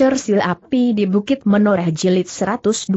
Sil api di Bukit Menoreh Jilid 129.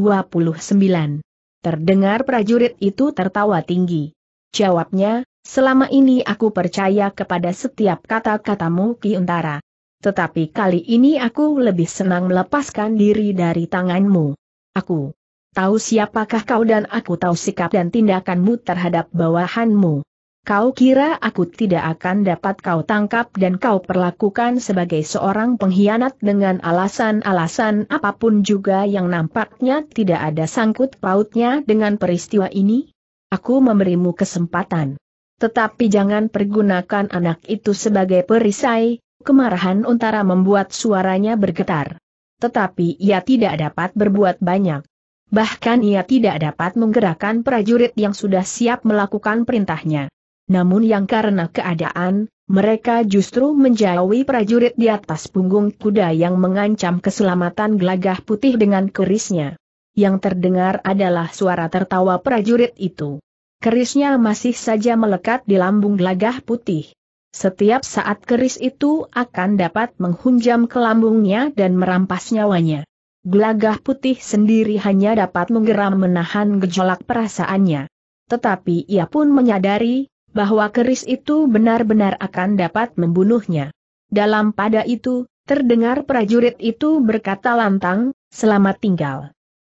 Terdengar prajurit itu tertawa tinggi. Jawabnya, selama ini aku percaya kepada setiap kata-katamu Ki Untara. Tetapi kali ini aku lebih senang melepaskan diri dari tanganmu. Aku tahu siapakah kau dan aku tahu sikap dan tindakanmu terhadap bawahanmu. Kau kira aku tidak akan dapat kau tangkap dan kau perlakukan sebagai seorang pengkhianat dengan alasan-alasan apapun juga yang nampaknya tidak ada sangkut pautnya dengan peristiwa ini? Aku memberimu kesempatan. Tetapi jangan pergunakan anak itu sebagai perisai, kemarahan untara membuat suaranya bergetar. Tetapi ia tidak dapat berbuat banyak. Bahkan ia tidak dapat menggerakkan prajurit yang sudah siap melakukan perintahnya namun yang karena keadaan, mereka justru menjauhi prajurit di atas punggung kuda yang mengancam keselamatan gelagah putih dengan kerisnya. Yang terdengar adalah suara tertawa prajurit itu. Kerisnya masih saja melekat di lambung gelagah putih. Setiap saat keris itu akan dapat menghunjam ke lambungnya dan merampas nyawanya. Gelagah putih sendiri hanya dapat menggeram menahan gejolak perasaannya. Tetapi ia pun menyadari bahwa keris itu benar-benar akan dapat membunuhnya. Dalam pada itu, terdengar prajurit itu berkata lantang, selamat tinggal.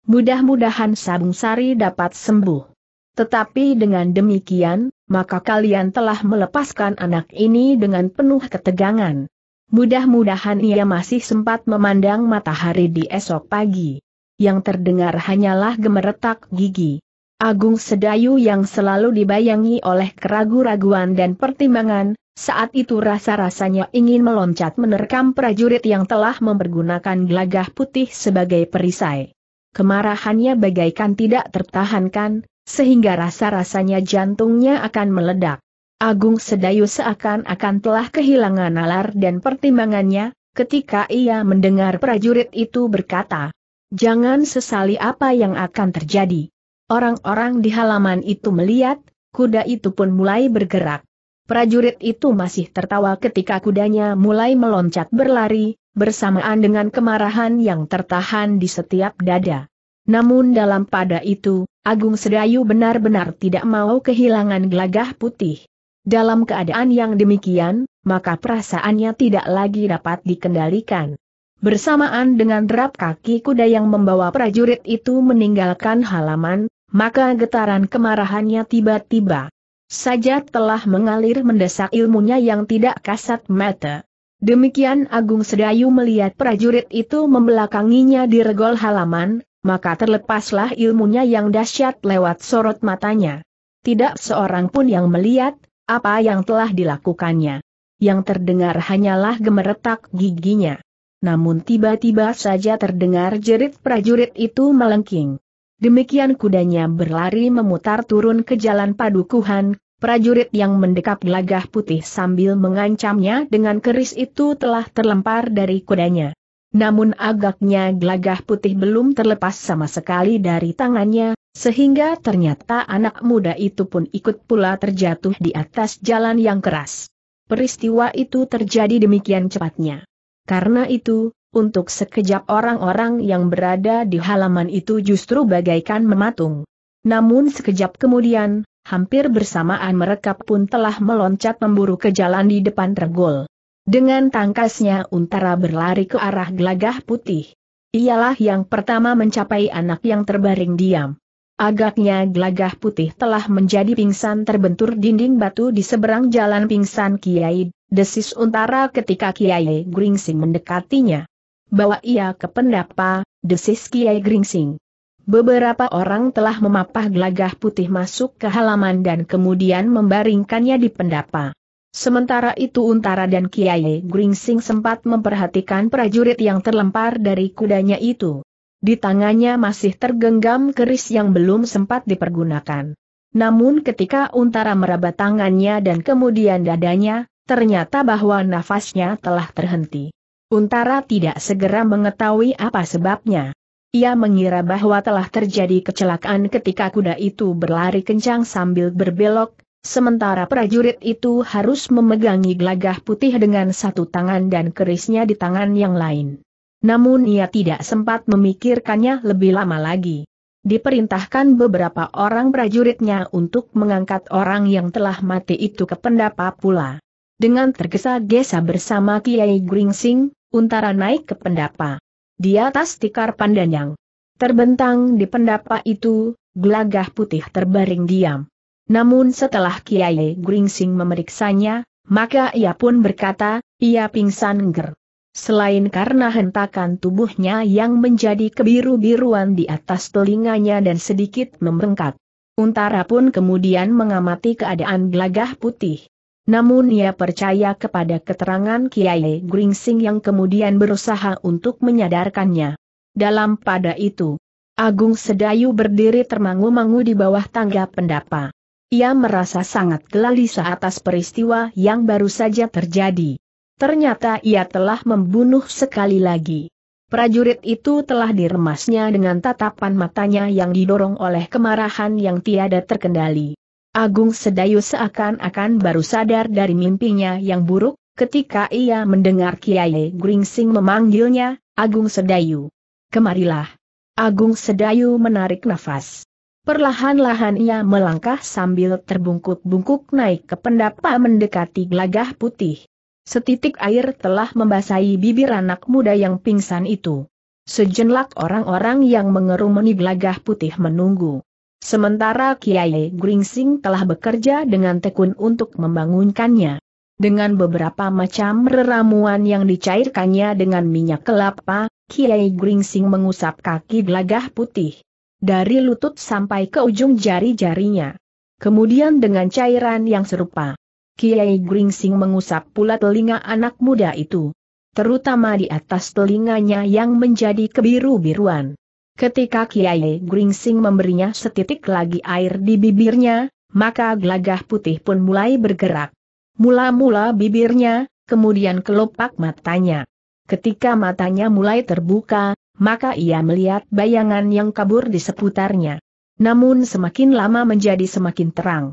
Mudah-mudahan Sabung Sari dapat sembuh. Tetapi dengan demikian, maka kalian telah melepaskan anak ini dengan penuh ketegangan. Mudah-mudahan ia masih sempat memandang matahari di esok pagi. Yang terdengar hanyalah gemeretak gigi. Agung Sedayu yang selalu dibayangi oleh keragu-raguan dan pertimbangan, saat itu rasa-rasanya ingin meloncat menerkam prajurit yang telah mempergunakan gelagah putih sebagai perisai. Kemarahannya bagaikan tidak tertahankan, sehingga rasa-rasanya jantungnya akan meledak. Agung Sedayu seakan-akan telah kehilangan nalar dan pertimbangannya, ketika ia mendengar prajurit itu berkata, Jangan sesali apa yang akan terjadi. Orang-orang di halaman itu melihat, kuda itu pun mulai bergerak. Prajurit itu masih tertawa ketika kudanya mulai meloncat berlari, bersamaan dengan kemarahan yang tertahan di setiap dada. Namun dalam pada itu, Agung Sedayu benar-benar tidak mau kehilangan gelagah putih. Dalam keadaan yang demikian, maka perasaannya tidak lagi dapat dikendalikan. Bersamaan dengan derap kaki kuda yang membawa prajurit itu meninggalkan halaman, maka getaran kemarahannya tiba-tiba saja telah mengalir mendesak ilmunya yang tidak kasat mata. Demikian Agung Sedayu melihat prajurit itu membelakanginya di regol halaman, maka terlepaslah ilmunya yang dahsyat lewat sorot matanya. Tidak seorang pun yang melihat apa yang telah dilakukannya. Yang terdengar hanyalah gemeretak giginya namun tiba-tiba saja terdengar jerit prajurit itu melengking. Demikian kudanya berlari memutar turun ke jalan padukuhan, prajurit yang mendekap gelagah putih sambil mengancamnya dengan keris itu telah terlempar dari kudanya. Namun agaknya gelagah putih belum terlepas sama sekali dari tangannya, sehingga ternyata anak muda itu pun ikut pula terjatuh di atas jalan yang keras. Peristiwa itu terjadi demikian cepatnya. Karena itu, untuk sekejap orang-orang yang berada di halaman itu justru bagaikan mematung. Namun sekejap kemudian, hampir bersamaan mereka pun telah meloncat memburu ke jalan di depan tergol. Dengan tangkasnya Untara berlari ke arah gelagah putih. Ialah yang pertama mencapai anak yang terbaring diam. Agaknya gelagah putih telah menjadi pingsan terbentur dinding batu di seberang jalan pingsan Kiai, desis untara ketika Kiai Gringsing mendekatinya. Bawa ia ke pendapa, desis Kiai Gringsing. Beberapa orang telah memapah gelagah putih masuk ke halaman dan kemudian membaringkannya di pendapa. Sementara itu Untara dan Kiai Gringsing sempat memperhatikan prajurit yang terlempar dari kudanya itu. Di tangannya masih tergenggam keris yang belum sempat dipergunakan. Namun ketika Untara meraba tangannya dan kemudian dadanya, ternyata bahwa nafasnya telah terhenti. Untara tidak segera mengetahui apa sebabnya. Ia mengira bahwa telah terjadi kecelakaan ketika kuda itu berlari kencang sambil berbelok, sementara prajurit itu harus memegangi gelagah putih dengan satu tangan dan kerisnya di tangan yang lain. Namun ia tidak sempat memikirkannya lebih lama lagi. Diperintahkan beberapa orang prajuritnya untuk mengangkat orang yang telah mati itu ke pendapa pula. Dengan tergesa-gesa bersama Kiai Gringsing, Untara naik ke pendapa. Di atas tikar pandan yang Terbentang di pendapa itu, gelagah putih terbaring diam. Namun setelah Kiai Gringsing memeriksanya, maka ia pun berkata, ia pingsan ger. Selain karena hentakan tubuhnya yang menjadi kebiru-biruan di atas telinganya dan sedikit membengkak. Untara pun kemudian mengamati keadaan gelagah putih. Namun ia percaya kepada keterangan Kiai Gringsing yang kemudian berusaha untuk menyadarkannya. Dalam pada itu, Agung Sedayu berdiri termangu-mangu di bawah tangga pendapa. Ia merasa sangat gelisah atas peristiwa yang baru saja terjadi. Ternyata ia telah membunuh sekali lagi. Prajurit itu telah diremasnya dengan tatapan matanya yang didorong oleh kemarahan yang tiada terkendali. Agung Sedayu seakan-akan baru sadar dari mimpinya yang buruk, ketika ia mendengar Kiai Gringsing memanggilnya, Agung Sedayu. Kemarilah. Agung Sedayu menarik nafas. Perlahan-lahan ia melangkah sambil terbungkuk-bungkuk naik ke pendapa mendekati gelagah putih. Setitik air telah membasahi bibir anak muda yang pingsan itu. Sejenlak orang-orang yang mengerumuni gelagah putih menunggu. Sementara Kiai Gringsing telah bekerja dengan tekun untuk membangunkannya. Dengan beberapa macam reramuan yang dicairkannya dengan minyak kelapa, Kiai Gringsing mengusap kaki gelagah putih. Dari lutut sampai ke ujung jari-jarinya. Kemudian dengan cairan yang serupa, Kiai Gringsing mengusap pula telinga anak muda itu. Terutama di atas telinganya yang menjadi kebiru-biruan. Ketika Kiai Gringsing memberinya setitik lagi air di bibirnya, maka gelagah putih pun mulai bergerak. Mula-mula bibirnya, kemudian kelopak matanya. Ketika matanya mulai terbuka, maka ia melihat bayangan yang kabur di seputarnya. Namun semakin lama menjadi semakin terang.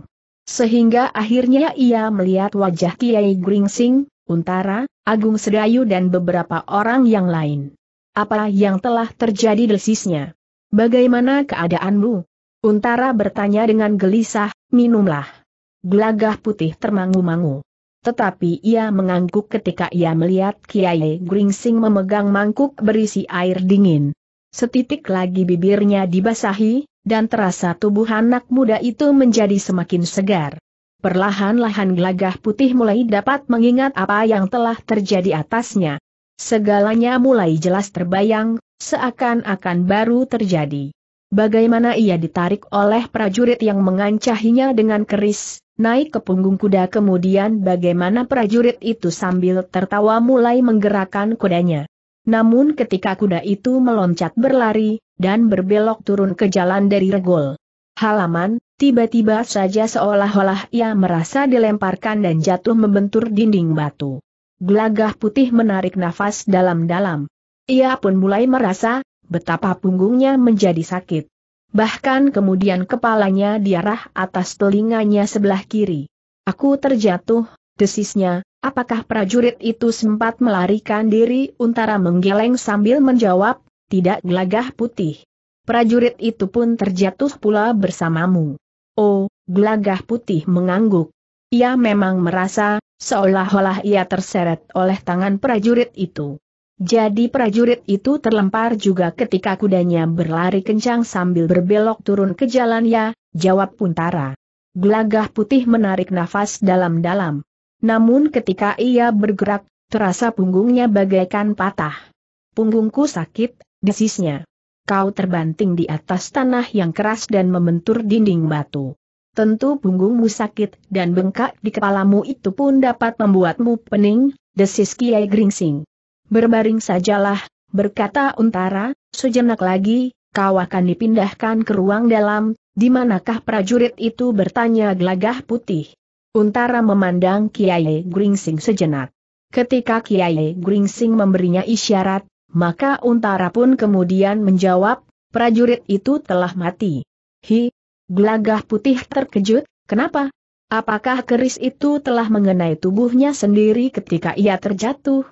Sehingga akhirnya ia melihat wajah Kiai Gringsing, Untara, Agung Sedayu dan beberapa orang yang lain. Apa yang telah terjadi desisnya? Bagaimana keadaanmu? Untara bertanya dengan gelisah, minumlah. Gelagah putih termangu-mangu. Tetapi ia mengangguk ketika ia melihat Kiai Gringsing memegang mangkuk berisi air dingin. Setitik lagi bibirnya dibasahi, dan terasa tubuh anak muda itu menjadi semakin segar. Perlahan-lahan gelagah putih mulai dapat mengingat apa yang telah terjadi atasnya. Segalanya mulai jelas terbayang, seakan-akan baru terjadi. Bagaimana ia ditarik oleh prajurit yang mengancahinya dengan keris, naik ke punggung kuda kemudian bagaimana prajurit itu sambil tertawa mulai menggerakkan kudanya. Namun ketika kuda itu meloncat berlari, dan berbelok turun ke jalan dari regol halaman, tiba-tiba saja seolah-olah ia merasa dilemparkan dan jatuh membentur dinding batu. Gelagah putih menarik nafas dalam-dalam. Ia pun mulai merasa betapa punggungnya menjadi sakit. Bahkan kemudian kepalanya diarah atas telinganya sebelah kiri. Aku terjatuh, desisnya, Apakah prajurit itu sempat melarikan diri? Untara menggeleng sambil menjawab, tidak gelagah putih. Prajurit itu pun terjatuh pula bersamamu. Oh, gelagah putih mengangguk. Ia memang merasa, seolah-olah ia terseret oleh tangan prajurit itu. Jadi prajurit itu terlempar juga ketika kudanya berlari kencang sambil berbelok turun ke jalan ya, jawab Puntara. Gelagah putih menarik nafas dalam-dalam. Namun ketika ia bergerak, terasa punggungnya bagaikan patah. Punggungku sakit, desisnya. Kau terbanting di atas tanah yang keras dan membentur dinding batu. Tentu punggungmu sakit dan bengkak di kepalamu itu pun dapat membuatmu pening, desis Kiai Gringsing. Berbaring sajalah, berkata Untara, sejenak lagi, kau akan dipindahkan ke ruang dalam, di manakah prajurit itu bertanya gelagah putih. Untara memandang Kiai Gringsing sejenak. Ketika Kiai Gringsing memberinya isyarat, maka Untara pun kemudian menjawab, prajurit itu telah mati. Hi, gelagah putih terkejut, kenapa? Apakah keris itu telah mengenai tubuhnya sendiri ketika ia terjatuh?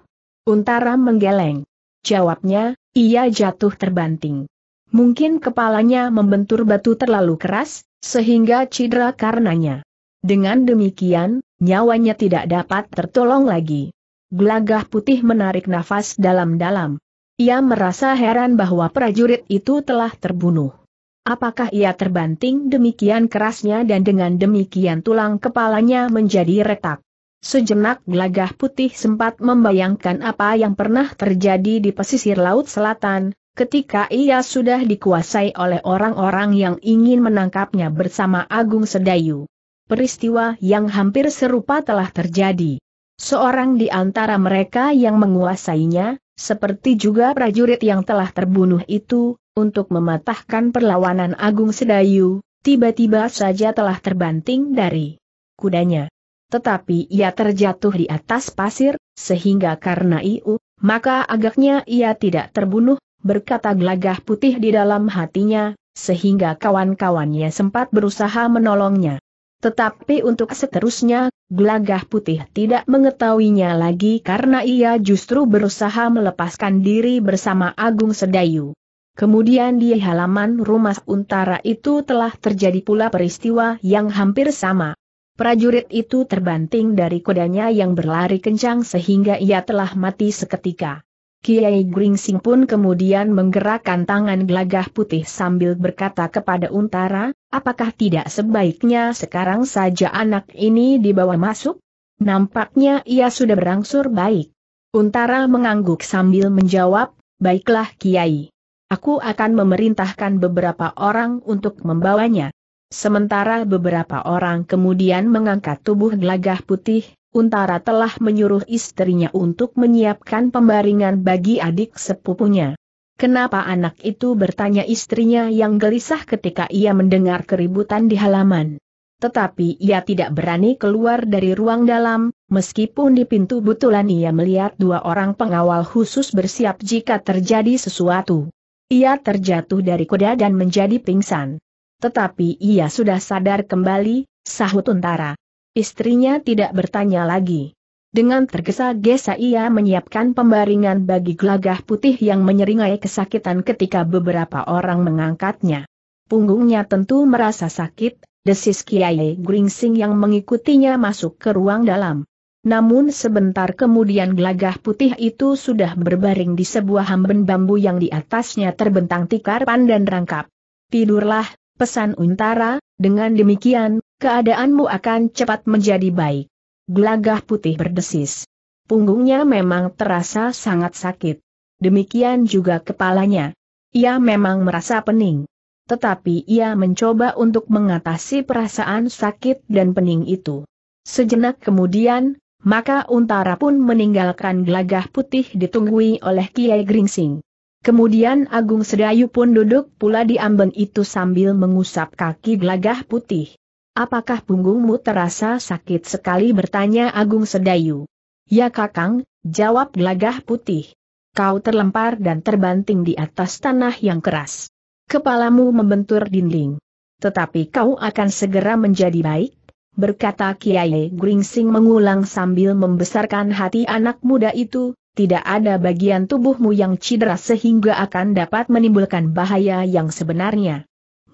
Untara menggeleng. Jawabnya, ia jatuh terbanting. Mungkin kepalanya membentur batu terlalu keras, sehingga cedera karenanya. Dengan demikian, nyawanya tidak dapat tertolong lagi. Gelagah putih menarik nafas dalam-dalam. Ia merasa heran bahwa prajurit itu telah terbunuh. Apakah ia terbanting demikian kerasnya dan dengan demikian tulang kepalanya menjadi retak? Sejenak gelagah putih sempat membayangkan apa yang pernah terjadi di pesisir laut selatan, ketika ia sudah dikuasai oleh orang-orang yang ingin menangkapnya bersama Agung Sedayu peristiwa yang hampir serupa telah terjadi. Seorang di antara mereka yang menguasainya, seperti juga prajurit yang telah terbunuh itu, untuk mematahkan perlawanan Agung Sedayu, tiba-tiba saja telah terbanting dari kudanya. Tetapi ia terjatuh di atas pasir, sehingga karena itu, maka agaknya ia tidak terbunuh, berkata gelagah putih di dalam hatinya, sehingga kawan-kawannya sempat berusaha menolongnya. Tetapi untuk seterusnya, gelagah putih tidak mengetahuinya lagi karena ia justru berusaha melepaskan diri bersama Agung Sedayu. Kemudian di halaman rumah untara itu telah terjadi pula peristiwa yang hampir sama. Prajurit itu terbanting dari kudanya yang berlari kencang sehingga ia telah mati seketika. Kiai Gringsing pun kemudian menggerakkan tangan gelagah putih sambil berkata kepada Untara, apakah tidak sebaiknya sekarang saja anak ini dibawa masuk? Nampaknya ia sudah berangsur baik. Untara mengangguk sambil menjawab, baiklah Kiai. Aku akan memerintahkan beberapa orang untuk membawanya. Sementara beberapa orang kemudian mengangkat tubuh gelagah putih, Untara telah menyuruh istrinya untuk menyiapkan pembaringan bagi adik sepupunya. Kenapa anak itu bertanya istrinya yang gelisah ketika ia mendengar keributan di halaman. Tetapi ia tidak berani keluar dari ruang dalam, meskipun di pintu butulan ia melihat dua orang pengawal khusus bersiap jika terjadi sesuatu. Ia terjatuh dari kuda dan menjadi pingsan. Tetapi ia sudah sadar kembali, sahut untara istrinya tidak bertanya lagi. Dengan tergesa-gesa ia menyiapkan pembaringan bagi gelagah putih yang menyeringai kesakitan ketika beberapa orang mengangkatnya. Punggungnya tentu merasa sakit, desis Kiai Gringsing yang mengikutinya masuk ke ruang dalam. Namun sebentar kemudian gelagah putih itu sudah berbaring di sebuah hamben bambu yang di atasnya terbentang tikar pandan rangkap. Tidurlah, pesan Untara, dengan demikian, keadaanmu akan cepat menjadi baik. Gelagah putih berdesis. Punggungnya memang terasa sangat sakit. Demikian juga kepalanya. Ia memang merasa pening. Tetapi ia mencoba untuk mengatasi perasaan sakit dan pening itu. Sejenak kemudian, maka Untara pun meninggalkan gelagah putih ditunggui oleh Kiai Gringsing. Kemudian Agung Sedayu pun duduk pula di amben itu sambil mengusap kaki gelagah putih. Apakah punggungmu terasa sakit sekali bertanya Agung Sedayu. Ya kakang, jawab gelagah putih. Kau terlempar dan terbanting di atas tanah yang keras. Kepalamu membentur dinding. Tetapi kau akan segera menjadi baik, berkata Kiai Gringsing mengulang sambil membesarkan hati anak muda itu, tidak ada bagian tubuhmu yang cedera sehingga akan dapat menimbulkan bahaya yang sebenarnya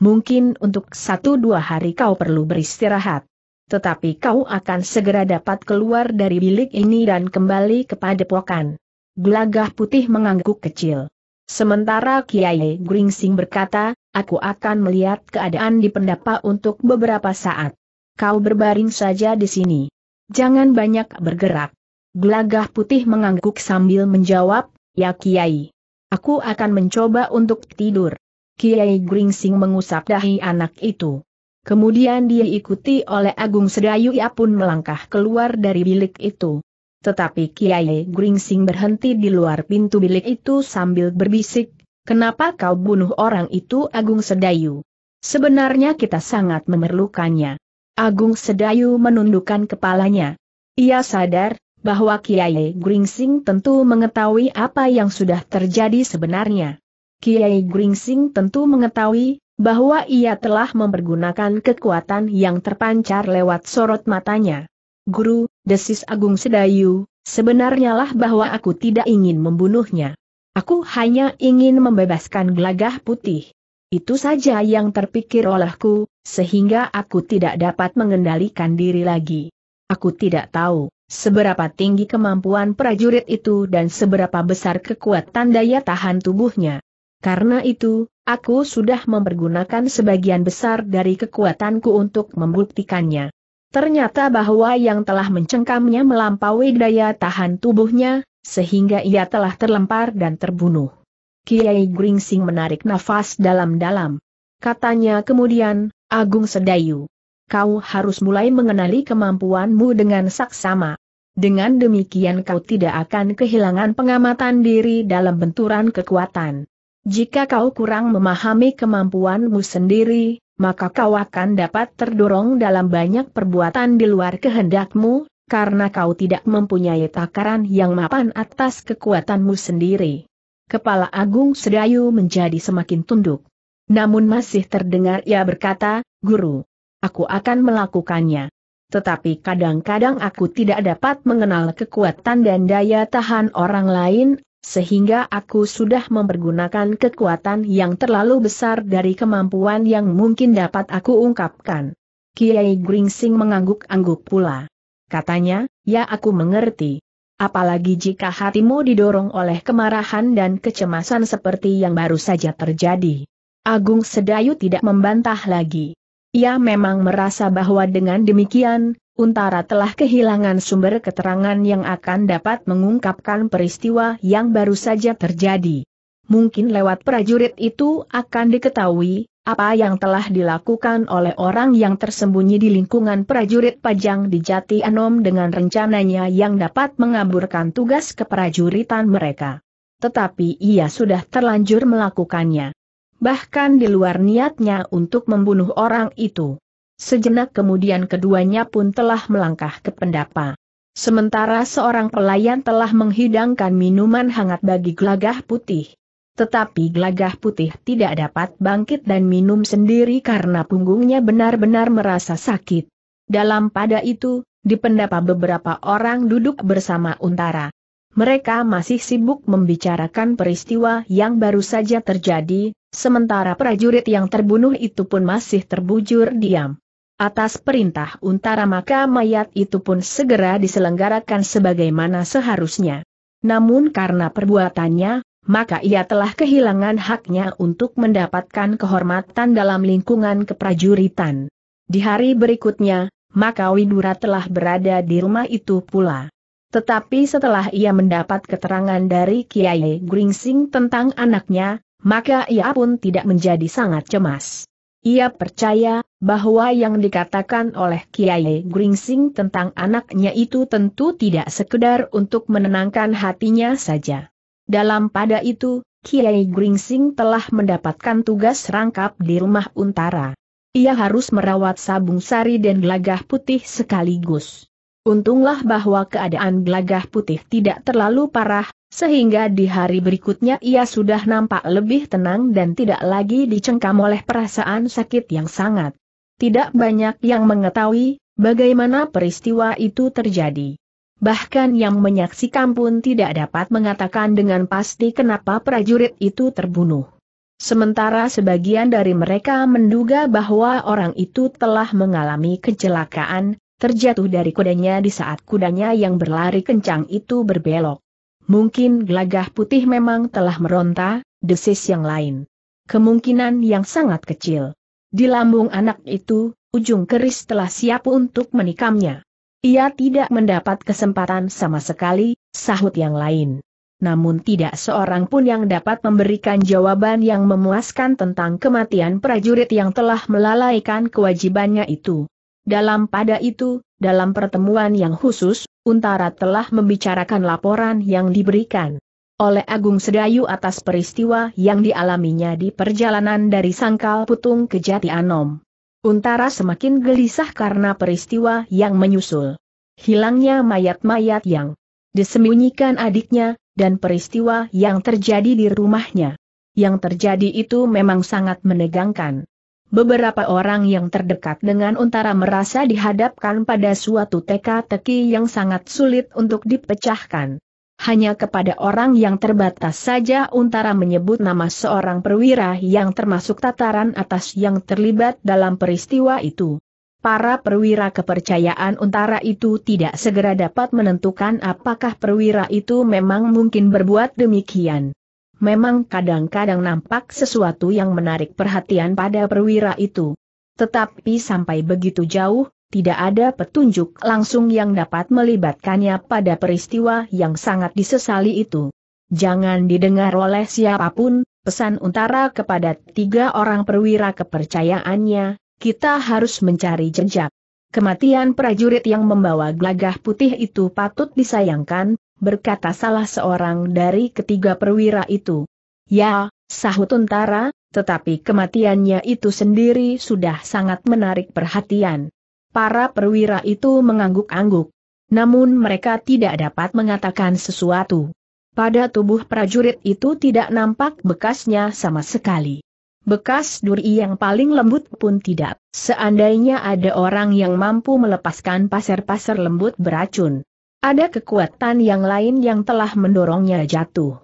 mungkin untuk satu dua hari kau perlu beristirahat. Tetapi kau akan segera dapat keluar dari bilik ini dan kembali kepada pokan. Gelagah putih mengangguk kecil. Sementara Kiai Gringsing berkata, aku akan melihat keadaan di pendapa untuk beberapa saat. Kau berbaring saja di sini. Jangan banyak bergerak. Gelagah putih mengangguk sambil menjawab, ya Kiai. Aku akan mencoba untuk tidur. Kiai Gringsing mengusap dahi anak itu. Kemudian dia ikuti oleh Agung Sedayu ia pun melangkah keluar dari bilik itu. Tetapi Kiai Gringsing berhenti di luar pintu bilik itu sambil berbisik, Kenapa kau bunuh orang itu Agung Sedayu? Sebenarnya kita sangat memerlukannya. Agung Sedayu menundukkan kepalanya. Ia sadar, bahwa Kiai Gringsing tentu mengetahui apa yang sudah terjadi sebenarnya. Kiai Gringsing tentu mengetahui bahwa ia telah mempergunakan kekuatan yang terpancar lewat sorot matanya. Guru, desis Agung Sedayu, sebenarnya lah bahwa aku tidak ingin membunuhnya. Aku hanya ingin membebaskan gelagah putih. Itu saja yang terpikir olehku, sehingga aku tidak dapat mengendalikan diri lagi. Aku tidak tahu seberapa tinggi kemampuan prajurit itu dan seberapa besar kekuatan daya tahan tubuhnya. Karena itu, aku sudah mempergunakan sebagian besar dari kekuatanku untuk membuktikannya. Ternyata bahwa yang telah mencengkamnya melampaui daya tahan tubuhnya, sehingga ia telah terlempar dan terbunuh. Kiai Gringsing menarik nafas dalam-dalam. Katanya kemudian, Agung Sedayu. Kau harus mulai mengenali kemampuanmu dengan saksama. Dengan demikian kau tidak akan kehilangan pengamatan diri dalam benturan kekuatan. Jika kau kurang memahami kemampuanmu sendiri, maka kau akan dapat terdorong dalam banyak perbuatan di luar kehendakmu, karena kau tidak mempunyai takaran yang mapan atas kekuatanmu sendiri. Kepala Agung Sedayu menjadi semakin tunduk. Namun masih terdengar ia berkata, Guru, aku akan melakukannya. Tetapi kadang-kadang aku tidak dapat mengenal kekuatan dan daya tahan orang lain, sehingga aku sudah mempergunakan kekuatan yang terlalu besar dari kemampuan yang mungkin dapat aku ungkapkan. Kiai Gringsing mengangguk-angguk pula. Katanya, ya aku mengerti. Apalagi jika hatimu didorong oleh kemarahan dan kecemasan seperti yang baru saja terjadi. Agung Sedayu tidak membantah lagi. Ia memang merasa bahwa dengan demikian, Untara telah kehilangan sumber keterangan yang akan dapat mengungkapkan peristiwa yang baru saja terjadi. Mungkin lewat prajurit itu akan diketahui apa yang telah dilakukan oleh orang yang tersembunyi di lingkungan prajurit Pajang di Jati Anom dengan rencananya yang dapat mengaburkan tugas keprajuritan mereka. Tetapi ia sudah terlanjur melakukannya. Bahkan di luar niatnya untuk membunuh orang itu. Sejenak kemudian keduanya pun telah melangkah ke pendapa. Sementara seorang pelayan telah menghidangkan minuman hangat bagi gelagah putih. Tetapi gelagah putih tidak dapat bangkit dan minum sendiri karena punggungnya benar-benar merasa sakit. Dalam pada itu, di pendapa beberapa orang duduk bersama untara. Mereka masih sibuk membicarakan peristiwa yang baru saja terjadi, sementara prajurit yang terbunuh itu pun masih terbujur diam. Atas perintah Untara maka mayat itu pun segera diselenggarakan sebagaimana seharusnya. Namun karena perbuatannya, maka ia telah kehilangan haknya untuk mendapatkan kehormatan dalam lingkungan keprajuritan. Di hari berikutnya, maka Widura telah berada di rumah itu pula. Tetapi setelah ia mendapat keterangan dari Kiai Gringsing tentang anaknya, maka ia pun tidak menjadi sangat cemas. Ia percaya, bahwa yang dikatakan oleh Kiai Gringsing tentang anaknya itu tentu tidak sekedar untuk menenangkan hatinya saja. Dalam pada itu, Kiai Gringsing telah mendapatkan tugas rangkap di rumah Untara. Ia harus merawat sabung sari dan gelagah putih sekaligus. Untunglah bahwa keadaan gelagah putih tidak terlalu parah, sehingga di hari berikutnya ia sudah nampak lebih tenang dan tidak lagi dicengkam oleh perasaan sakit yang sangat tidak banyak yang mengetahui bagaimana peristiwa itu terjadi. Bahkan yang menyaksikan pun tidak dapat mengatakan dengan pasti kenapa prajurit itu terbunuh. Sementara sebagian dari mereka menduga bahwa orang itu telah mengalami kecelakaan, terjatuh dari kudanya di saat kudanya yang berlari kencang itu berbelok. Mungkin gelagah putih memang telah meronta, desis yang lain. Kemungkinan yang sangat kecil. Di lambung anak itu, ujung keris telah siap untuk menikamnya. Ia tidak mendapat kesempatan sama sekali, sahut yang lain. Namun tidak seorang pun yang dapat memberikan jawaban yang memuaskan tentang kematian prajurit yang telah melalaikan kewajibannya itu. Dalam pada itu, dalam pertemuan yang khusus, Untara telah membicarakan laporan yang diberikan oleh Agung Sedayu atas peristiwa yang dialaminya di perjalanan dari Sangkal Putung ke Jati Anom. Untara semakin gelisah karena peristiwa yang menyusul. Hilangnya mayat-mayat yang disembunyikan adiknya, dan peristiwa yang terjadi di rumahnya. Yang terjadi itu memang sangat menegangkan. Beberapa orang yang terdekat dengan Untara merasa dihadapkan pada suatu teka-teki yang sangat sulit untuk dipecahkan hanya kepada orang yang terbatas saja Untara menyebut nama seorang perwira yang termasuk tataran atas yang terlibat dalam peristiwa itu. Para perwira kepercayaan Untara itu tidak segera dapat menentukan apakah perwira itu memang mungkin berbuat demikian. Memang kadang-kadang nampak sesuatu yang menarik perhatian pada perwira itu. Tetapi sampai begitu jauh, tidak ada petunjuk langsung yang dapat melibatkannya pada peristiwa yang sangat disesali itu. Jangan didengar oleh siapapun, pesan untara kepada tiga orang perwira kepercayaannya, kita harus mencari jejak. Kematian prajurit yang membawa gelagah putih itu patut disayangkan, berkata salah seorang dari ketiga perwira itu. Ya, sahut untara, tetapi kematiannya itu sendiri sudah sangat menarik perhatian. Para perwira itu mengangguk-angguk. Namun mereka tidak dapat mengatakan sesuatu. Pada tubuh prajurit itu tidak nampak bekasnya sama sekali. Bekas duri yang paling lembut pun tidak. Seandainya ada orang yang mampu melepaskan pasir-pasir lembut beracun. Ada kekuatan yang lain yang telah mendorongnya jatuh.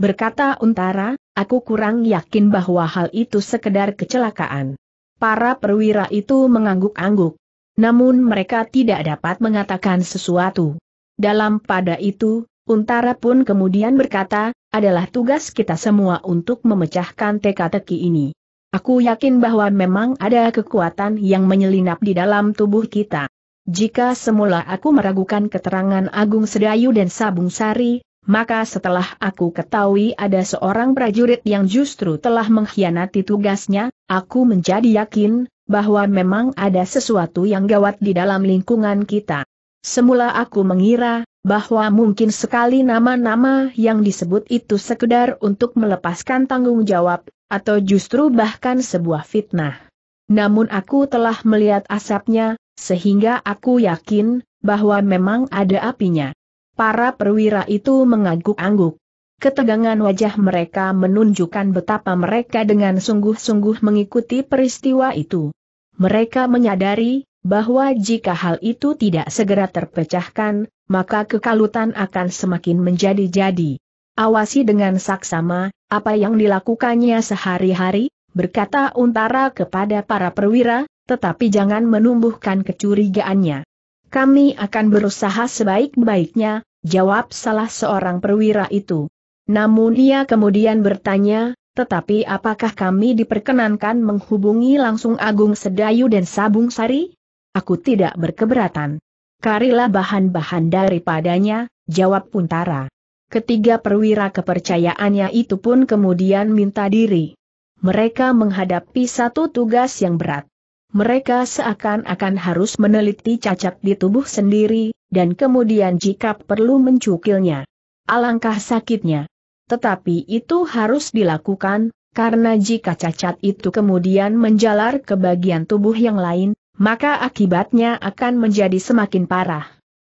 Berkata Untara, aku kurang yakin bahwa hal itu sekedar kecelakaan. Para perwira itu mengangguk-angguk. Namun mereka tidak dapat mengatakan sesuatu. Dalam pada itu, Untara pun kemudian berkata, adalah tugas kita semua untuk memecahkan teka-teki ini. Aku yakin bahwa memang ada kekuatan yang menyelinap di dalam tubuh kita. Jika semula aku meragukan keterangan Agung Sedayu dan Sabung Sari, maka setelah aku ketahui ada seorang prajurit yang justru telah mengkhianati tugasnya, aku menjadi yakin, bahwa memang ada sesuatu yang gawat di dalam lingkungan kita. Semula aku mengira, bahwa mungkin sekali nama-nama yang disebut itu sekedar untuk melepaskan tanggung jawab, atau justru bahkan sebuah fitnah. Namun aku telah melihat asapnya, sehingga aku yakin, bahwa memang ada apinya. Para perwira itu mengangguk-angguk. Ketegangan wajah mereka menunjukkan betapa mereka dengan sungguh-sungguh mengikuti peristiwa itu. Mereka menyadari bahwa jika hal itu tidak segera terpecahkan, maka kekalutan akan semakin menjadi-jadi. Awasi dengan saksama apa yang dilakukannya sehari-hari, berkata Untara kepada para perwira, tetapi jangan menumbuhkan kecurigaannya. Kami akan berusaha sebaik-baiknya, jawab salah seorang perwira itu. Namun ia kemudian bertanya, tetapi apakah kami diperkenankan menghubungi langsung Agung Sedayu dan Sabung Sari? Aku tidak berkeberatan. Karilah bahan-bahan daripadanya, jawab Puntara. Ketiga perwira kepercayaannya itu pun kemudian minta diri. Mereka menghadapi satu tugas yang berat. Mereka seakan-akan harus meneliti cacat di tubuh sendiri, dan kemudian jika perlu mencukilnya. Alangkah sakitnya tetapi itu harus dilakukan, karena jika cacat itu kemudian menjalar ke bagian tubuh yang lain, maka akibatnya akan menjadi semakin parah.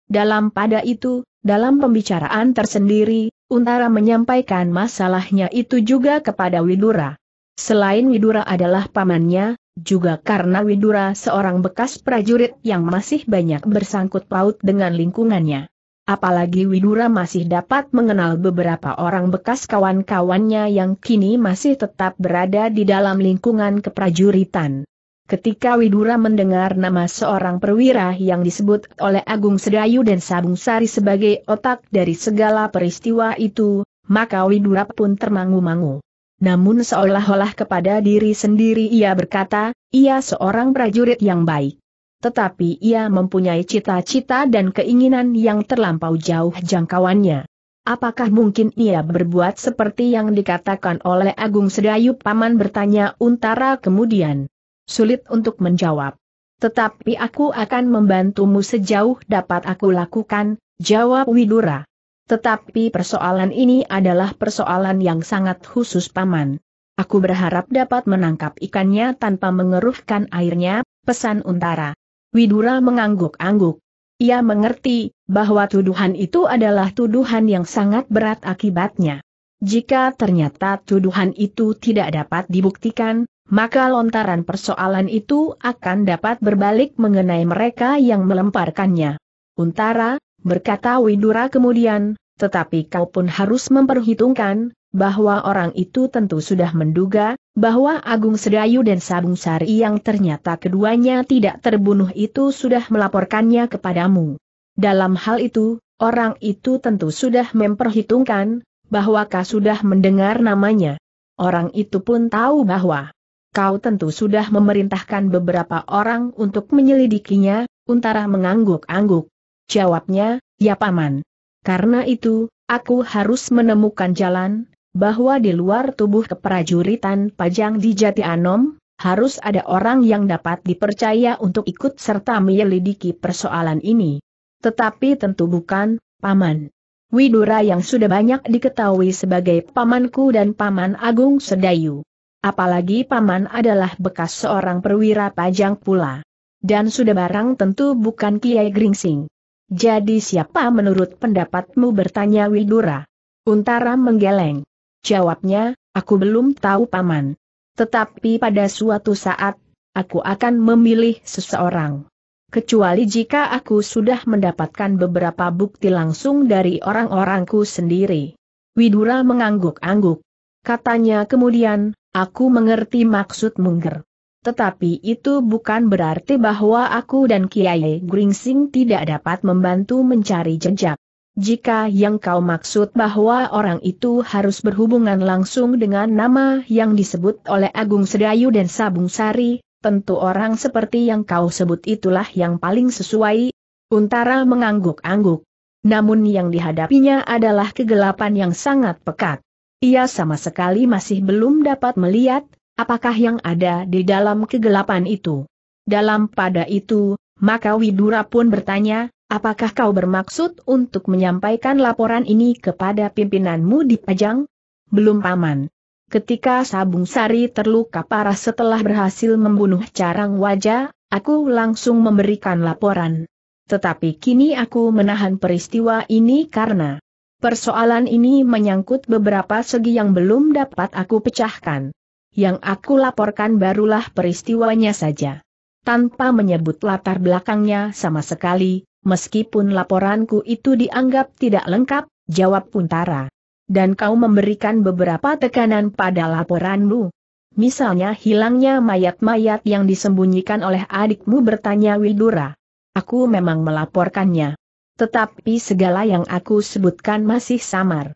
Dalam pada itu, dalam pembicaraan tersendiri, Untara menyampaikan masalahnya itu juga kepada Widura. Selain Widura adalah pamannya, juga karena Widura seorang bekas prajurit yang masih banyak bersangkut paut dengan lingkungannya. Apalagi Widura masih dapat mengenal beberapa orang bekas kawan-kawannya yang kini masih tetap berada di dalam lingkungan keprajuritan. Ketika Widura mendengar nama seorang perwira yang disebut oleh Agung Sedayu dan Sabung Sari sebagai otak dari segala peristiwa itu, maka Widura pun termangu-mangu. Namun seolah-olah kepada diri sendiri ia berkata, ia seorang prajurit yang baik tetapi ia mempunyai cita-cita dan keinginan yang terlampau jauh jangkauannya. Apakah mungkin ia berbuat seperti yang dikatakan oleh Agung Sedayu Paman bertanya Untara kemudian? Sulit untuk menjawab. Tetapi aku akan membantumu sejauh dapat aku lakukan, jawab Widura. Tetapi persoalan ini adalah persoalan yang sangat khusus Paman. Aku berharap dapat menangkap ikannya tanpa mengeruhkan airnya, pesan Untara. Widura mengangguk-angguk. Ia mengerti bahwa tuduhan itu adalah tuduhan yang sangat berat akibatnya. Jika ternyata tuduhan itu tidak dapat dibuktikan, maka lontaran persoalan itu akan dapat berbalik mengenai mereka yang melemparkannya. Untara, berkata Widura kemudian, tetapi kau pun harus memperhitungkan bahwa orang itu tentu sudah menduga bahwa Agung Sedayu dan Sabung Sari yang ternyata keduanya tidak terbunuh itu sudah melaporkannya kepadamu. Dalam hal itu, orang itu tentu sudah memperhitungkan, bahwa kau sudah mendengar namanya. Orang itu pun tahu bahwa kau tentu sudah memerintahkan beberapa orang untuk menyelidikinya, Untara mengangguk-angguk. Jawabnya, ya paman. Karena itu, aku harus menemukan jalan, bahwa di luar tubuh keprajuritan Pajang di Jati Anom, harus ada orang yang dapat dipercaya untuk ikut serta menyelidiki persoalan ini. Tetapi tentu bukan, Paman. Widura yang sudah banyak diketahui sebagai Pamanku dan Paman Agung Sedayu. Apalagi Paman adalah bekas seorang perwira pajang pula. Dan sudah barang tentu bukan Kiai Gringsing. Jadi siapa menurut pendapatmu bertanya Widura? Untara menggeleng. Jawabnya, aku belum tahu paman. Tetapi pada suatu saat, aku akan memilih seseorang. Kecuali jika aku sudah mendapatkan beberapa bukti langsung dari orang-orangku sendiri. Widura mengangguk-angguk. Katanya kemudian, aku mengerti maksud Mungger. Tetapi itu bukan berarti bahwa aku dan Kiai Gringsing tidak dapat membantu mencari jejak. Jika yang kau maksud bahwa orang itu harus berhubungan langsung dengan nama yang disebut oleh Agung Sedayu dan Sabung Sari, tentu orang seperti yang kau sebut itulah yang paling sesuai. Untara mengangguk-angguk. Namun yang dihadapinya adalah kegelapan yang sangat pekat. Ia sama sekali masih belum dapat melihat apakah yang ada di dalam kegelapan itu. Dalam pada itu, maka Widura pun bertanya, Apakah kau bermaksud untuk menyampaikan laporan ini kepada pimpinanmu di Pajang? Belum paman. Ketika Sabung Sari terluka parah setelah berhasil membunuh carang wajah, aku langsung memberikan laporan. Tetapi kini aku menahan peristiwa ini karena persoalan ini menyangkut beberapa segi yang belum dapat aku pecahkan. Yang aku laporkan barulah peristiwanya saja. Tanpa menyebut latar belakangnya sama sekali, meskipun laporanku itu dianggap tidak lengkap, jawab Puntara. Dan kau memberikan beberapa tekanan pada laporanmu. Misalnya hilangnya mayat-mayat yang disembunyikan oleh adikmu bertanya Widura. Aku memang melaporkannya. Tetapi segala yang aku sebutkan masih samar.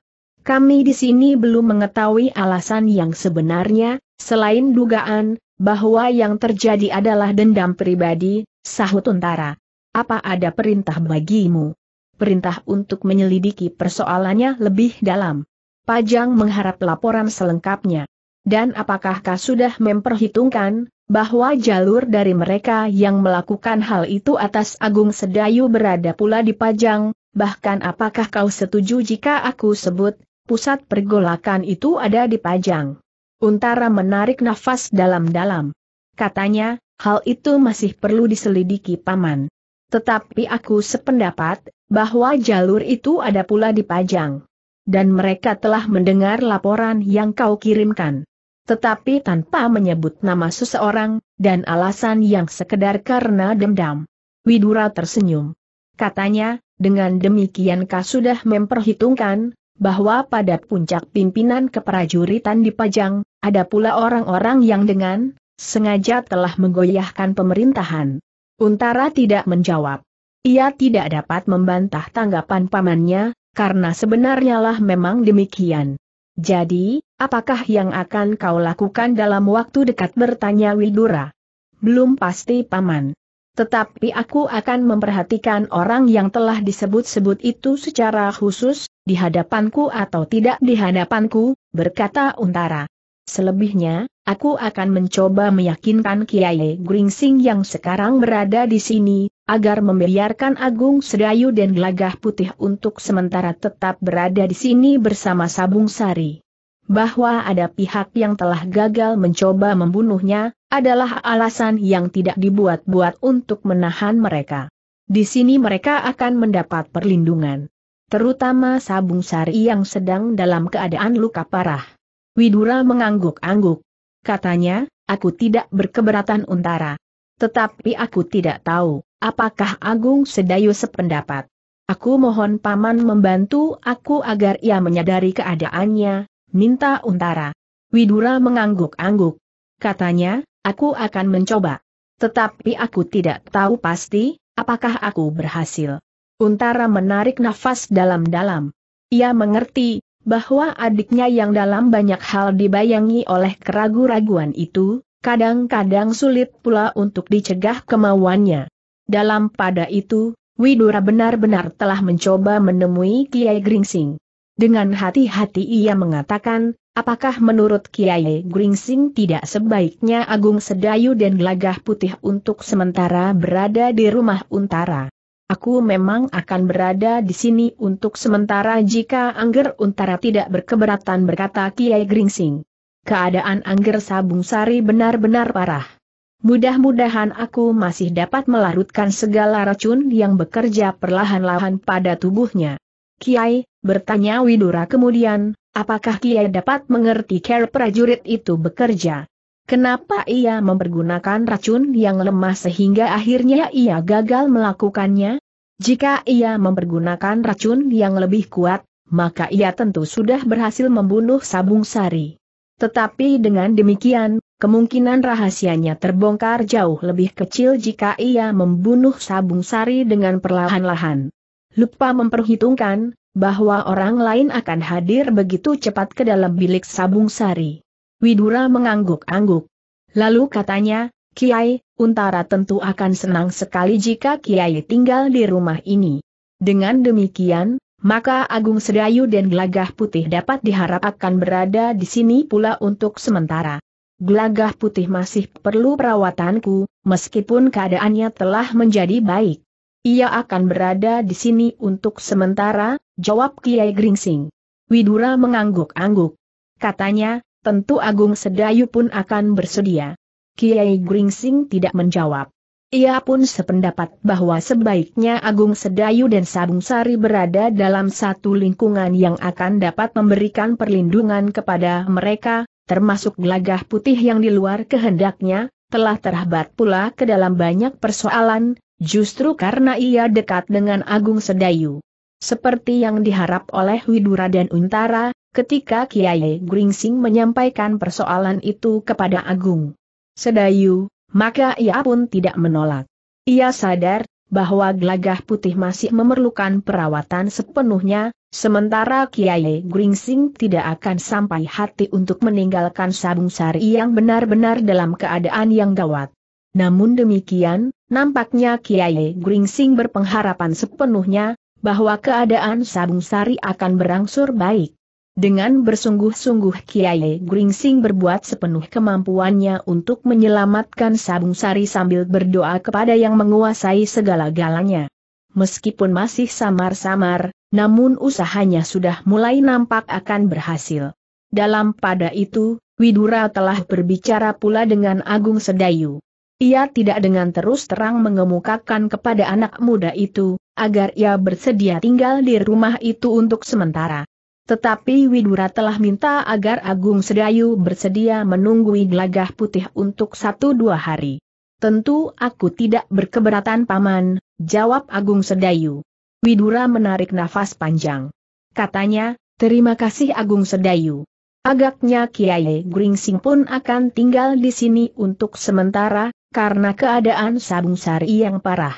Kami di sini belum mengetahui alasan yang sebenarnya, selain dugaan, bahwa yang terjadi adalah dendam pribadi, sahut Untara. Apa ada perintah bagimu? Perintah untuk menyelidiki persoalannya lebih dalam. Pajang mengharap laporan selengkapnya. Dan apakah kau sudah memperhitungkan, bahwa jalur dari mereka yang melakukan hal itu atas Agung Sedayu berada pula di Pajang, bahkan apakah kau setuju jika aku sebut, pusat pergolakan itu ada di Pajang? Untara menarik nafas dalam-dalam. Katanya, hal itu masih perlu diselidiki paman. Tetapi aku sependapat, bahwa jalur itu ada pula di dipajang. Dan mereka telah mendengar laporan yang kau kirimkan. Tetapi tanpa menyebut nama seseorang, dan alasan yang sekedar karena dendam. Widura tersenyum. Katanya, dengan demikian kau sudah memperhitungkan, bahwa pada puncak pimpinan keprajuritan di Pajang, ada pula orang-orang yang dengan sengaja telah menggoyahkan pemerintahan. Untara tidak menjawab. Ia tidak dapat membantah tanggapan pamannya, karena sebenarnya lah memang demikian. Jadi, apakah yang akan kau lakukan dalam waktu dekat bertanya Wildura? Belum pasti paman. Tetapi aku akan memperhatikan orang yang telah disebut-sebut itu secara khusus, di hadapanku atau tidak di hadapanku, berkata Untara. Selebihnya, aku akan mencoba meyakinkan Kiai Gringsing yang sekarang berada di sini, agar membiarkan Agung Sedayu dan Gelagah Putih untuk sementara tetap berada di sini bersama Sabung Sari. Bahwa ada pihak yang telah gagal mencoba membunuhnya, adalah alasan yang tidak dibuat-buat untuk menahan mereka. Di sini mereka akan mendapat perlindungan. Terutama Sabung Sari yang sedang dalam keadaan luka parah. Widura mengangguk-angguk. Katanya, aku tidak berkeberatan Untara. Tetapi aku tidak tahu, apakah Agung Sedayu sependapat. Aku mohon Paman membantu aku agar ia menyadari keadaannya, minta Untara. Widura mengangguk-angguk. Katanya, aku akan mencoba. Tetapi aku tidak tahu pasti, apakah aku berhasil. Untara menarik nafas dalam-dalam. Ia mengerti, bahwa adiknya yang dalam banyak hal dibayangi oleh keraguan-raguan itu, kadang-kadang sulit pula untuk dicegah kemauannya. Dalam pada itu, Widura benar-benar telah mencoba menemui Kiai Gringsing. Dengan hati-hati ia mengatakan, apakah menurut Kiai Gringsing tidak sebaiknya Agung Sedayu dan Lagah Putih untuk sementara berada di rumah Untara? Aku memang akan berada di sini untuk sementara jika Angger Untara tidak berkeberatan berkata Kiai Gringsing. Keadaan Angger Sabung Sari benar-benar parah. Mudah-mudahan aku masih dapat melarutkan segala racun yang bekerja perlahan-lahan pada tubuhnya. Kiai, bertanya Widura kemudian, apakah Kiai dapat mengerti cara prajurit itu bekerja? Kenapa ia mempergunakan racun yang lemah sehingga akhirnya ia gagal melakukannya? Jika ia mempergunakan racun yang lebih kuat, maka ia tentu sudah berhasil membunuh Sabung Sari. Tetapi dengan demikian, kemungkinan rahasianya terbongkar jauh lebih kecil jika ia membunuh Sabung Sari dengan perlahan-lahan. Lupa memperhitungkan, bahwa orang lain akan hadir begitu cepat ke dalam bilik Sabung Sari. Widura mengangguk-angguk. Lalu katanya, Kiai, Untara tentu akan senang sekali jika Kiai tinggal di rumah ini. Dengan demikian, maka Agung Sedayu dan Gelagah Putih dapat diharap akan berada di sini pula untuk sementara. Gelagah Putih masih perlu perawatanku, meskipun keadaannya telah menjadi baik. Ia akan berada di sini untuk sementara, jawab Kiai Gringsing. Widura mengangguk-angguk. Katanya, tentu Agung Sedayu pun akan bersedia. Kiai Gringsing tidak menjawab. Ia pun sependapat bahwa sebaiknya Agung Sedayu dan Sabung Sari berada dalam satu lingkungan yang akan dapat memberikan perlindungan kepada mereka, termasuk gelagah putih yang di luar kehendaknya, telah terhambat pula ke dalam banyak persoalan, justru karena ia dekat dengan Agung Sedayu. Seperti yang diharap oleh Widura dan Untara, ketika Kiai Gringsing menyampaikan persoalan itu kepada Agung Sedayu, maka ia pun tidak menolak. Ia sadar bahwa gelagah putih masih memerlukan perawatan sepenuhnya, sementara Kiai Gringsing tidak akan sampai hati untuk meninggalkan sabung sari yang benar-benar dalam keadaan yang gawat. Namun demikian, nampaknya Kiai Gringsing berpengharapan sepenuhnya bahwa keadaan sabung sari akan berangsur baik. Dengan bersungguh-sungguh Kiai Gringsing berbuat sepenuh kemampuannya untuk menyelamatkan Sabung Sari sambil berdoa kepada yang menguasai segala galanya. Meskipun masih samar-samar, namun usahanya sudah mulai nampak akan berhasil. Dalam pada itu, Widura telah berbicara pula dengan Agung Sedayu. Ia tidak dengan terus terang mengemukakan kepada anak muda itu, agar ia bersedia tinggal di rumah itu untuk sementara. Tetapi Widura telah minta agar Agung Sedayu bersedia menunggui gelagah putih untuk satu dua hari. Tentu aku tidak berkeberatan paman, jawab Agung Sedayu. Widura menarik nafas panjang. Katanya, terima kasih Agung Sedayu. Agaknya Kiai Gringsing pun akan tinggal di sini untuk sementara, karena keadaan Sabung Sari yang parah.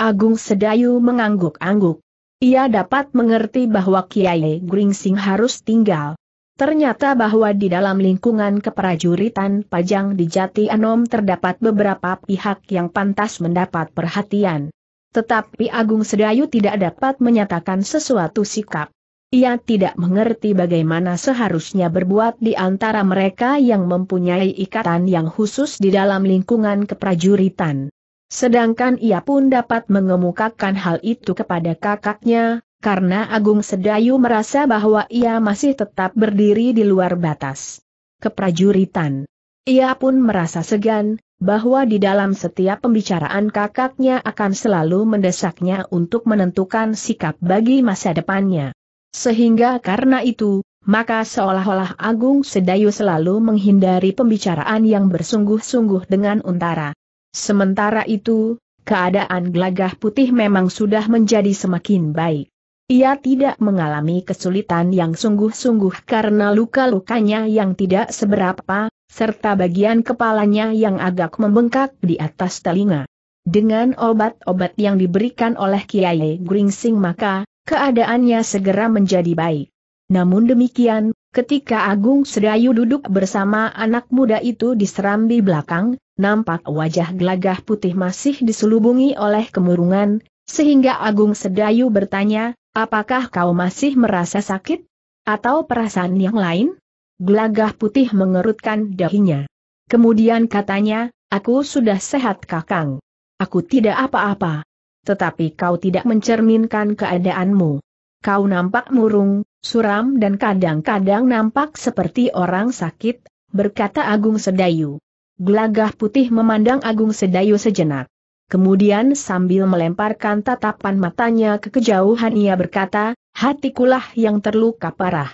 Agung Sedayu mengangguk-angguk. Ia dapat mengerti bahwa Kiai Gringsing harus tinggal. Ternyata bahwa di dalam lingkungan keprajuritan Pajang di Jati Anom terdapat beberapa pihak yang pantas mendapat perhatian. Tetapi Agung Sedayu tidak dapat menyatakan sesuatu sikap. Ia tidak mengerti bagaimana seharusnya berbuat di antara mereka yang mempunyai ikatan yang khusus di dalam lingkungan keprajuritan. Sedangkan ia pun dapat mengemukakan hal itu kepada kakaknya, karena Agung Sedayu merasa bahwa ia masih tetap berdiri di luar batas keprajuritan. Ia pun merasa segan, bahwa di dalam setiap pembicaraan kakaknya akan selalu mendesaknya untuk menentukan sikap bagi masa depannya. Sehingga karena itu, maka seolah-olah Agung Sedayu selalu menghindari pembicaraan yang bersungguh-sungguh dengan untara. Sementara itu, keadaan Glagah putih memang sudah menjadi semakin baik. Ia tidak mengalami kesulitan yang sungguh-sungguh karena luka-lukanya yang tidak seberapa, serta bagian kepalanya yang agak membengkak di atas telinga. Dengan obat-obat yang diberikan oleh Kiai Gringsing maka, keadaannya segera menjadi baik. Namun demikian, ketika Agung Sedayu duduk bersama anak muda itu di serambi belakang, nampak wajah gelagah putih masih diselubungi oleh kemurungan, sehingga Agung Sedayu bertanya, apakah kau masih merasa sakit? Atau perasaan yang lain? Gelagah putih mengerutkan dahinya. Kemudian katanya, aku sudah sehat kakang. Aku tidak apa-apa. Tetapi kau tidak mencerminkan keadaanmu. Kau nampak murung, suram dan kadang-kadang nampak seperti orang sakit, berkata Agung Sedayu. Gelagah putih memandang Agung Sedayu sejenak. Kemudian sambil melemparkan tatapan matanya ke kejauhan ia berkata, hatikulah yang terluka parah.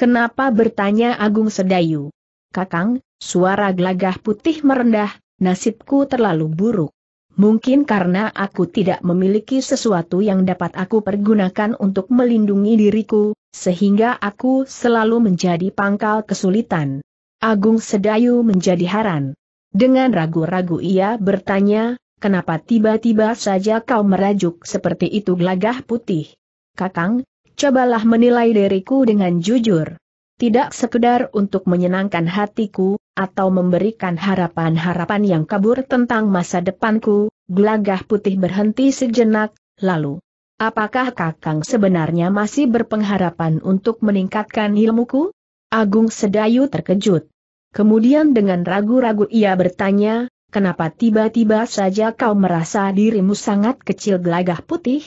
Kenapa bertanya Agung Sedayu? Kakang, suara gelagah putih merendah, nasibku terlalu buruk. Mungkin karena aku tidak memiliki sesuatu yang dapat aku pergunakan untuk melindungi diriku, sehingga aku selalu menjadi pangkal kesulitan. Agung Sedayu menjadi haran. Dengan ragu-ragu ia bertanya, kenapa tiba-tiba saja kau merajuk seperti itu gelagah putih? Kakang, cobalah menilai diriku dengan jujur. Tidak sekedar untuk menyenangkan hatiku, atau memberikan harapan-harapan yang kabur tentang masa depanku, gelagah putih berhenti sejenak, lalu. Apakah Kakang sebenarnya masih berpengharapan untuk meningkatkan ilmuku? Agung Sedayu terkejut. Kemudian dengan ragu-ragu ia bertanya, kenapa tiba-tiba saja kau merasa dirimu sangat kecil gelagah putih?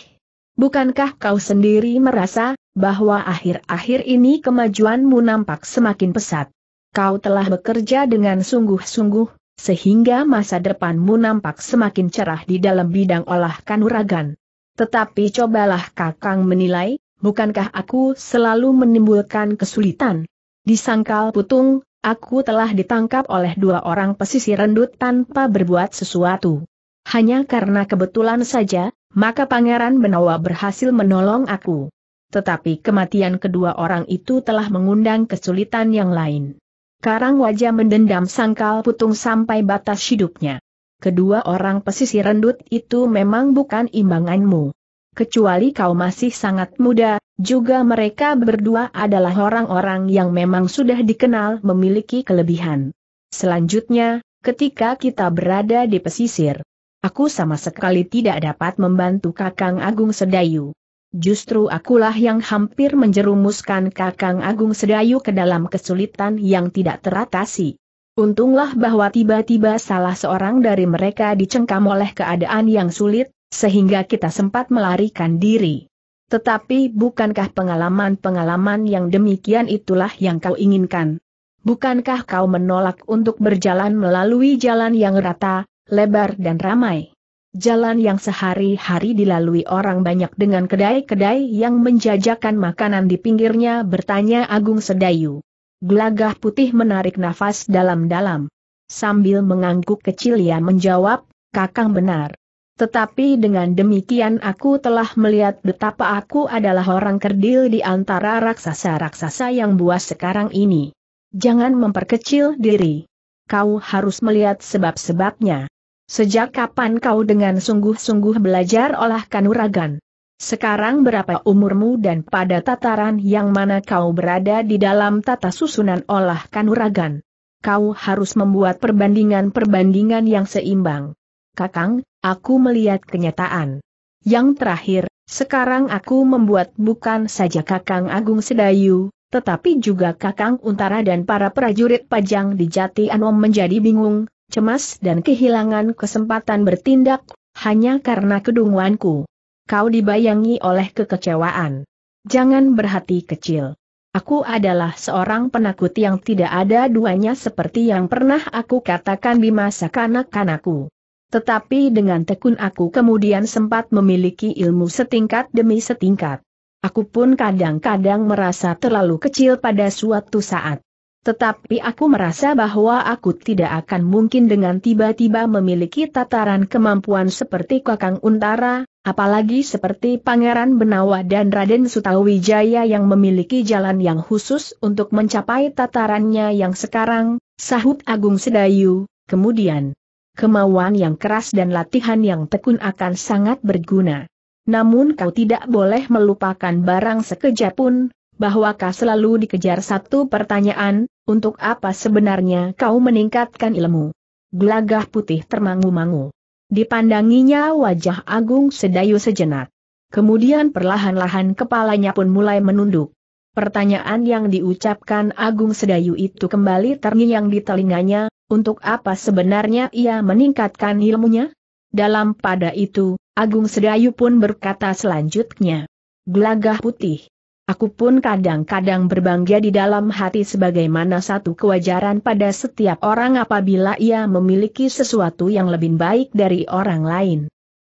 Bukankah kau sendiri merasa, bahwa akhir-akhir ini kemajuanmu nampak semakin pesat? Kau telah bekerja dengan sungguh-sungguh, sehingga masa depanmu nampak semakin cerah di dalam bidang olah kanuragan. Tetapi cobalah kakang menilai, bukankah aku selalu menimbulkan kesulitan? Disangkal putung, aku telah ditangkap oleh dua orang pesisir rendut tanpa berbuat sesuatu. Hanya karena kebetulan saja, maka Pangeran Benawa berhasil menolong aku. Tetapi kematian kedua orang itu telah mengundang kesulitan yang lain. Karang wajah mendendam sangkal putung sampai batas hidupnya. Kedua orang pesisir rendut itu memang bukan imbanganmu. Kecuali kau masih sangat muda, juga mereka berdua adalah orang-orang yang memang sudah dikenal memiliki kelebihan. Selanjutnya, ketika kita berada di pesisir, aku sama sekali tidak dapat membantu Kakang Agung Sedayu. Justru akulah yang hampir menjerumuskan Kakang Agung Sedayu ke dalam kesulitan yang tidak teratasi. Untunglah bahwa tiba-tiba salah seorang dari mereka dicengkam oleh keadaan yang sulit, sehingga kita sempat melarikan diri. Tetapi bukankah pengalaman-pengalaman yang demikian itulah yang kau inginkan? Bukankah kau menolak untuk berjalan melalui jalan yang rata, lebar dan ramai? Jalan yang sehari-hari dilalui orang banyak dengan kedai-kedai yang menjajakan makanan di pinggirnya bertanya Agung Sedayu. Gelagah putih menarik nafas dalam-dalam. Sambil mengangguk kecil ia menjawab, kakang benar. Tetapi dengan demikian aku telah melihat betapa aku adalah orang kerdil di antara raksasa-raksasa yang buas sekarang ini. Jangan memperkecil diri. Kau harus melihat sebab-sebabnya. Sejak kapan kau dengan sungguh-sungguh belajar olah kanuragan? Sekarang berapa umurmu dan pada tataran yang mana kau berada di dalam tata susunan olah kanuragan? Kau harus membuat perbandingan-perbandingan yang seimbang. Kakang, aku melihat kenyataan. Yang terakhir, sekarang aku membuat bukan saja Kakang Agung Sedayu, tetapi juga Kakang Untara dan para prajurit pajang di Jati Anom menjadi bingung, cemas dan kehilangan kesempatan bertindak, hanya karena kedunguanku. Kau dibayangi oleh kekecewaan. Jangan berhati kecil. Aku adalah seorang penakut yang tidak ada duanya seperti yang pernah aku katakan di masa kanak-kanakku. Tetapi dengan tekun aku kemudian sempat memiliki ilmu setingkat demi setingkat. Aku pun kadang-kadang merasa terlalu kecil pada suatu saat. Tetapi aku merasa bahwa aku tidak akan mungkin dengan tiba-tiba memiliki tataran kemampuan seperti Kakang Untara, apalagi seperti Pangeran Benawa dan Raden Sutawijaya yang memiliki jalan yang khusus untuk mencapai tatarannya yang sekarang, sahut Agung Sedayu, kemudian kemauan yang keras dan latihan yang tekun akan sangat berguna. Namun kau tidak boleh melupakan barang sekejap pun, bahwa kau selalu dikejar satu pertanyaan, untuk apa sebenarnya kau meningkatkan ilmu? Gelagah putih termangu-mangu. Dipandanginya wajah Agung Sedayu sejenak. Kemudian perlahan-lahan kepalanya pun mulai menunduk. Pertanyaan yang diucapkan Agung Sedayu itu kembali terngiang di telinganya, untuk apa sebenarnya ia meningkatkan ilmunya? Dalam pada itu, Agung Sedayu pun berkata selanjutnya. Gelagah putih. Aku pun kadang-kadang berbangga di dalam hati sebagaimana satu kewajaran pada setiap orang apabila ia memiliki sesuatu yang lebih baik dari orang lain.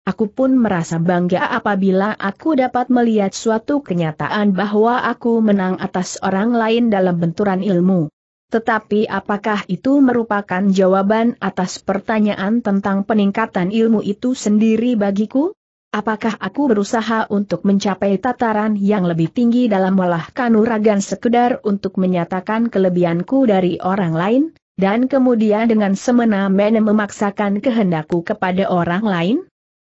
Aku pun merasa bangga apabila aku dapat melihat suatu kenyataan bahwa aku menang atas orang lain dalam benturan ilmu. Tetapi apakah itu merupakan jawaban atas pertanyaan tentang peningkatan ilmu itu sendiri bagiku? Apakah aku berusaha untuk mencapai tataran yang lebih tinggi dalam olah kanuragan sekedar untuk menyatakan kelebihanku dari orang lain, dan kemudian dengan semena-mena memaksakan kehendakku kepada orang lain?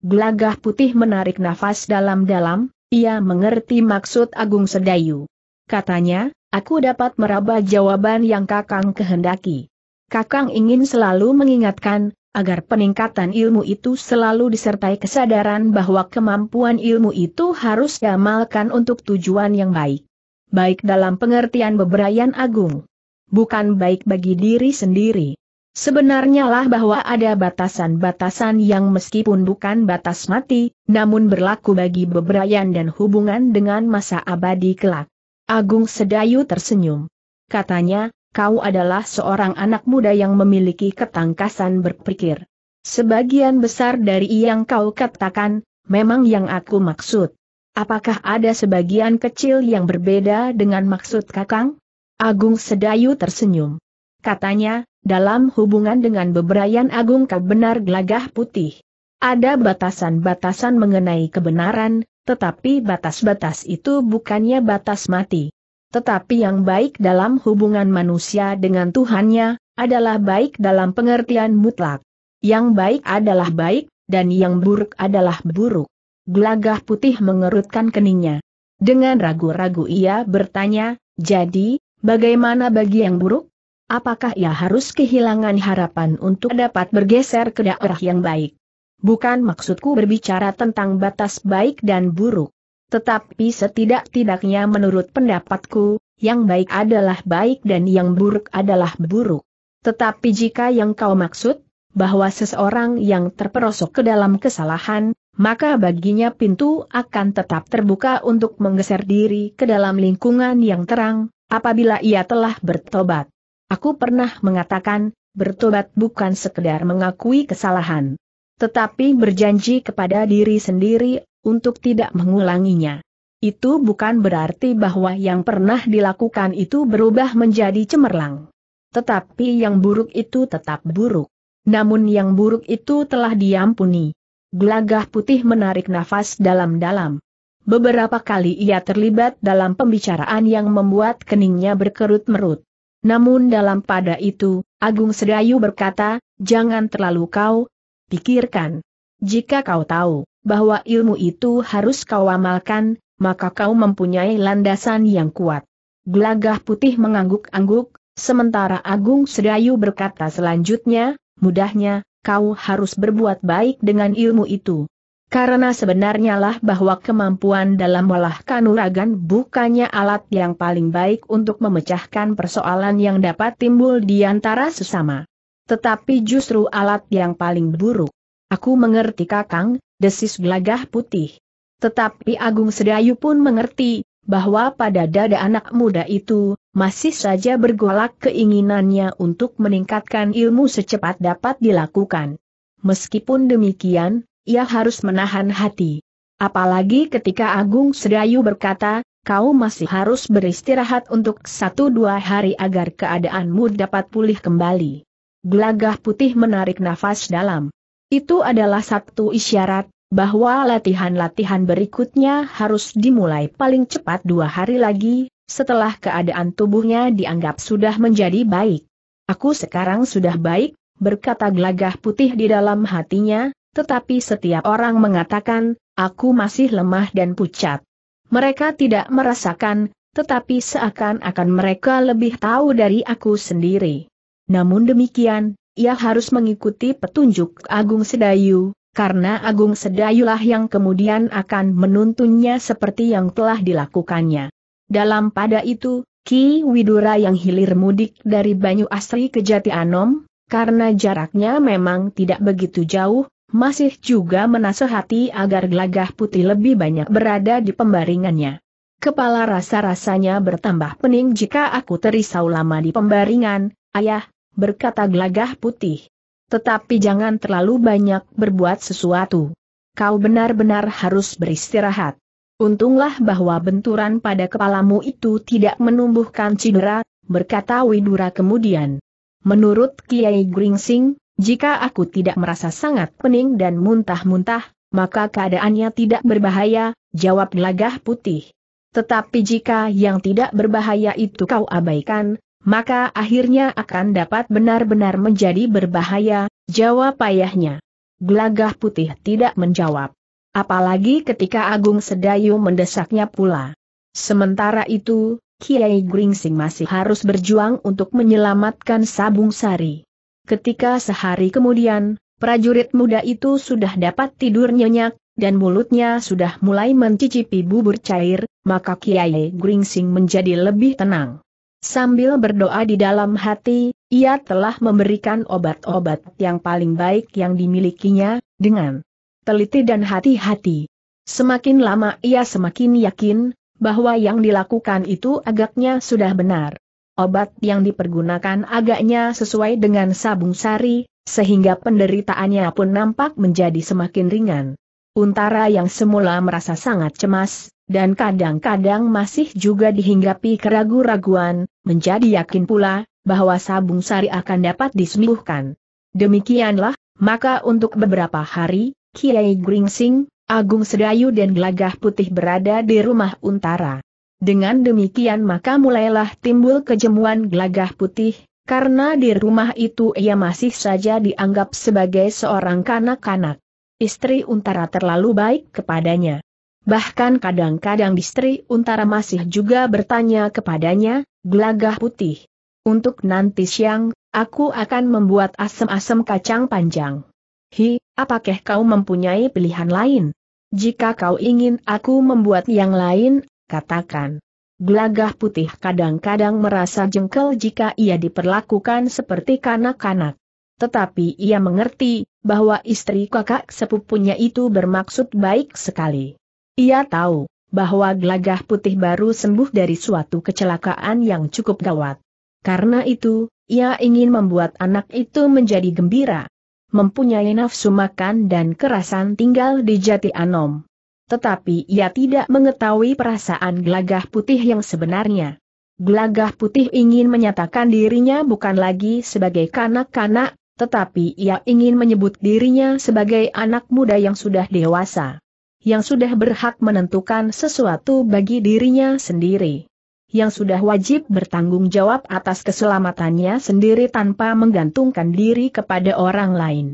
Gelagah putih menarik nafas dalam-dalam, ia mengerti maksud Agung Sedayu. Katanya, Aku dapat meraba jawaban yang Kakang kehendaki. Kakang ingin selalu mengingatkan, agar peningkatan ilmu itu selalu disertai kesadaran bahwa kemampuan ilmu itu harus diamalkan untuk tujuan yang baik. Baik dalam pengertian beberayan agung. Bukan baik bagi diri sendiri. Sebenarnya lah bahwa ada batasan-batasan yang meskipun bukan batas mati, namun berlaku bagi beberayan dan hubungan dengan masa abadi kelak. Agung Sedayu tersenyum. Katanya, kau adalah seorang anak muda yang memiliki ketangkasan berpikir. Sebagian besar dari yang kau katakan, memang yang aku maksud. Apakah ada sebagian kecil yang berbeda dengan maksud kakang? Agung Sedayu tersenyum. Katanya, dalam hubungan dengan beberayan Agung kau benar gelagah putih. Ada batasan-batasan mengenai kebenaran, tetapi batas-batas itu bukannya batas mati. Tetapi yang baik dalam hubungan manusia dengan Tuhannya, adalah baik dalam pengertian mutlak. Yang baik adalah baik, dan yang buruk adalah buruk. Gelagah putih mengerutkan keningnya. Dengan ragu-ragu ia bertanya, jadi, bagaimana bagi yang buruk? Apakah ia harus kehilangan harapan untuk dapat bergeser ke daerah yang baik? bukan maksudku berbicara tentang batas baik dan buruk. Tetapi setidak-tidaknya menurut pendapatku, yang baik adalah baik dan yang buruk adalah buruk. Tetapi jika yang kau maksud, bahwa seseorang yang terperosok ke dalam kesalahan, maka baginya pintu akan tetap terbuka untuk menggeser diri ke dalam lingkungan yang terang, apabila ia telah bertobat. Aku pernah mengatakan, bertobat bukan sekedar mengakui kesalahan. Tetapi berjanji kepada diri sendiri, untuk tidak mengulanginya. Itu bukan berarti bahwa yang pernah dilakukan itu berubah menjadi cemerlang. Tetapi yang buruk itu tetap buruk. Namun yang buruk itu telah diampuni. Gelagah putih menarik nafas dalam-dalam. Beberapa kali ia terlibat dalam pembicaraan yang membuat keningnya berkerut merut. Namun dalam pada itu, Agung Sedayu berkata, jangan terlalu kau, pikirkan. Jika kau tahu bahwa ilmu itu harus kau amalkan, maka kau mempunyai landasan yang kuat. Gelagah putih mengangguk-angguk, sementara Agung Sedayu berkata selanjutnya, mudahnya, kau harus berbuat baik dengan ilmu itu. Karena sebenarnya lah bahwa kemampuan dalam olah kanuragan bukannya alat yang paling baik untuk memecahkan persoalan yang dapat timbul di antara sesama. Tetapi justru alat yang paling buruk. Aku mengerti kakang, desis gelagah putih. Tetapi Agung Sedayu pun mengerti, bahwa pada dada anak muda itu, masih saja bergolak keinginannya untuk meningkatkan ilmu secepat dapat dilakukan. Meskipun demikian, ia harus menahan hati. Apalagi ketika Agung Sedayu berkata, kau masih harus beristirahat untuk satu dua hari agar keadaanmu dapat pulih kembali. Gelagah putih menarik nafas dalam. Itu adalah satu isyarat, bahwa latihan-latihan berikutnya harus dimulai paling cepat dua hari lagi, setelah keadaan tubuhnya dianggap sudah menjadi baik. Aku sekarang sudah baik, berkata gelagah putih di dalam hatinya, tetapi setiap orang mengatakan, aku masih lemah dan pucat. Mereka tidak merasakan, tetapi seakan-akan mereka lebih tahu dari aku sendiri. Namun demikian, ia harus mengikuti petunjuk Agung Sedayu, karena Agung Sedayulah yang kemudian akan menuntunnya seperti yang telah dilakukannya. Dalam pada itu, Ki Widura yang hilir mudik dari Banyu Asri ke Jati Anom, karena jaraknya memang tidak begitu jauh, masih juga menasehati agar gelagah putih lebih banyak berada di pembaringannya. Kepala rasa-rasanya bertambah pening jika aku terisau lama di pembaringan, ayah, berkata gelagah putih. Tetapi jangan terlalu banyak berbuat sesuatu. Kau benar-benar harus beristirahat. Untunglah bahwa benturan pada kepalamu itu tidak menumbuhkan cedera, berkata Widura kemudian. Menurut Kiai Gringsing, jika aku tidak merasa sangat pening dan muntah-muntah, maka keadaannya tidak berbahaya, jawab gelagah putih. Tetapi jika yang tidak berbahaya itu kau abaikan, maka akhirnya akan dapat benar-benar menjadi berbahaya, jawab payahnya. Gelagah putih tidak menjawab. Apalagi ketika Agung Sedayu mendesaknya pula. Sementara itu, Kiai Gringsing masih harus berjuang untuk menyelamatkan Sabung Sari. Ketika sehari kemudian, prajurit muda itu sudah dapat tidur nyenyak, dan mulutnya sudah mulai mencicipi bubur cair, maka Kiai Gringsing menjadi lebih tenang. Sambil berdoa di dalam hati, ia telah memberikan obat-obat yang paling baik yang dimilikinya, dengan teliti dan hati-hati. Semakin lama ia semakin yakin, bahwa yang dilakukan itu agaknya sudah benar. Obat yang dipergunakan agaknya sesuai dengan sabung sari, sehingga penderitaannya pun nampak menjadi semakin ringan. Untara yang semula merasa sangat cemas, dan kadang-kadang masih juga dihinggapi keragu-raguan, menjadi yakin pula, bahwa sabung sari akan dapat disembuhkan. Demikianlah, maka untuk beberapa hari, Kiai Gringsing, Agung Sedayu dan Gelagah Putih berada di rumah Untara. Dengan demikian maka mulailah timbul kejemuan Gelagah Putih, karena di rumah itu ia masih saja dianggap sebagai seorang kanak-kanak. Istri Untara terlalu baik kepadanya bahkan kadang-kadang istri Untara masih juga bertanya kepadanya, gelagah putih. Untuk nanti siang, aku akan membuat asem-asem kacang panjang. Hi, apakah kau mempunyai pilihan lain? Jika kau ingin aku membuat yang lain, katakan. Gelagah putih kadang-kadang merasa jengkel jika ia diperlakukan seperti kanak-kanak. Tetapi ia mengerti bahwa istri kakak sepupunya itu bermaksud baik sekali. Ia tahu bahwa gelagah putih baru sembuh dari suatu kecelakaan yang cukup gawat. Karena itu, ia ingin membuat anak itu menjadi gembira. Mempunyai nafsu makan dan kerasan tinggal di Jati Anom. Tetapi ia tidak mengetahui perasaan gelagah putih yang sebenarnya. Gelagah putih ingin menyatakan dirinya bukan lagi sebagai kanak-kanak, tetapi ia ingin menyebut dirinya sebagai anak muda yang sudah dewasa yang sudah berhak menentukan sesuatu bagi dirinya sendiri. Yang sudah wajib bertanggung jawab atas keselamatannya sendiri tanpa menggantungkan diri kepada orang lain.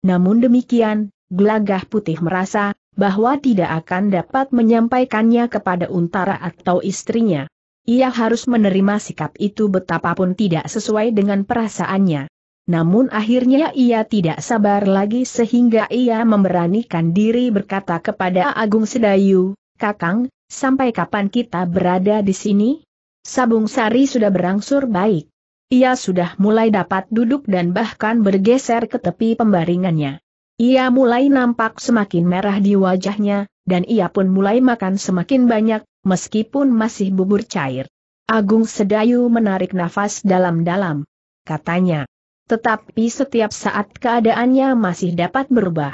Namun demikian, Gelagah Putih merasa bahwa tidak akan dapat menyampaikannya kepada Untara atau istrinya. Ia harus menerima sikap itu betapapun tidak sesuai dengan perasaannya. Namun akhirnya ia tidak sabar lagi sehingga ia memberanikan diri berkata kepada Agung Sedayu, Kakang, sampai kapan kita berada di sini? Sabung Sari sudah berangsur baik. Ia sudah mulai dapat duduk dan bahkan bergeser ke tepi pembaringannya. Ia mulai nampak semakin merah di wajahnya, dan ia pun mulai makan semakin banyak, meskipun masih bubur cair. Agung Sedayu menarik nafas dalam-dalam. Katanya, tetapi setiap saat keadaannya masih dapat berubah.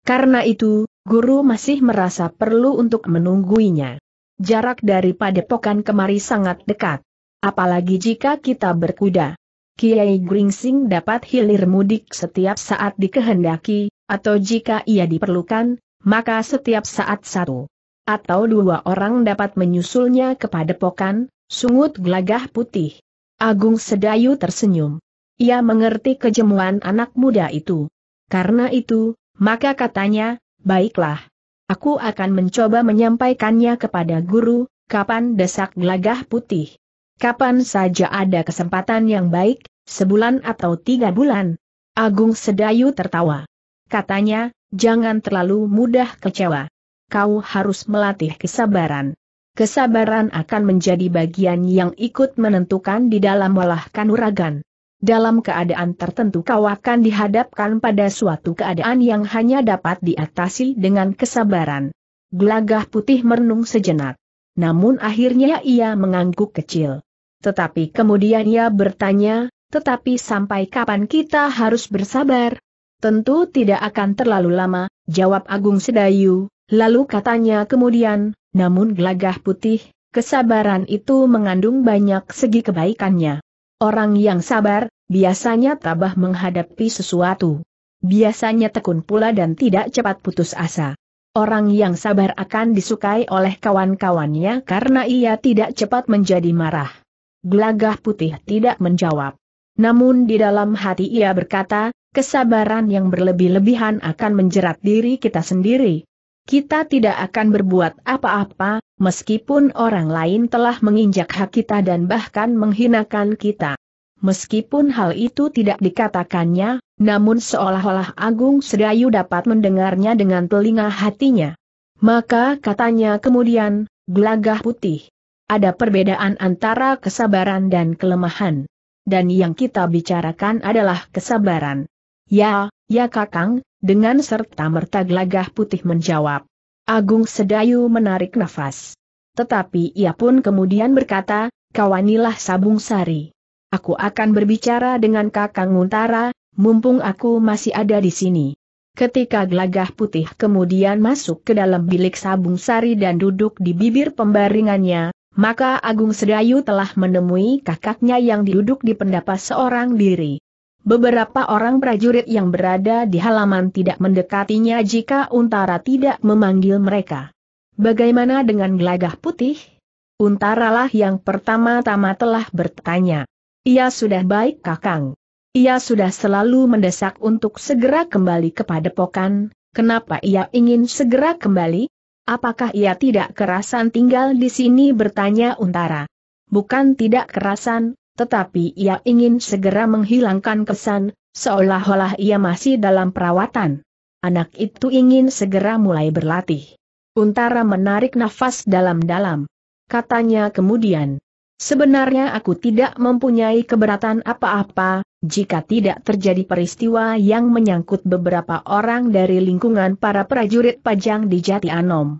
Karena itu, guru masih merasa perlu untuk menungguinya. Jarak dari padepokan kemari sangat dekat. Apalagi jika kita berkuda. Kiai Gringsing dapat hilir mudik setiap saat dikehendaki, atau jika ia diperlukan, maka setiap saat satu atau dua orang dapat menyusulnya kepada pokan, sungut gelagah putih. Agung Sedayu tersenyum. Ia mengerti kejemuan anak muda itu. Karena itu, maka katanya, baiklah. Aku akan mencoba menyampaikannya kepada guru, kapan desak gelagah putih. Kapan saja ada kesempatan yang baik, sebulan atau tiga bulan. Agung Sedayu tertawa. Katanya, jangan terlalu mudah kecewa. Kau harus melatih kesabaran. Kesabaran akan menjadi bagian yang ikut menentukan di dalam olah kanuragan dalam keadaan tertentu kau akan dihadapkan pada suatu keadaan yang hanya dapat diatasi dengan kesabaran. Gelagah putih merenung sejenak. Namun akhirnya ia mengangguk kecil. Tetapi kemudian ia bertanya, tetapi sampai kapan kita harus bersabar? Tentu tidak akan terlalu lama, jawab Agung Sedayu, lalu katanya kemudian, namun gelagah putih, kesabaran itu mengandung banyak segi kebaikannya. Orang yang sabar, biasanya tabah menghadapi sesuatu. Biasanya tekun pula dan tidak cepat putus asa. Orang yang sabar akan disukai oleh kawan-kawannya karena ia tidak cepat menjadi marah. Gelagah putih tidak menjawab. Namun di dalam hati ia berkata, kesabaran yang berlebih-lebihan akan menjerat diri kita sendiri. Kita tidak akan berbuat apa-apa, Meskipun orang lain telah menginjak hak kita dan bahkan menghinakan kita. Meskipun hal itu tidak dikatakannya, namun seolah-olah Agung Sedayu dapat mendengarnya dengan telinga hatinya. Maka katanya kemudian, gelagah putih. Ada perbedaan antara kesabaran dan kelemahan. Dan yang kita bicarakan adalah kesabaran. Ya, ya kakang, dengan serta merta gelagah putih menjawab. Agung Sedayu menarik nafas. Tetapi ia pun kemudian berkata, kawanilah Sabung Sari. Aku akan berbicara dengan Kakang Untara, mumpung aku masih ada di sini. Ketika gelagah putih kemudian masuk ke dalam bilik Sabung Sari dan duduk di bibir pembaringannya, maka Agung Sedayu telah menemui kakaknya yang duduk di pendapa seorang diri. Beberapa orang prajurit yang berada di halaman tidak mendekatinya jika Untara tidak memanggil mereka. Bagaimana dengan gelagah putih? Untaralah yang pertama-tama telah bertanya. Ia sudah baik kakang. Ia sudah selalu mendesak untuk segera kembali kepada pokan, kenapa ia ingin segera kembali? Apakah ia tidak kerasan tinggal di sini bertanya Untara? Bukan tidak kerasan, tetapi ia ingin segera menghilangkan kesan, seolah-olah ia masih dalam perawatan. Anak itu ingin segera mulai berlatih. Untara menarik nafas dalam-dalam. Katanya kemudian, Sebenarnya aku tidak mempunyai keberatan apa-apa, jika tidak terjadi peristiwa yang menyangkut beberapa orang dari lingkungan para prajurit pajang di Jati Anom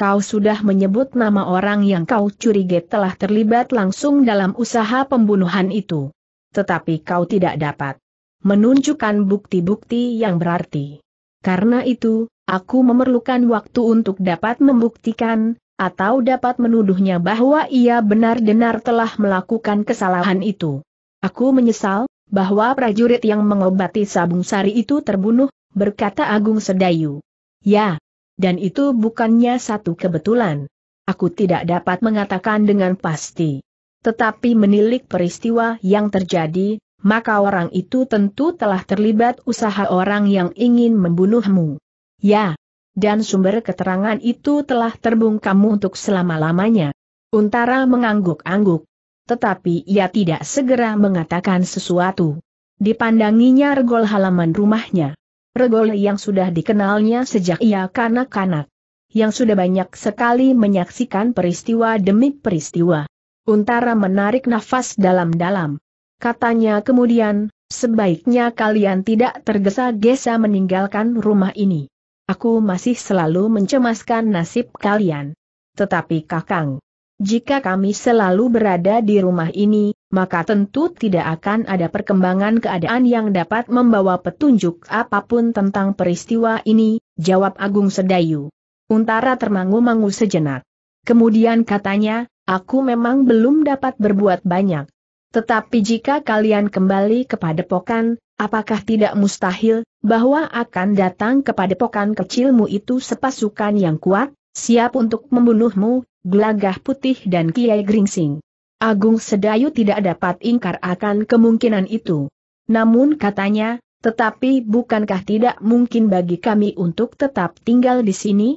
kau sudah menyebut nama orang yang kau curigai telah terlibat langsung dalam usaha pembunuhan itu. Tetapi kau tidak dapat menunjukkan bukti-bukti yang berarti. Karena itu, aku memerlukan waktu untuk dapat membuktikan, atau dapat menuduhnya bahwa ia benar-benar telah melakukan kesalahan itu. Aku menyesal, bahwa prajurit yang mengobati Sabung Sari itu terbunuh, berkata Agung Sedayu. Ya, dan itu bukannya satu kebetulan. Aku tidak dapat mengatakan dengan pasti. Tetapi menilik peristiwa yang terjadi, maka orang itu tentu telah terlibat usaha orang yang ingin membunuhmu. Ya, dan sumber keterangan itu telah terbungkamu untuk selama-lamanya. Untara mengangguk-angguk. Tetapi ia tidak segera mengatakan sesuatu. Dipandanginya regol halaman rumahnya. Regole yang sudah dikenalnya sejak ia kanak-kanak. Yang sudah banyak sekali menyaksikan peristiwa demi peristiwa. Untara menarik nafas dalam-dalam. Katanya kemudian, sebaiknya kalian tidak tergesa-gesa meninggalkan rumah ini. Aku masih selalu mencemaskan nasib kalian. Tetapi kakang, jika kami selalu berada di rumah ini, maka tentu tidak akan ada perkembangan keadaan yang dapat membawa petunjuk apapun tentang peristiwa ini, jawab Agung Sedayu. Untara termangu-mangu sejenak. Kemudian katanya, aku memang belum dapat berbuat banyak. Tetapi jika kalian kembali kepada padepokan, apakah tidak mustahil, bahwa akan datang kepada padepokan kecilmu itu sepasukan yang kuat, siap untuk membunuhmu, gelagah putih dan kiai gringsing. Agung Sedayu tidak dapat ingkar akan kemungkinan itu. Namun katanya, tetapi bukankah tidak mungkin bagi kami untuk tetap tinggal di sini?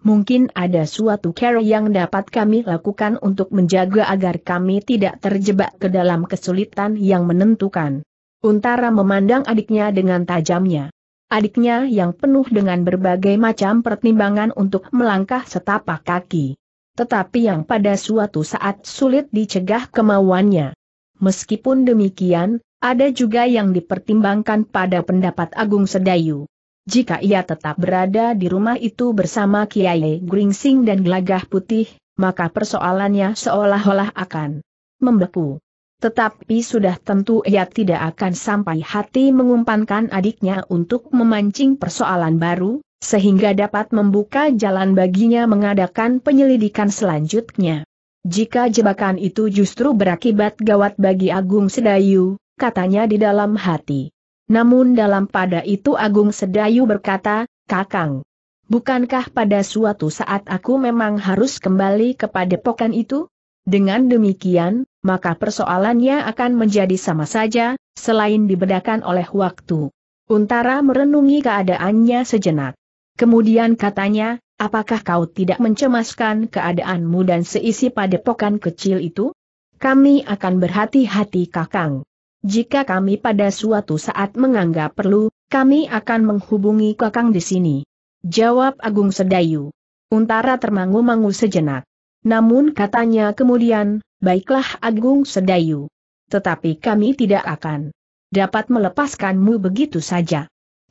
Mungkin ada suatu cara yang dapat kami lakukan untuk menjaga agar kami tidak terjebak ke dalam kesulitan yang menentukan. Untara memandang adiknya dengan tajamnya. Adiknya yang penuh dengan berbagai macam pertimbangan untuk melangkah setapak kaki tetapi yang pada suatu saat sulit dicegah kemauannya. Meskipun demikian, ada juga yang dipertimbangkan pada pendapat Agung Sedayu. Jika ia tetap berada di rumah itu bersama Kiai Gringsing dan Gelagah Putih, maka persoalannya seolah-olah akan membeku. Tetapi sudah tentu ia tidak akan sampai hati mengumpankan adiknya untuk memancing persoalan baru, sehingga dapat membuka jalan baginya mengadakan penyelidikan selanjutnya. Jika jebakan itu justru berakibat gawat bagi Agung Sedayu, katanya di dalam hati. Namun dalam pada itu Agung Sedayu berkata, Kakang, bukankah pada suatu saat aku memang harus kembali kepada pokan itu? Dengan demikian, maka persoalannya akan menjadi sama saja, selain dibedakan oleh waktu. Untara merenungi keadaannya sejenak. Kemudian katanya, apakah kau tidak mencemaskan keadaanmu dan seisi padepokan kecil itu? Kami akan berhati-hati kakang. Jika kami pada suatu saat menganggap perlu, kami akan menghubungi kakang di sini. Jawab Agung Sedayu. Untara termangu-mangu sejenak. Namun katanya kemudian, baiklah Agung Sedayu. Tetapi kami tidak akan dapat melepaskanmu begitu saja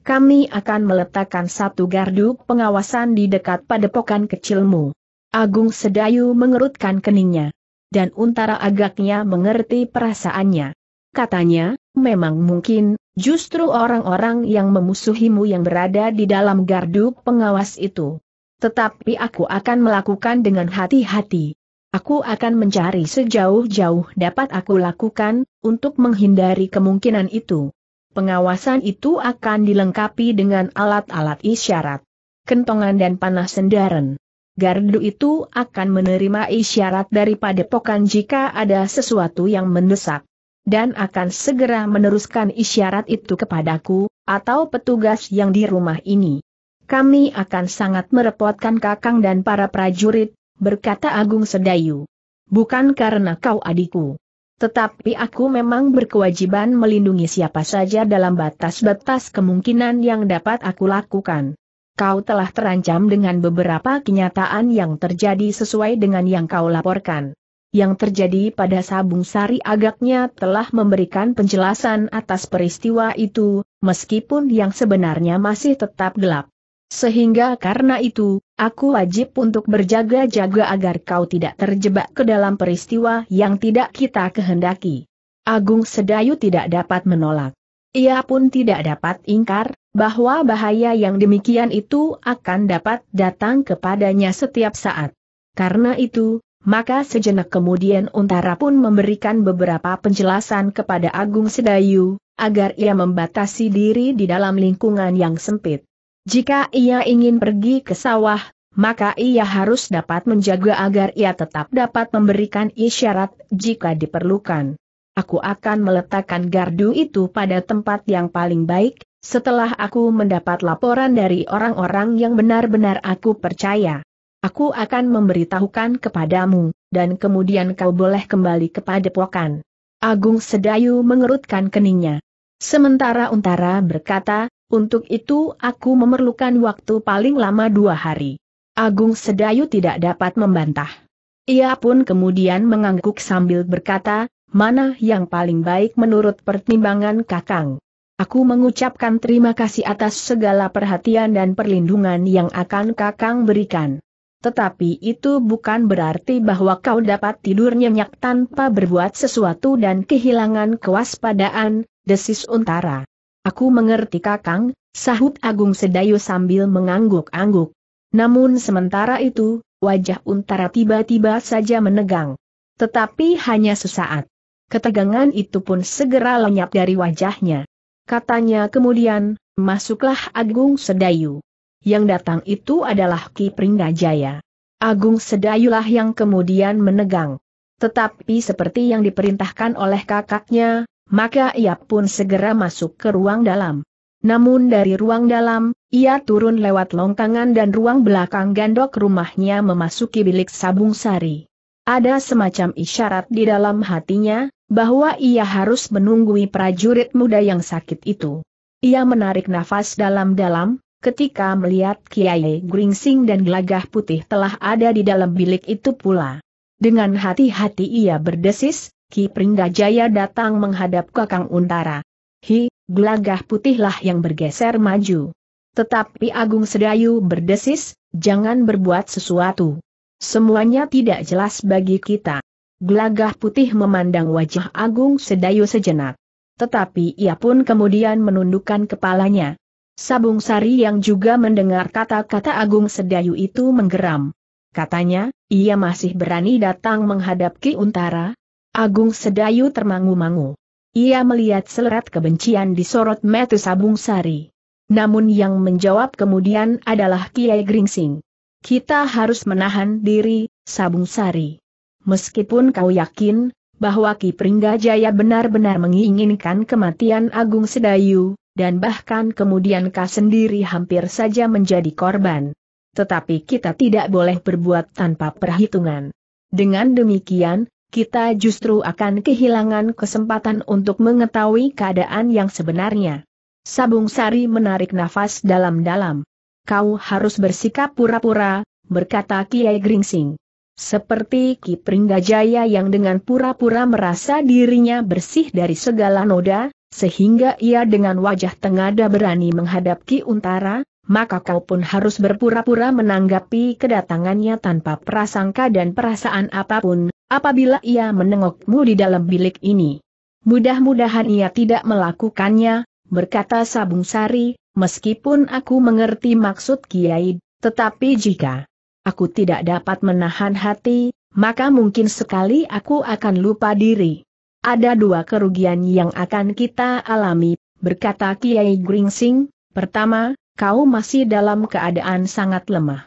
kami akan meletakkan satu gardu pengawasan di dekat padepokan kecilmu. Agung Sedayu mengerutkan keningnya. Dan Untara agaknya mengerti perasaannya. Katanya, memang mungkin, justru orang-orang yang memusuhimu yang berada di dalam gardu pengawas itu. Tetapi aku akan melakukan dengan hati-hati. Aku akan mencari sejauh-jauh dapat aku lakukan, untuk menghindari kemungkinan itu pengawasan itu akan dilengkapi dengan alat-alat isyarat, kentongan dan panah sendaren. Gardu itu akan menerima isyarat daripada pokan jika ada sesuatu yang mendesak, dan akan segera meneruskan isyarat itu kepadaku, atau petugas yang di rumah ini. Kami akan sangat merepotkan kakang dan para prajurit, berkata Agung Sedayu. Bukan karena kau adikku. Tetapi aku memang berkewajiban melindungi siapa saja dalam batas-batas kemungkinan yang dapat aku lakukan. Kau telah terancam dengan beberapa kenyataan yang terjadi sesuai dengan yang kau laporkan. Yang terjadi pada Sabung Sari agaknya telah memberikan penjelasan atas peristiwa itu, meskipun yang sebenarnya masih tetap gelap. Sehingga karena itu, Aku wajib untuk berjaga-jaga agar kau tidak terjebak ke dalam peristiwa yang tidak kita kehendaki. Agung Sedayu tidak dapat menolak. Ia pun tidak dapat ingkar, bahwa bahaya yang demikian itu akan dapat datang kepadanya setiap saat. Karena itu, maka sejenak kemudian Untara pun memberikan beberapa penjelasan kepada Agung Sedayu, agar ia membatasi diri di dalam lingkungan yang sempit. Jika ia ingin pergi ke sawah, maka ia harus dapat menjaga agar ia tetap dapat memberikan isyarat jika diperlukan. Aku akan meletakkan gardu itu pada tempat yang paling baik, setelah aku mendapat laporan dari orang-orang yang benar-benar aku percaya. Aku akan memberitahukan kepadamu, dan kemudian kau boleh kembali kepada Pokan. Agung Sedayu mengerutkan keningnya. Sementara Untara berkata, untuk itu aku memerlukan waktu paling lama dua hari. Agung Sedayu tidak dapat membantah. Ia pun kemudian mengangguk sambil berkata, mana yang paling baik menurut pertimbangan Kakang. Aku mengucapkan terima kasih atas segala perhatian dan perlindungan yang akan Kakang berikan. Tetapi itu bukan berarti bahwa kau dapat tidur nyenyak tanpa berbuat sesuatu dan kehilangan kewaspadaan, desis Untara. Aku mengerti kakang, sahut Agung Sedayu sambil mengangguk-angguk. Namun sementara itu, wajah Untara tiba-tiba saja menegang. Tetapi hanya sesaat. Ketegangan itu pun segera lenyap dari wajahnya. Katanya kemudian, masuklah Agung Sedayu. Yang datang itu adalah Ki Pringgajaya. Agung Sedayulah yang kemudian menegang. Tetapi seperti yang diperintahkan oleh kakaknya, maka ia pun segera masuk ke ruang dalam. Namun dari ruang dalam, ia turun lewat longkangan dan ruang belakang gandok rumahnya memasuki bilik sabung sari. Ada semacam isyarat di dalam hatinya, bahwa ia harus menunggui prajurit muda yang sakit itu. Ia menarik nafas dalam-dalam, ketika melihat Kiai Gringsing dan gelagah putih telah ada di dalam bilik itu pula. Dengan hati-hati ia berdesis, Ki Pringgajaya datang menghadap Kakang Untara. Hi, gelagah putihlah yang bergeser maju. Tetapi Agung Sedayu berdesis, jangan berbuat sesuatu. Semuanya tidak jelas bagi kita. Gelagah putih memandang wajah Agung Sedayu sejenak. Tetapi ia pun kemudian menundukkan kepalanya. Sabung Sari yang juga mendengar kata-kata Agung Sedayu itu menggeram. Katanya, ia masih berani datang menghadap Ki Untara, Agung Sedayu termangu-mangu. Ia melihat selerat kebencian di sorot mata Sabung Sari. Namun yang menjawab kemudian adalah Kiai Gringsing. Kita harus menahan diri, Sabung Sari. Meskipun kau yakin, bahwa Ki Pringgajaya benar-benar menginginkan kematian Agung Sedayu, dan bahkan kemudian kau sendiri hampir saja menjadi korban. Tetapi kita tidak boleh berbuat tanpa perhitungan. Dengan demikian, kita justru akan kehilangan kesempatan untuk mengetahui keadaan yang sebenarnya. Sabung Sari menarik nafas dalam-dalam. Kau harus bersikap pura-pura, berkata Kiai Gringsing. Seperti Ki Pringgajaya yang dengan pura-pura merasa dirinya bersih dari segala noda, sehingga ia dengan wajah tengada berani menghadap Ki Untara, maka kau pun harus berpura-pura menanggapi kedatangannya tanpa prasangka dan perasaan apapun, apabila ia menengokmu di dalam bilik ini. Mudah-mudahan ia tidak melakukannya, berkata Sabung Sari, meskipun aku mengerti maksud Kiai, tetapi jika aku tidak dapat menahan hati, maka mungkin sekali aku akan lupa diri. Ada dua kerugian yang akan kita alami, berkata Kiai Gringsing, pertama, kau masih dalam keadaan sangat lemah.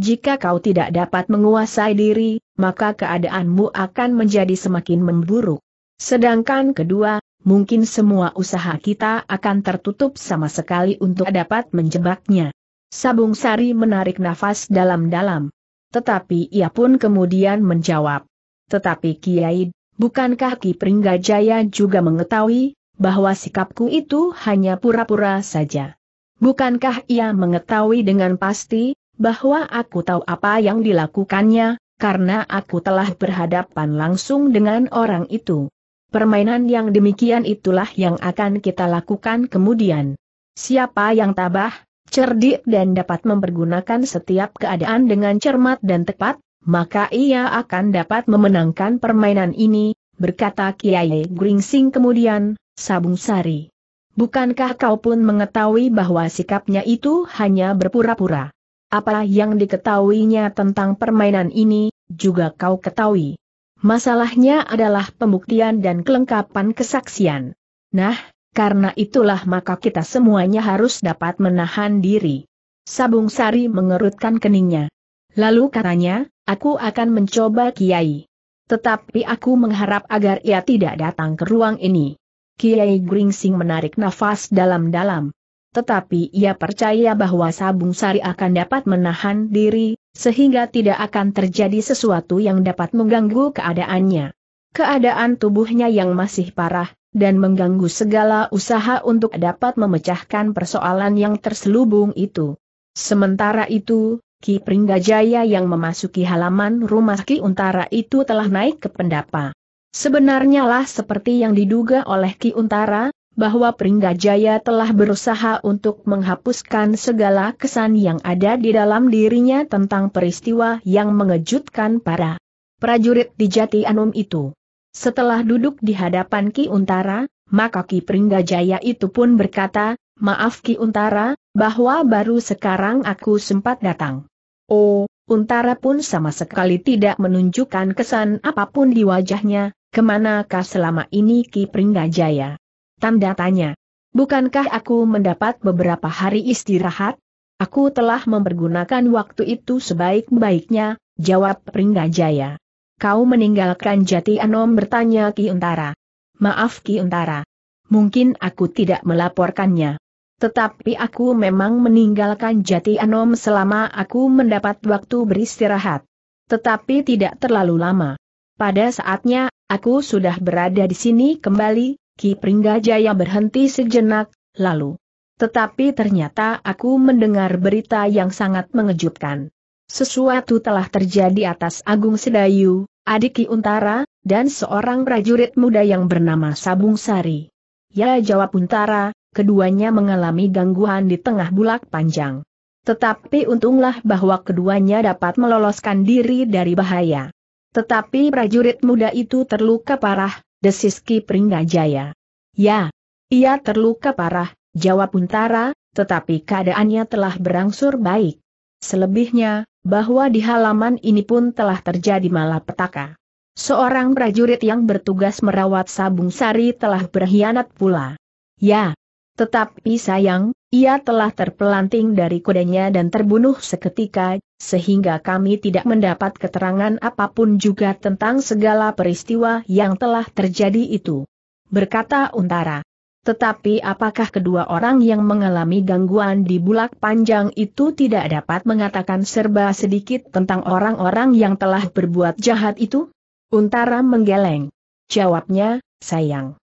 Jika kau tidak dapat menguasai diri, maka keadaanmu akan menjadi semakin memburuk. Sedangkan kedua, mungkin semua usaha kita akan tertutup sama sekali untuk dapat menjebaknya. Sabung Sari menarik nafas dalam-dalam. Tetapi ia pun kemudian menjawab. Tetapi Kiai, bukankah Ki Pringgajaya juga mengetahui bahwa sikapku itu hanya pura-pura saja? Bukankah ia mengetahui dengan pasti, bahwa aku tahu apa yang dilakukannya, karena aku telah berhadapan langsung dengan orang itu. Permainan yang demikian itulah yang akan kita lakukan kemudian. Siapa yang tabah, cerdik dan dapat mempergunakan setiap keadaan dengan cermat dan tepat, maka ia akan dapat memenangkan permainan ini, berkata Kiai Gringsing kemudian, Sabung Sari. Bukankah kau pun mengetahui bahwa sikapnya itu hanya berpura-pura? Apa yang diketahuinya tentang permainan ini, juga kau ketahui. Masalahnya adalah pembuktian dan kelengkapan kesaksian. Nah, karena itulah maka kita semuanya harus dapat menahan diri. Sabung Sari mengerutkan keningnya. Lalu katanya, aku akan mencoba Kiai. Tetapi aku mengharap agar ia tidak datang ke ruang ini. Kiai Gringsing menarik nafas dalam-dalam. Tetapi ia percaya bahwa Sabung Sari akan dapat menahan diri, sehingga tidak akan terjadi sesuatu yang dapat mengganggu keadaannya. Keadaan tubuhnya yang masih parah, dan mengganggu segala usaha untuk dapat memecahkan persoalan yang terselubung itu. Sementara itu, Ki Pringgajaya yang memasuki halaman rumah Ki Untara itu telah naik ke pendapa. Sebenarnya lah seperti yang diduga oleh Ki Untara, bahwa Pringgajaya telah berusaha untuk menghapuskan segala kesan yang ada di dalam dirinya tentang peristiwa yang mengejutkan para prajurit di Jati Anum itu. Setelah duduk di hadapan Ki Untara, maka Ki Pringgajaya itu pun berkata, Maaf Ki Untara, bahwa baru sekarang aku sempat datang. Oh, Untara pun sama sekali tidak menunjukkan kesan apapun di wajahnya, Kemana kah selama ini Ki Pringgajaya? Tanda tanya. Bukankah aku mendapat beberapa hari istirahat? Aku telah mempergunakan waktu itu sebaik-baiknya, jawab Pringgajaya. Kau meninggalkan Jati Anom bertanya Ki Untara. Maaf Ki Untara. Mungkin aku tidak melaporkannya. Tetapi aku memang meninggalkan Jati Anom selama aku mendapat waktu beristirahat. Tetapi tidak terlalu lama. Pada saatnya Aku sudah berada di sini kembali, Ki Pringgajaya berhenti sejenak, lalu. Tetapi ternyata aku mendengar berita yang sangat mengejutkan. Sesuatu telah terjadi atas Agung Sedayu, adik Ki Untara, dan seorang prajurit muda yang bernama Sabung Sari. Ya jawab Untara, keduanya mengalami gangguan di tengah bulak panjang. Tetapi untunglah bahwa keduanya dapat meloloskan diri dari bahaya. Tetapi prajurit muda itu terluka parah, desis Ki Pringgajaya. Ya, ia terluka parah, jawab Untara, tetapi keadaannya telah berangsur baik. Selebihnya, bahwa di halaman ini pun telah terjadi malapetaka. Seorang prajurit yang bertugas merawat Sabung Sari telah berkhianat pula. Ya, tetapi sayang, ia telah terpelanting dari kudanya dan terbunuh seketika, sehingga kami tidak mendapat keterangan apapun juga tentang segala peristiwa yang telah terjadi itu. Berkata Untara. Tetapi apakah kedua orang yang mengalami gangguan di bulak panjang itu tidak dapat mengatakan serba sedikit tentang orang-orang yang telah berbuat jahat itu? Untara menggeleng. Jawabnya, sayang.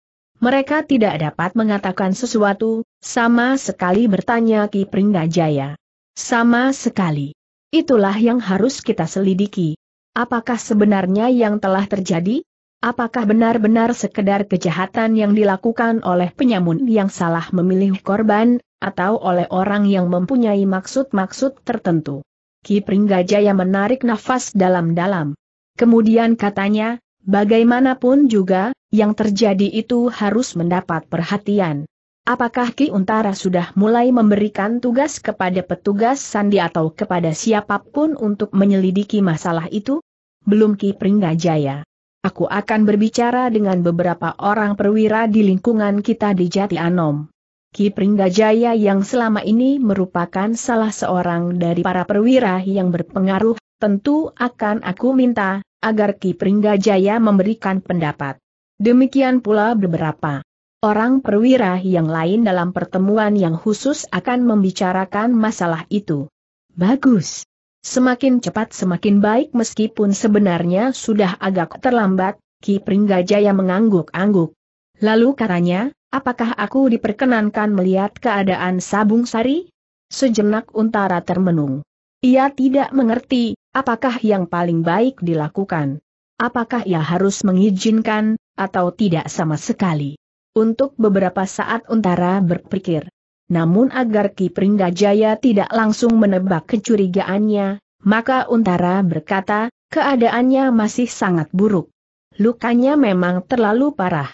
Mereka tidak dapat mengatakan sesuatu, sama sekali bertanya Ki Pringgajaya. Sama sekali. Itulah yang harus kita selidiki. Apakah sebenarnya yang telah terjadi? Apakah benar-benar sekedar kejahatan yang dilakukan oleh penyamun yang salah memilih korban, atau oleh orang yang mempunyai maksud-maksud tertentu? Ki Pringgajaya menarik nafas dalam-dalam. Kemudian katanya, Bagaimanapun juga, yang terjadi itu harus mendapat perhatian. Apakah Ki Untara sudah mulai memberikan tugas kepada petugas sandi atau kepada siapapun untuk menyelidiki masalah itu? Belum Ki Pringgajaya. Aku akan berbicara dengan beberapa orang perwira di lingkungan kita di Jati Anom. Ki Pringgajaya yang selama ini merupakan salah seorang dari para perwira yang berpengaruh, tentu akan aku minta agar Ki Pringgajaya memberikan pendapat. Demikian pula beberapa orang perwira yang lain dalam pertemuan yang khusus akan membicarakan masalah itu. Bagus. Semakin cepat semakin baik meskipun sebenarnya sudah agak terlambat, Ki Pringgajaya mengangguk-angguk. Lalu katanya, apakah aku diperkenankan melihat keadaan Sabung Sari? Sejenak untara termenung. Ia tidak mengerti, Apakah yang paling baik dilakukan? Apakah ia harus mengizinkan, atau tidak sama sekali? Untuk beberapa saat Untara berpikir. Namun agar Ki Pringgajaya tidak langsung menebak kecurigaannya, maka Untara berkata, keadaannya masih sangat buruk. Lukanya memang terlalu parah.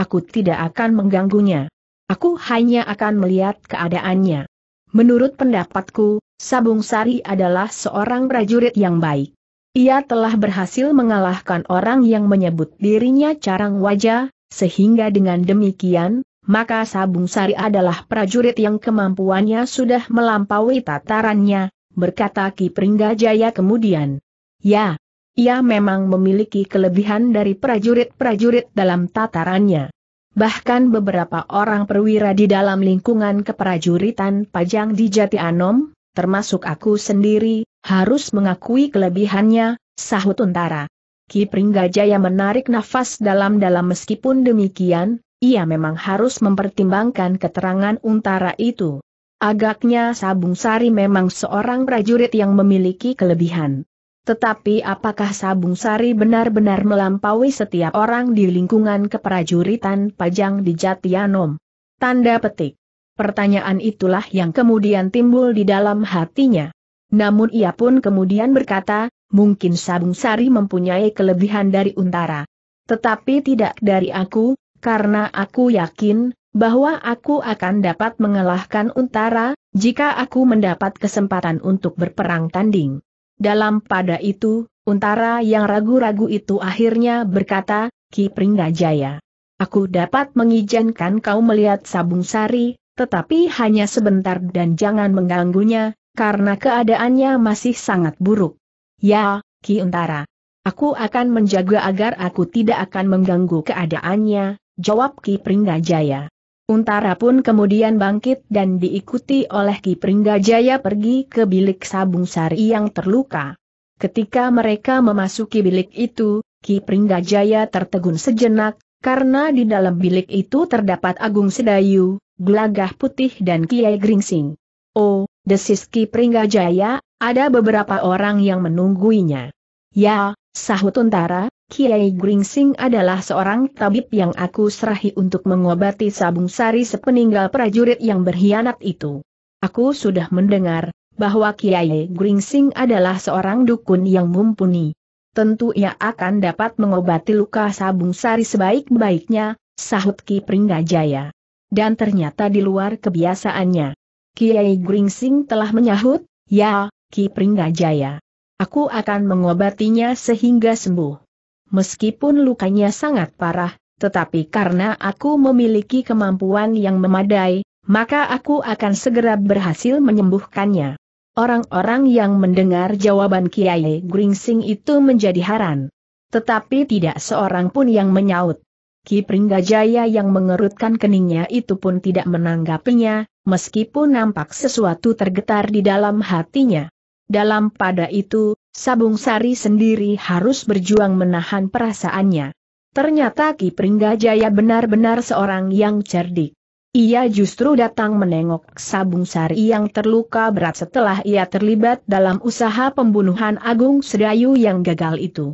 Aku tidak akan mengganggunya. Aku hanya akan melihat keadaannya. Menurut pendapatku, Sabung Sari adalah seorang prajurit yang baik. Ia telah berhasil mengalahkan orang yang menyebut dirinya carang wajah, sehingga dengan demikian, maka Sabung Sari adalah prajurit yang kemampuannya sudah melampaui tatarannya, berkata Ki Pringgajaya kemudian. Ya, ia memang memiliki kelebihan dari prajurit-prajurit dalam tatarannya bahkan beberapa orang perwira di dalam lingkungan keprajuritan Pajang di Jati Anom, termasuk aku sendiri, harus mengakui kelebihannya, sahut Untara. Ki Pringgajaya menarik nafas dalam-dalam meskipun demikian, ia memang harus mempertimbangkan keterangan Untara itu. Agaknya Sabung Sari memang seorang prajurit yang memiliki kelebihan. Tetapi apakah Sabung Sari benar-benar melampaui setiap orang di lingkungan keprajuritan Pajang di Jatianom? Tanda petik. Pertanyaan itulah yang kemudian timbul di dalam hatinya. Namun ia pun kemudian berkata, mungkin Sabung Sari mempunyai kelebihan dari Untara. Tetapi tidak dari aku, karena aku yakin, bahwa aku akan dapat mengalahkan Untara, jika aku mendapat kesempatan untuk berperang tanding. Dalam pada itu, untara yang ragu-ragu itu akhirnya berkata, Ki Pringgajaya. Aku dapat mengizinkan kau melihat Sabung Sari, tetapi hanya sebentar dan jangan mengganggunya, karena keadaannya masih sangat buruk. Ya, Ki Untara. Aku akan menjaga agar aku tidak akan mengganggu keadaannya, jawab Ki Pringgajaya. Untara pun kemudian bangkit dan diikuti oleh Ki Pringgajaya pergi ke bilik Sabung Sari yang terluka. Ketika mereka memasuki bilik itu, Ki Pringgajaya tertegun sejenak, karena di dalam bilik itu terdapat Agung Sedayu, Gelagah Putih dan Kiai Gringsing. Oh, desis Ki Pringgajaya, ada beberapa orang yang menungguinya. Ya, sahut Untara, Kiai Gringsing adalah seorang tabib yang aku serahi untuk mengobati Sabung Sari sepeninggal prajurit yang berkhianat itu. Aku sudah mendengar bahwa Kiai Gringsing adalah seorang dukun yang mumpuni. Tentu ia akan dapat mengobati luka Sabung Sari sebaik-baiknya, sahut Ki Pringgajaya. Dan ternyata di luar kebiasaannya. Kiai Gringsing telah menyahut, ya, Ki Pringgajaya. Aku akan mengobatinya sehingga sembuh. Meskipun lukanya sangat parah, tetapi karena aku memiliki kemampuan yang memadai, maka aku akan segera berhasil menyembuhkannya. Orang-orang yang mendengar jawaban Kiai Gringsing itu menjadi heran. Tetapi tidak seorang pun yang menyaut. Ki Pringgajaya yang mengerutkan keningnya itu pun tidak menanggapinya, meskipun nampak sesuatu tergetar di dalam hatinya. Dalam pada itu, Sabung Sari sendiri harus berjuang menahan perasaannya. Ternyata Ki Pringgajaya benar-benar seorang yang cerdik. Ia justru datang menengok Sabung Sari yang terluka berat setelah ia terlibat dalam usaha pembunuhan Agung Sedayu yang gagal itu.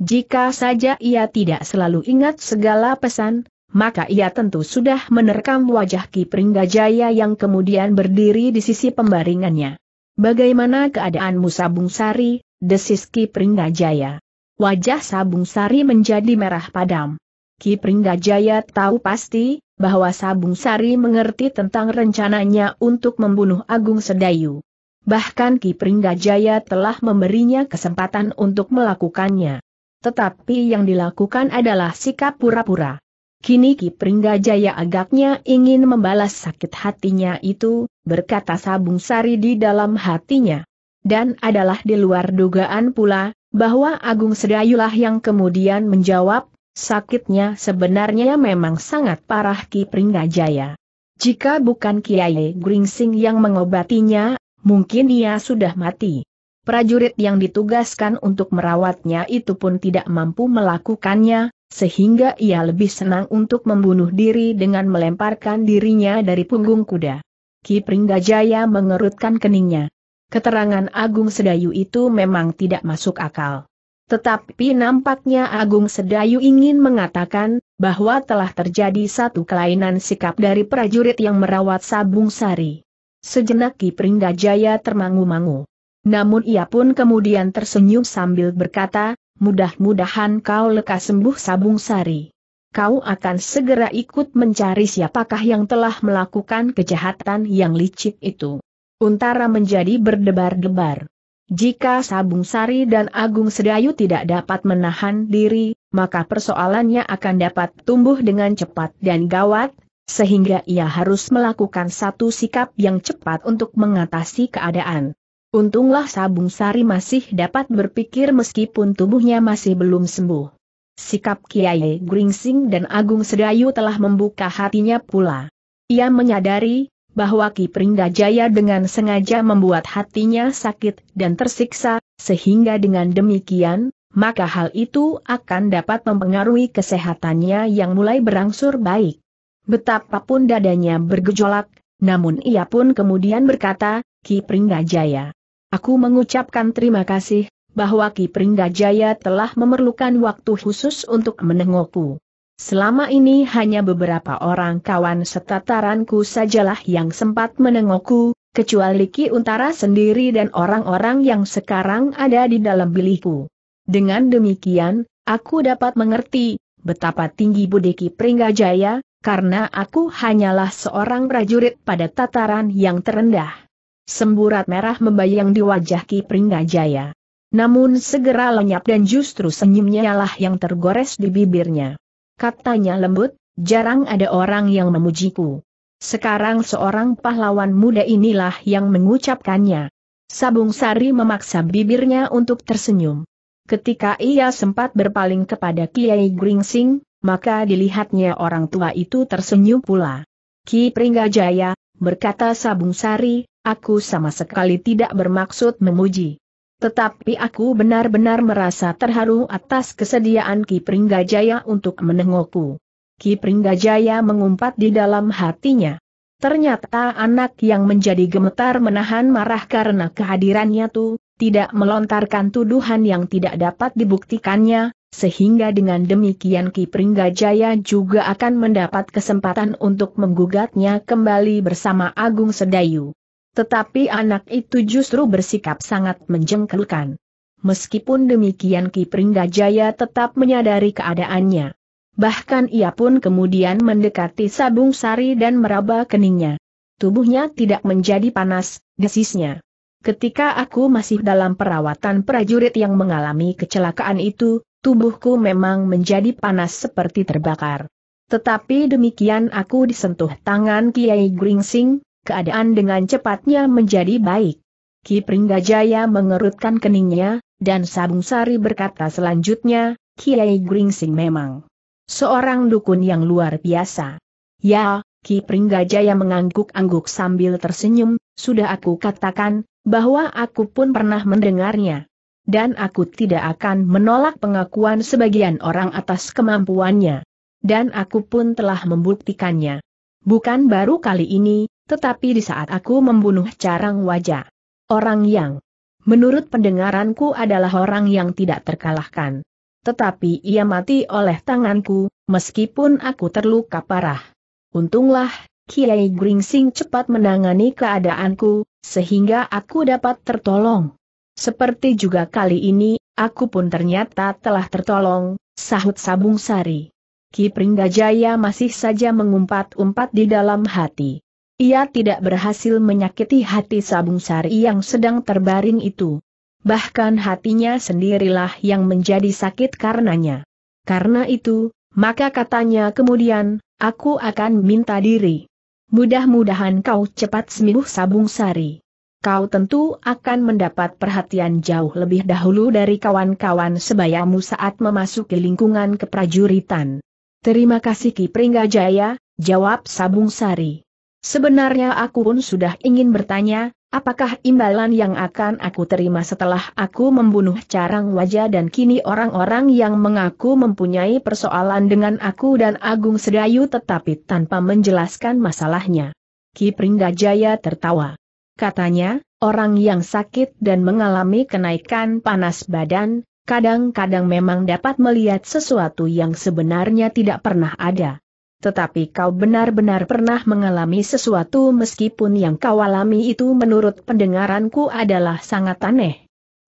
Jika saja ia tidak selalu ingat segala pesan, maka ia tentu sudah menerkam wajah Ki Pringgajaya yang kemudian berdiri di sisi pembaringannya. Bagaimana keadaanmu Sabung Sari, desis Ki Pringgajaya. Wajah Sabung Sari menjadi merah padam. Ki Pringgajaya tahu pasti, bahwa Sabung Sari mengerti tentang rencananya untuk membunuh Agung Sedayu. Bahkan Ki Pringgajaya telah memberinya kesempatan untuk melakukannya. Tetapi yang dilakukan adalah sikap pura-pura. Kini Ki Pringgajaya agaknya ingin membalas sakit hatinya itu, berkata Sabung Sari di dalam hatinya. Dan adalah di luar dugaan pula, bahwa Agung Sedayulah yang kemudian menjawab, sakitnya sebenarnya memang sangat parah Ki Pringgajaya. Jika bukan Kiai Gringsing yang mengobatinya, mungkin ia sudah mati. Prajurit yang ditugaskan untuk merawatnya itu pun tidak mampu melakukannya, sehingga ia lebih senang untuk membunuh diri dengan melemparkan dirinya dari punggung kuda. Ki Pringgajaya mengerutkan keningnya. Keterangan Agung Sedayu itu memang tidak masuk akal. Tetapi nampaknya Agung Sedayu ingin mengatakan, bahwa telah terjadi satu kelainan sikap dari prajurit yang merawat Sabung Sari. Sejenak Ki Pringgajaya termangu-mangu. Namun ia pun kemudian tersenyum sambil berkata, mudah-mudahan kau lekas sembuh Sabung Sari. Kau akan segera ikut mencari siapakah yang telah melakukan kejahatan yang licik itu. Untara menjadi berdebar-debar. Jika Sabung Sari dan Agung Sedayu tidak dapat menahan diri, maka persoalannya akan dapat tumbuh dengan cepat dan gawat, sehingga ia harus melakukan satu sikap yang cepat untuk mengatasi keadaan. Untunglah Sabung Sari masih dapat berpikir meskipun tubuhnya masih belum sembuh. Sikap Kiai Gringsing dan Agung Sedayu telah membuka hatinya pula. Ia menyadari bahwa Ki Pringgajaya dengan sengaja membuat hatinya sakit dan tersiksa, sehingga dengan demikian, maka hal itu akan dapat mempengaruhi kesehatannya yang mulai berangsur baik. Betapapun dadanya bergejolak, namun ia pun kemudian berkata, Ki Pringgajaya, Aku mengucapkan terima kasih, bahwa Ki Pringgajaya telah memerlukan waktu khusus untuk menengokku. Selama ini hanya beberapa orang kawan setataranku sajalah yang sempat menengokku, kecuali Ki Untara sendiri dan orang-orang yang sekarang ada di dalam bilihku. Dengan demikian, aku dapat mengerti betapa tinggi budi Ki Pringgajaya, karena aku hanyalah seorang prajurit pada tataran yang terendah. Semburat merah membayang di wajah Ki Pringgajaya. Namun segera lenyap dan justru senyumnya lah yang tergores di bibirnya katanya lembut, jarang ada orang yang memujiku. Sekarang seorang pahlawan muda inilah yang mengucapkannya. Sabung Sari memaksa bibirnya untuk tersenyum. Ketika ia sempat berpaling kepada Kiai Gringsing, maka dilihatnya orang tua itu tersenyum pula. Ki Pringgajaya, berkata Sabung Sari, aku sama sekali tidak bermaksud memuji. Tetapi aku benar-benar merasa terharu atas kesediaan Ki Pringgajaya untuk menengokku. Ki Pringgajaya mengumpat di dalam hatinya. Ternyata anak yang menjadi gemetar menahan marah karena kehadirannya tuh, tidak melontarkan tuduhan yang tidak dapat dibuktikannya, sehingga dengan demikian Ki Pringgajaya juga akan mendapat kesempatan untuk menggugatnya kembali bersama Agung Sedayu. Tetapi anak itu justru bersikap sangat menjengkelkan. Meskipun demikian Ki Pringgajaya tetap menyadari keadaannya. Bahkan ia pun kemudian mendekati Sabung Sari dan meraba keningnya. Tubuhnya tidak menjadi panas, desisnya. Ketika aku masih dalam perawatan prajurit yang mengalami kecelakaan itu, tubuhku memang menjadi panas seperti terbakar. Tetapi demikian aku disentuh tangan Kiai Gringsing, keadaan dengan cepatnya menjadi baik. Ki Pringgajaya mengerutkan keningnya, dan Sabung Sari berkata selanjutnya, Kiai Gringsing memang seorang dukun yang luar biasa. Ya, Ki Pringgajaya mengangguk-angguk sambil tersenyum, sudah aku katakan, bahwa aku pun pernah mendengarnya. Dan aku tidak akan menolak pengakuan sebagian orang atas kemampuannya. Dan aku pun telah membuktikannya. Bukan baru kali ini, tetapi di saat aku membunuh carang wajah, orang yang menurut pendengaranku adalah orang yang tidak terkalahkan. Tetapi ia mati oleh tanganku, meskipun aku terluka parah. Untunglah, Kiai Gringsing cepat menangani keadaanku, sehingga aku dapat tertolong. Seperti juga kali ini, aku pun ternyata telah tertolong, sahut Sabung Sari. Ki Pringgajaya masih saja mengumpat-umpat di dalam hati. Ia tidak berhasil menyakiti hati Sabung Sari yang sedang terbaring itu. Bahkan hatinya sendirilah yang menjadi sakit karenanya. Karena itu, maka katanya kemudian, aku akan minta diri. Mudah-mudahan kau cepat sembuh Sabung Sari. Kau tentu akan mendapat perhatian jauh lebih dahulu dari kawan-kawan sebayamu saat memasuki lingkungan keprajuritan. Terima kasih Ki Pringgajaya, jawab Sabung Sari. Sebenarnya aku pun sudah ingin bertanya, apakah imbalan yang akan aku terima setelah aku membunuh carang wajah dan kini orang-orang yang mengaku mempunyai persoalan dengan aku dan Agung Sedayu tetapi tanpa menjelaskan masalahnya. Ki Pringgajaya tertawa. Katanya, orang yang sakit dan mengalami kenaikan panas badan, kadang-kadang memang dapat melihat sesuatu yang sebenarnya tidak pernah ada tetapi kau benar-benar pernah mengalami sesuatu meskipun yang kau alami itu menurut pendengaranku adalah sangat aneh.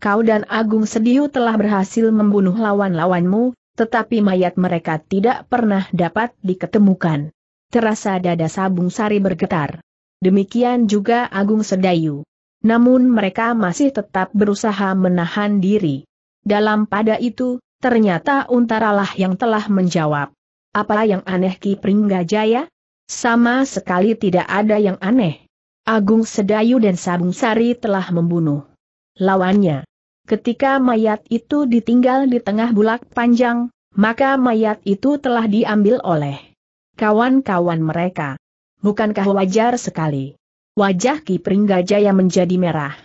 Kau dan Agung Sediu telah berhasil membunuh lawan-lawanmu, tetapi mayat mereka tidak pernah dapat diketemukan. Terasa dada Sabung Sari bergetar. Demikian juga Agung Sedayu. Namun mereka masih tetap berusaha menahan diri. Dalam pada itu, ternyata Untaralah yang telah menjawab. Apa yang aneh Ki Pringgajaya? Sama sekali tidak ada yang aneh. Agung Sedayu dan Sabung Sari telah membunuh lawannya. Ketika mayat itu ditinggal di tengah bulak panjang, maka mayat itu telah diambil oleh kawan-kawan mereka. Bukankah wajar sekali? Wajah Ki Pringgajaya menjadi merah.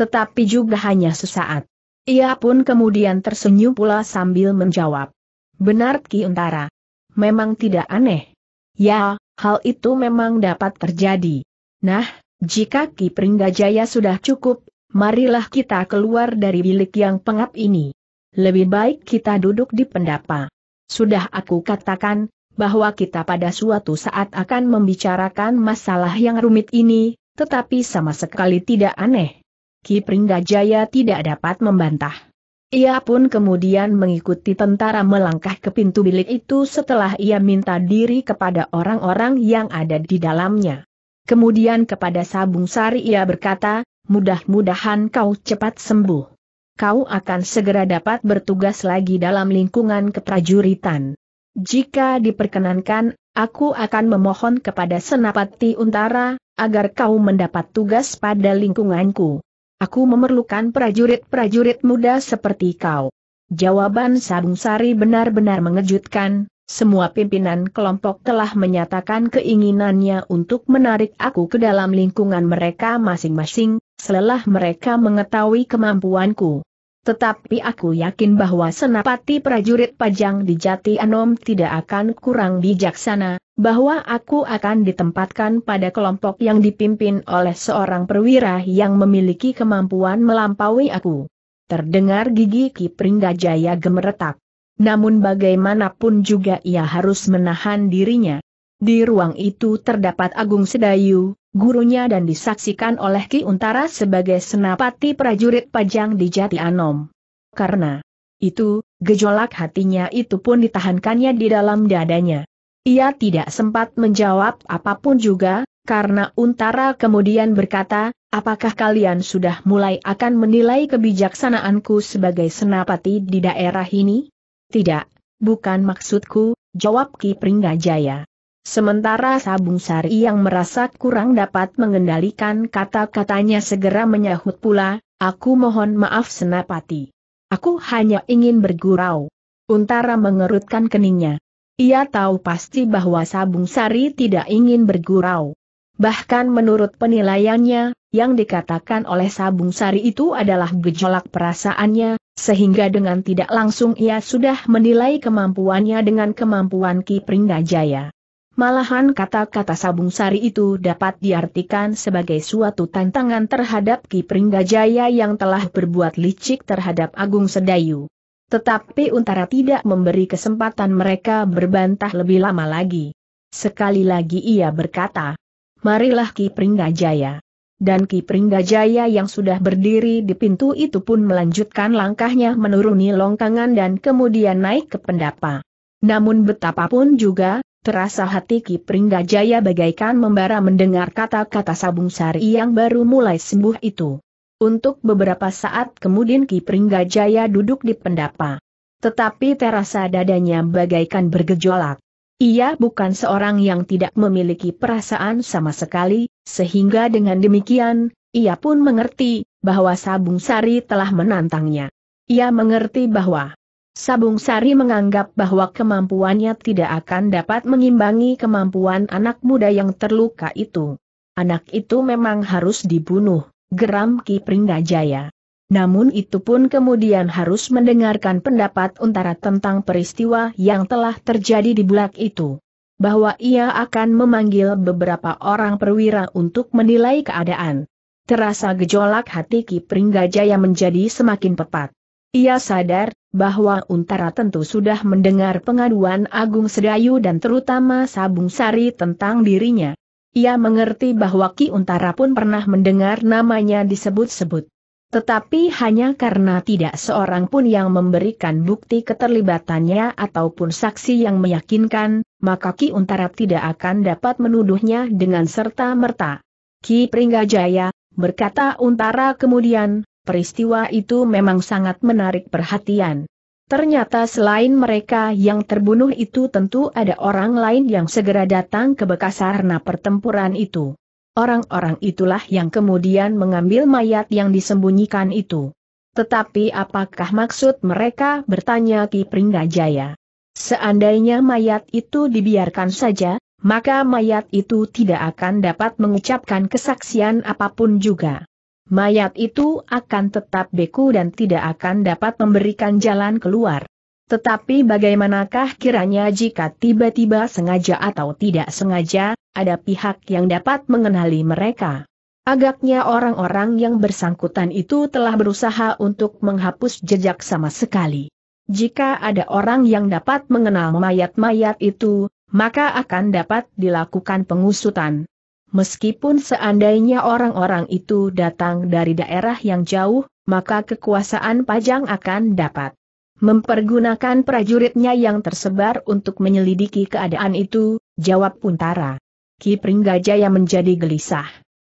Tetapi juga hanya sesaat. Ia pun kemudian tersenyum pula sambil menjawab. Benar Ki Untara, memang tidak aneh. Ya, hal itu memang dapat terjadi. Nah, jika Ki Pringgajaya sudah cukup, marilah kita keluar dari bilik yang pengap ini. Lebih baik kita duduk di pendapa. Sudah aku katakan, bahwa kita pada suatu saat akan membicarakan masalah yang rumit ini, tetapi sama sekali tidak aneh. Ki Pringgajaya tidak dapat membantah. Ia pun kemudian mengikuti tentara melangkah ke pintu bilik itu setelah ia minta diri kepada orang-orang yang ada di dalamnya. Kemudian kepada Sabung Sari ia berkata, mudah-mudahan kau cepat sembuh. Kau akan segera dapat bertugas lagi dalam lingkungan keprajuritan. Jika diperkenankan, aku akan memohon kepada Senapati Untara, agar kau mendapat tugas pada lingkunganku. Aku memerlukan prajurit-prajurit muda seperti kau. Jawaban Sabung Sari benar-benar mengejutkan, semua pimpinan kelompok telah menyatakan keinginannya untuk menarik aku ke dalam lingkungan mereka masing-masing, selelah mereka mengetahui kemampuanku. Tetapi aku yakin bahwa senapati prajurit pajang di Jati Anom tidak akan kurang bijaksana, bahwa aku akan ditempatkan pada kelompok yang dipimpin oleh seorang perwira yang memiliki kemampuan melampaui aku. Terdengar gigi Ki Pringgajaya gemeretak. Namun bagaimanapun juga ia harus menahan dirinya. Di ruang itu terdapat Agung Sedayu, gurunya dan disaksikan oleh Ki Untara sebagai senapati prajurit pajang di Jati Anom. Karena itu, gejolak hatinya itu pun ditahankannya di dalam dadanya. Ia tidak sempat menjawab apapun juga, karena Untara kemudian berkata, apakah kalian sudah mulai akan menilai kebijaksanaanku sebagai senapati di daerah ini? Tidak, bukan maksudku, jawab Ki Pringgajaya. Sementara Sabung Sari yang merasa kurang dapat mengendalikan kata-katanya segera menyahut pula, aku mohon maaf senapati. Aku hanya ingin bergurau. Untara mengerutkan keningnya. Ia tahu pasti bahwa Sabung Sari tidak ingin bergurau. Bahkan menurut penilaiannya, yang dikatakan oleh Sabung Sari itu adalah gejolak perasaannya, sehingga dengan tidak langsung ia sudah menilai kemampuannya dengan kemampuan Ki Pringgajaya. Malahan kata-kata Sabung Sari itu dapat diartikan sebagai suatu tantangan terhadap Ki Pringgajaya yang telah berbuat licik terhadap Agung Sedayu. Tetapi Untara tidak memberi kesempatan mereka berbantah lebih lama lagi. Sekali lagi ia berkata, Marilah Ki Pringgajaya. Dan Ki Pringgajaya yang sudah berdiri di pintu itu pun melanjutkan langkahnya menuruni longkangan dan kemudian naik ke pendapa. Namun betapapun juga, terasa hati Ki Pringgajaya bagaikan membara mendengar kata-kata Sabung Sari yang baru mulai sembuh itu. Untuk beberapa saat kemudian Ki Pringgajaya duduk di pendapa. Tetapi terasa dadanya bagaikan bergejolak. Ia bukan seorang yang tidak memiliki perasaan sama sekali, sehingga dengan demikian, ia pun mengerti bahwa Sabung Sari telah menantangnya. Ia mengerti bahwa Sabung Sari menganggap bahwa kemampuannya tidak akan dapat mengimbangi kemampuan anak muda yang terluka itu. Anak itu memang harus dibunuh geram Ki Pringgajaya. Namun itu pun kemudian harus mendengarkan pendapat Untara tentang peristiwa yang telah terjadi di bulak itu. Bahwa ia akan memanggil beberapa orang perwira untuk menilai keadaan. Terasa gejolak hati Ki Pringgajaya menjadi semakin pepat. Ia sadar bahwa Untara tentu sudah mendengar pengaduan Agung Sedayu dan terutama Sabung Sari tentang dirinya. Ia mengerti bahwa Ki Untara pun pernah mendengar namanya disebut-sebut. Tetapi hanya karena tidak seorang pun yang memberikan bukti keterlibatannya ataupun saksi yang meyakinkan, maka Ki Untara tidak akan dapat menuduhnya dengan serta-merta. Ki Pringgajaya, berkata Untara kemudian, peristiwa itu memang sangat menarik perhatian. Ternyata selain mereka yang terbunuh itu tentu ada orang lain yang segera datang ke bekas sarana pertempuran itu. Orang-orang itulah yang kemudian mengambil mayat yang disembunyikan itu. Tetapi apakah maksud mereka bertanya Ki Pringgajaya? Seandainya mayat itu dibiarkan saja, maka mayat itu tidak akan dapat mengucapkan kesaksian apapun juga mayat itu akan tetap beku dan tidak akan dapat memberikan jalan keluar. Tetapi bagaimanakah kiranya jika tiba-tiba sengaja atau tidak sengaja, ada pihak yang dapat mengenali mereka? Agaknya orang-orang yang bersangkutan itu telah berusaha untuk menghapus jejak sama sekali. Jika ada orang yang dapat mengenal mayat-mayat itu, maka akan dapat dilakukan pengusutan, Meskipun seandainya orang-orang itu datang dari daerah yang jauh, maka kekuasaan Pajang akan dapat mempergunakan prajuritnya yang tersebar untuk menyelidiki keadaan itu, jawab Puntara. Ki Pringgajaya menjadi gelisah.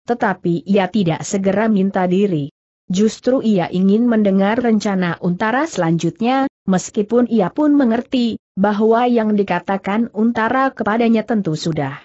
Tetapi ia tidak segera minta diri. Justru ia ingin mendengar rencana Untara selanjutnya, meskipun ia pun mengerti bahwa yang dikatakan Untara kepadanya tentu sudah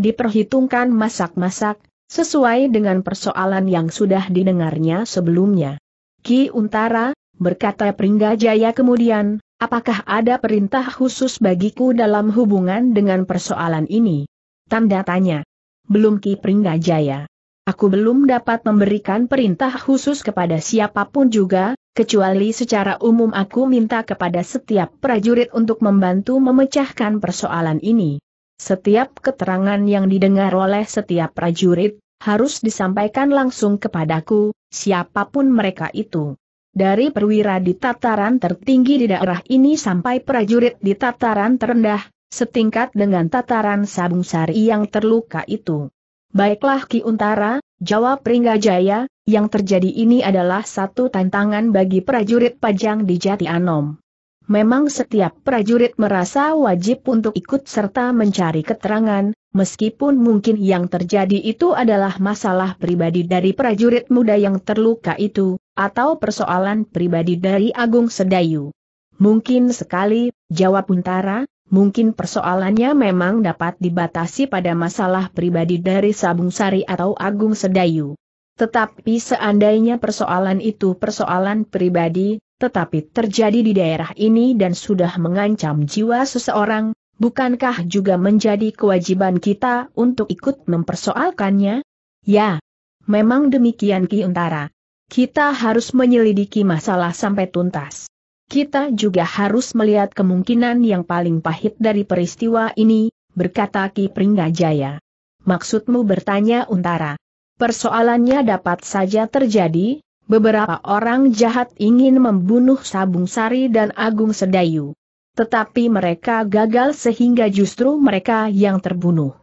diperhitungkan masak-masak, sesuai dengan persoalan yang sudah didengarnya sebelumnya. Ki Untara, berkata Pringgajaya kemudian, apakah ada perintah khusus bagiku dalam hubungan dengan persoalan ini? Tanda tanya. Belum Ki Pringgajaya. Aku belum dapat memberikan perintah khusus kepada siapapun juga, kecuali secara umum aku minta kepada setiap prajurit untuk membantu memecahkan persoalan ini. Setiap keterangan yang didengar oleh setiap prajurit, harus disampaikan langsung kepadaku, siapapun mereka itu. Dari perwira di tataran tertinggi di daerah ini sampai prajurit di tataran terendah, setingkat dengan tataran Sabung Sari yang terluka itu. Baiklah Ki Untara, jawab Pringgajaya, yang terjadi ini adalah satu tantangan bagi prajurit pajang di Jati Anom memang setiap prajurit merasa wajib untuk ikut serta mencari keterangan, meskipun mungkin yang terjadi itu adalah masalah pribadi dari prajurit muda yang terluka itu, atau persoalan pribadi dari Agung Sedayu. Mungkin sekali, jawab Untara, mungkin persoalannya memang dapat dibatasi pada masalah pribadi dari Sabung Sari atau Agung Sedayu. Tetapi seandainya persoalan itu persoalan pribadi, tetapi terjadi di daerah ini dan sudah mengancam jiwa seseorang, bukankah juga menjadi kewajiban kita untuk ikut mempersoalkannya? Ya, memang demikian Ki Untara. Kita harus menyelidiki masalah sampai tuntas. Kita juga harus melihat kemungkinan yang paling pahit dari peristiwa ini, berkata Ki Pringgajaya. Maksudmu bertanya Untara? Persoalannya dapat saja terjadi, beberapa orang jahat ingin membunuh Sabung Sari dan Agung Sedayu. Tetapi mereka gagal sehingga justru mereka yang terbunuh.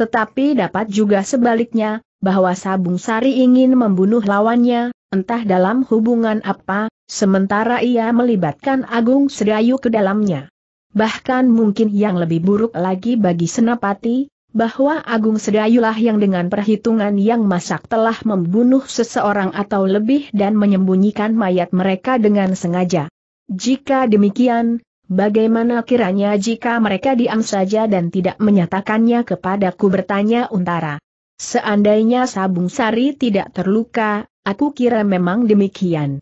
Tetapi dapat juga sebaliknya, bahwa Sabung Sari ingin membunuh lawannya, entah dalam hubungan apa, sementara ia melibatkan Agung Sedayu ke dalamnya. Bahkan mungkin yang lebih buruk lagi bagi Senapati, bahwa Agung Sedayulah yang dengan perhitungan yang masak telah membunuh seseorang atau lebih dan menyembunyikan mayat mereka dengan sengaja. Jika demikian, bagaimana kiranya jika mereka diam saja dan tidak menyatakannya kepadaku bertanya Untara. Seandainya Sabung Sari tidak terluka, aku kira memang demikian.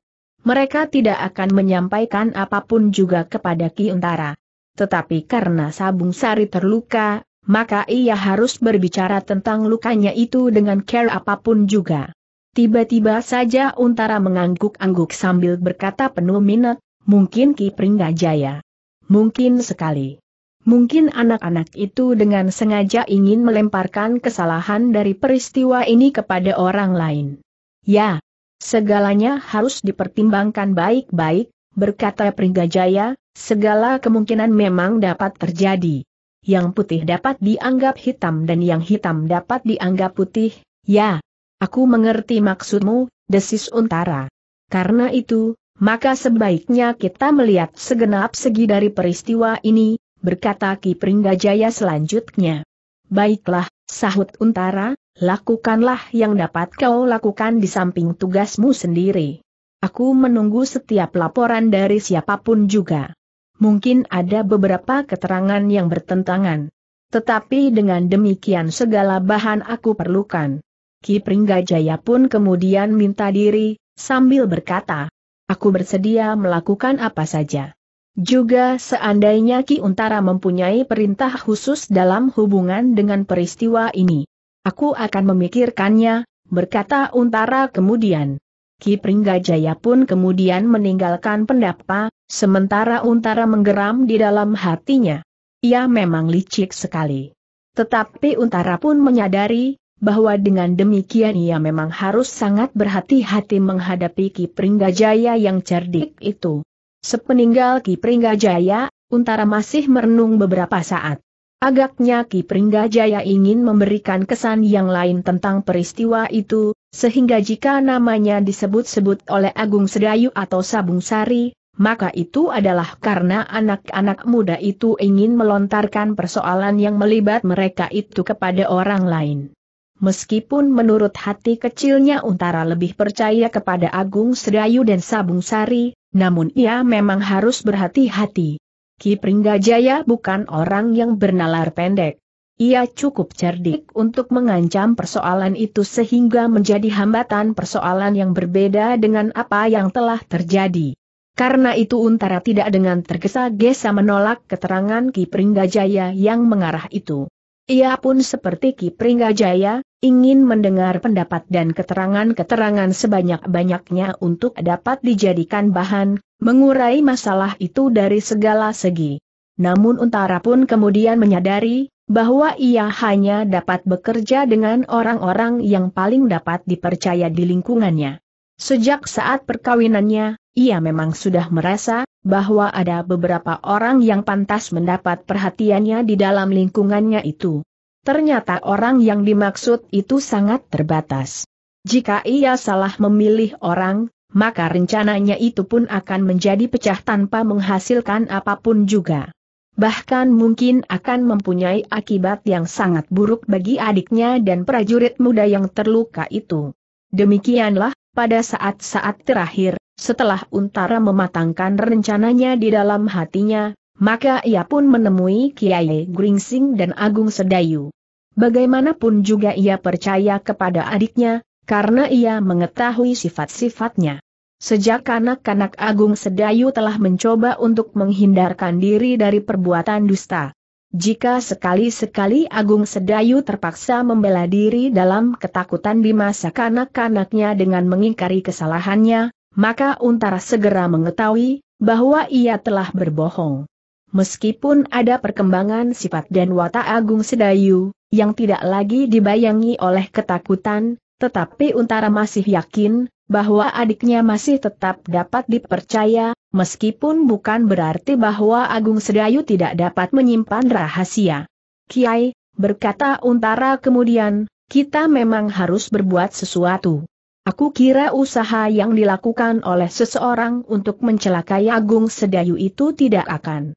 Mereka tidak akan menyampaikan apapun juga kepada Ki Untara. Tetapi karena Sabung Sari terluka, maka ia harus berbicara tentang lukanya itu dengan care apapun juga. Tiba-tiba saja Untara mengangguk-angguk sambil berkata penuh minat, mungkin Ki Pringgajaya. Mungkin sekali. Mungkin anak-anak itu dengan sengaja ingin melemparkan kesalahan dari peristiwa ini kepada orang lain. Ya, segalanya harus dipertimbangkan baik-baik, berkata Pringgajaya, segala kemungkinan memang dapat terjadi yang putih dapat dianggap hitam dan yang hitam dapat dianggap putih, ya. Aku mengerti maksudmu, desis Untara. Karena itu, maka sebaiknya kita melihat segenap segi dari peristiwa ini, berkata Ki Pringgajaya selanjutnya. Baiklah, sahut Untara, lakukanlah yang dapat kau lakukan di samping tugasmu sendiri. Aku menunggu setiap laporan dari siapapun juga mungkin ada beberapa keterangan yang bertentangan. Tetapi dengan demikian segala bahan aku perlukan. Ki Pringgajaya pun kemudian minta diri, sambil berkata, Aku bersedia melakukan apa saja. Juga seandainya Ki Untara mempunyai perintah khusus dalam hubungan dengan peristiwa ini. Aku akan memikirkannya, berkata Untara kemudian. Ki Pringgajaya pun kemudian meninggalkan pendapat. Sementara Untara menggeram di dalam hatinya. Ia memang licik sekali. Tetapi Untara pun menyadari, bahwa dengan demikian ia memang harus sangat berhati-hati menghadapi Kipringgajaya yang cerdik itu. Sepeninggal Kipringgajaya, Untara masih merenung beberapa saat. Agaknya Kipringgajaya ingin memberikan kesan yang lain tentang peristiwa itu, sehingga jika namanya disebut-sebut oleh Agung Sedayu atau Sabung Sari, maka itu adalah karena anak-anak muda itu ingin melontarkan persoalan yang melibat mereka itu kepada orang lain. Meskipun menurut hati kecilnya Untara lebih percaya kepada Agung Sedayu dan Sabung Sari, namun ia memang harus berhati-hati. Ki Pringgajaya bukan orang yang bernalar pendek. Ia cukup cerdik untuk mengancam persoalan itu sehingga menjadi hambatan persoalan yang berbeda dengan apa yang telah terjadi. Karena itu Untara tidak dengan tergesa-gesa menolak keterangan Ki Pringgajaya yang mengarah itu. Ia pun seperti Ki Pringgajaya, ingin mendengar pendapat dan keterangan-keterangan sebanyak-banyaknya untuk dapat dijadikan bahan, mengurai masalah itu dari segala segi. Namun Untara pun kemudian menyadari, bahwa ia hanya dapat bekerja dengan orang-orang yang paling dapat dipercaya di lingkungannya. Sejak saat perkawinannya, ia memang sudah merasa bahwa ada beberapa orang yang pantas mendapat perhatiannya di dalam lingkungannya itu. Ternyata orang yang dimaksud itu sangat terbatas. Jika ia salah memilih orang, maka rencananya itu pun akan menjadi pecah tanpa menghasilkan apapun juga. Bahkan mungkin akan mempunyai akibat yang sangat buruk bagi adiknya dan prajurit muda yang terluka itu. Demikianlah, pada saat-saat terakhir, setelah Untara mematangkan rencananya di dalam hatinya, maka ia pun menemui Kiai Gringsing dan Agung Sedayu. Bagaimanapun juga ia percaya kepada adiknya, karena ia mengetahui sifat-sifatnya. Sejak kanak-kanak Agung Sedayu telah mencoba untuk menghindarkan diri dari perbuatan dusta. Jika sekali-sekali Agung Sedayu terpaksa membela diri dalam ketakutan di masa kanak-kanaknya dengan mengingkari kesalahannya, maka Untara segera mengetahui bahwa ia telah berbohong. Meskipun ada perkembangan sifat dan watak Agung Sedayu, yang tidak lagi dibayangi oleh ketakutan, tetapi Untara masih yakin, bahwa adiknya masih tetap dapat dipercaya, meskipun bukan berarti bahwa Agung Sedayu tidak dapat menyimpan rahasia. Kiai, berkata Untara kemudian, kita memang harus berbuat sesuatu. Aku kira usaha yang dilakukan oleh seseorang untuk mencelakai Agung Sedayu itu tidak akan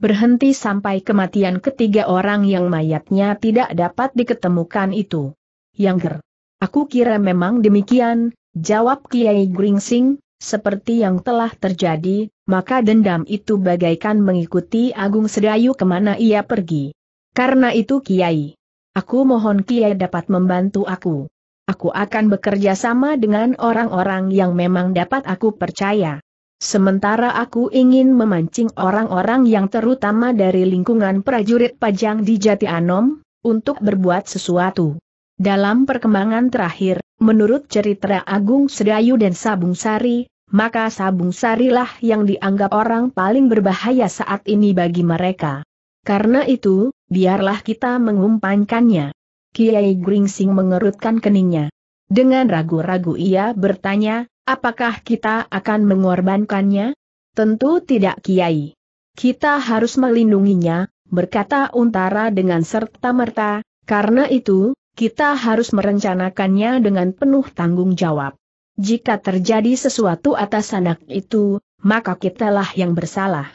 berhenti sampai kematian ketiga orang yang mayatnya tidak dapat diketemukan itu. Yang ger. Aku kira memang demikian, jawab Kiai Gringsing, seperti yang telah terjadi, maka dendam itu bagaikan mengikuti Agung Sedayu kemana ia pergi. Karena itu Kiai. Aku mohon Kiai dapat membantu aku. Aku akan bekerja sama dengan orang-orang yang memang dapat aku percaya. Sementara aku ingin memancing orang-orang yang terutama dari lingkungan prajurit pajang di Jati Anom, untuk berbuat sesuatu. Dalam perkembangan terakhir, menurut cerita Agung Sedayu dan Sabung Sari, maka Sabung Sarilah yang dianggap orang paling berbahaya saat ini bagi mereka. Karena itu, biarlah kita mengumpankannya. Kiai Gringsing mengerutkan keningnya. Dengan ragu-ragu ia bertanya, apakah kita akan mengorbankannya? Tentu tidak Kiai. Kita harus melindunginya, berkata Untara dengan serta-merta, karena itu, kita harus merencanakannya dengan penuh tanggung jawab. Jika terjadi sesuatu atas anak itu, maka kitalah yang bersalah.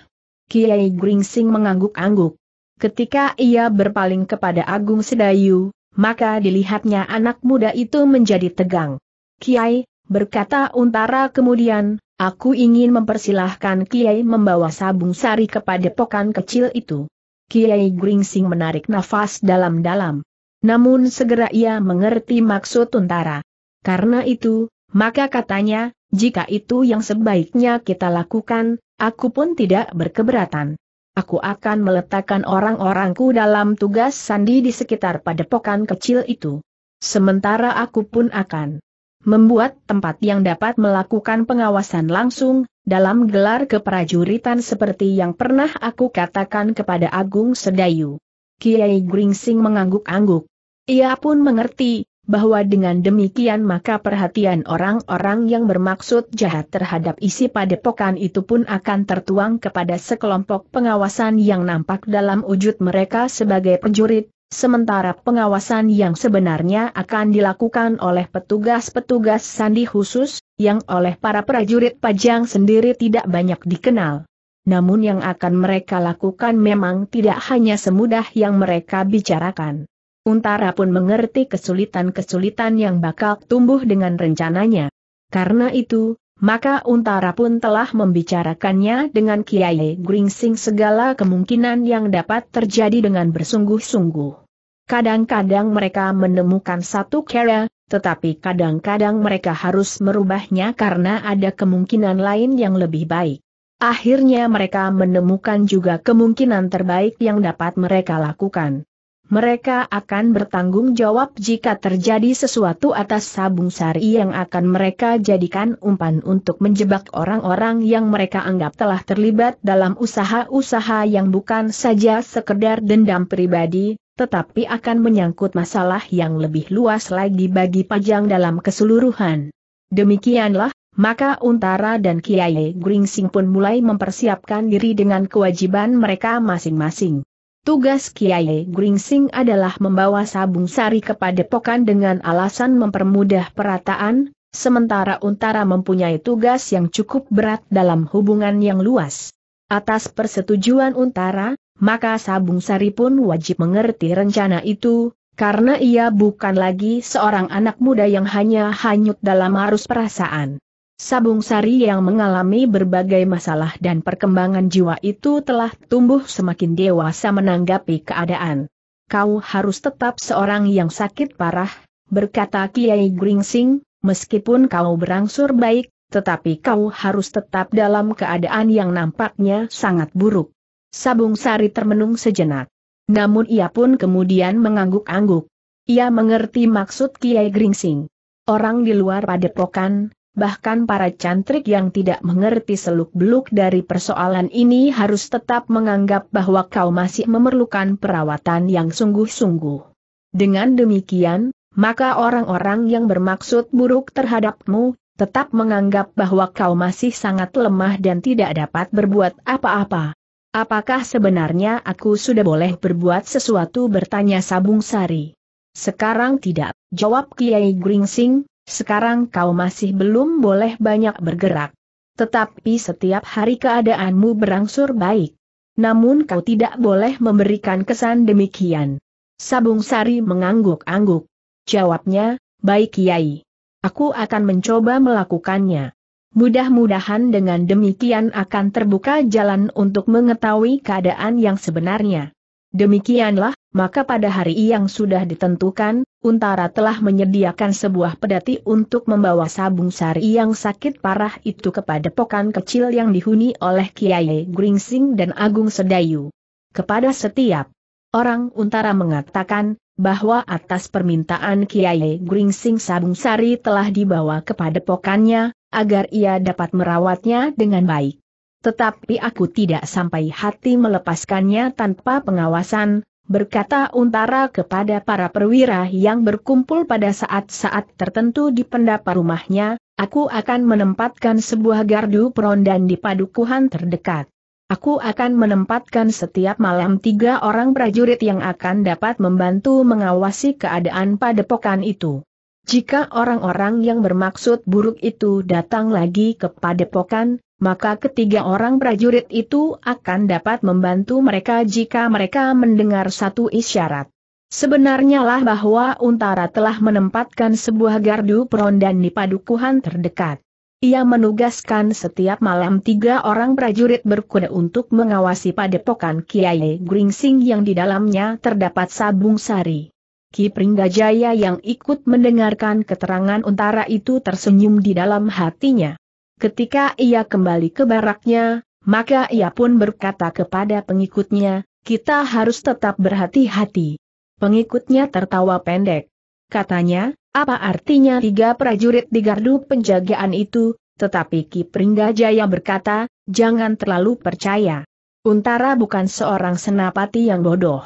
Kiai Gringsing mengangguk-angguk. Ketika ia berpaling kepada Agung Sedayu, maka dilihatnya anak muda itu menjadi tegang. Kiai, berkata Untara kemudian, aku ingin mempersilahkan Kiai membawa sabung sari kepada pokan kecil itu. Kiai Gringsing menarik nafas dalam-dalam. Namun segera ia mengerti maksud Untara. Karena itu, maka katanya, jika itu yang sebaiknya kita lakukan, aku pun tidak berkeberatan aku akan meletakkan orang-orangku dalam tugas sandi di sekitar padepokan kecil itu. Sementara aku pun akan membuat tempat yang dapat melakukan pengawasan langsung, dalam gelar keprajuritan seperti yang pernah aku katakan kepada Agung Sedayu. Kiai Gringsing mengangguk-angguk. Ia pun mengerti, bahwa dengan demikian maka perhatian orang-orang yang bermaksud jahat terhadap isi padepokan itu pun akan tertuang kepada sekelompok pengawasan yang nampak dalam wujud mereka sebagai prajurit, sementara pengawasan yang sebenarnya akan dilakukan oleh petugas-petugas sandi khusus, yang oleh para prajurit pajang sendiri tidak banyak dikenal. Namun yang akan mereka lakukan memang tidak hanya semudah yang mereka bicarakan. Untara pun mengerti kesulitan-kesulitan yang bakal tumbuh dengan rencananya. Karena itu, maka Untara pun telah membicarakannya dengan Kiai Gringsing segala kemungkinan yang dapat terjadi dengan bersungguh-sungguh. Kadang-kadang mereka menemukan satu cara, tetapi kadang-kadang mereka harus merubahnya karena ada kemungkinan lain yang lebih baik. Akhirnya mereka menemukan juga kemungkinan terbaik yang dapat mereka lakukan. Mereka akan bertanggung jawab jika terjadi sesuatu atas sabung sari yang akan mereka jadikan umpan untuk menjebak orang-orang yang mereka anggap telah terlibat dalam usaha-usaha yang bukan saja sekedar dendam pribadi, tetapi akan menyangkut masalah yang lebih luas lagi bagi Pajang dalam keseluruhan. Demikianlah, maka Untara dan Kiai Gringsing pun mulai mempersiapkan diri dengan kewajiban mereka masing-masing. Tugas Kiai Gringsing adalah membawa sabung sari kepada pokan dengan alasan mempermudah perataan, sementara Untara mempunyai tugas yang cukup berat dalam hubungan yang luas. Atas persetujuan Untara, maka Sabung Sari pun wajib mengerti rencana itu, karena ia bukan lagi seorang anak muda yang hanya hanyut dalam arus perasaan. Sabung Sari yang mengalami berbagai masalah dan perkembangan jiwa itu telah tumbuh semakin dewasa menanggapi keadaan. Kau harus tetap seorang yang sakit parah, berkata Kiai Gringsing, meskipun kau berangsur baik, tetapi kau harus tetap dalam keadaan yang nampaknya sangat buruk. Sabung Sari termenung sejenak. Namun ia pun kemudian mengangguk-angguk. Ia mengerti maksud Kiai Gringsing. Orang di luar padepokan, bahkan para cantrik yang tidak mengerti seluk-beluk dari persoalan ini harus tetap menganggap bahwa kau masih memerlukan perawatan yang sungguh-sungguh. Dengan demikian, maka orang-orang yang bermaksud buruk terhadapmu tetap menganggap bahwa kau masih sangat lemah dan tidak dapat berbuat apa-apa. Apakah sebenarnya aku sudah boleh berbuat sesuatu bertanya Sabung Sari? Sekarang tidak, jawab Kiai Gringsing, sekarang kau masih belum boleh banyak bergerak. Tetapi setiap hari keadaanmu berangsur baik. Namun kau tidak boleh memberikan kesan demikian. Sabung Sari mengangguk-angguk. Jawabnya, baik Kiai. Aku akan mencoba melakukannya. Mudah-mudahan dengan demikian akan terbuka jalan untuk mengetahui keadaan yang sebenarnya. Demikianlah, maka pada hari yang sudah ditentukan, Untara telah menyediakan sebuah pedati untuk membawa Sabung Sari yang sakit parah itu kepada pokan kecil yang dihuni oleh Kiai Gringsing dan Agung Sedayu. Kepada setiap orang Untara mengatakan, bahwa atas permintaan Kiai Gringsing Sabung Sari telah dibawa kepada pokannya, agar ia dapat merawatnya dengan baik. Tetapi aku tidak sampai hati melepaskannya tanpa pengawasan, berkata Untara kepada para perwira yang berkumpul pada saat-saat tertentu di pendapa rumahnya, aku akan menempatkan sebuah gardu perondan di padukuhan terdekat. Aku akan menempatkan setiap malam tiga orang prajurit yang akan dapat membantu mengawasi keadaan padepokan itu. Jika orang-orang yang bermaksud buruk itu datang lagi ke padepokan, maka ketiga orang prajurit itu akan dapat membantu mereka jika mereka mendengar satu isyarat. Sebenarnya lah bahwa Untara telah menempatkan sebuah gardu perondan di padukuhan terdekat. Ia menugaskan setiap malam tiga orang prajurit berkuda untuk mengawasi padepokan Kiai Gringsing yang di dalamnya terdapat sabung sari. Ki Pringgajaya yang ikut mendengarkan keterangan Untara itu tersenyum di dalam hatinya. Ketika ia kembali ke baraknya, maka ia pun berkata kepada pengikutnya, kita harus tetap berhati-hati. Pengikutnya tertawa pendek. Katanya, apa artinya tiga prajurit di gardu penjagaan itu, tetapi Ki Pringgajaya berkata, jangan terlalu percaya. Untara bukan seorang senapati yang bodoh.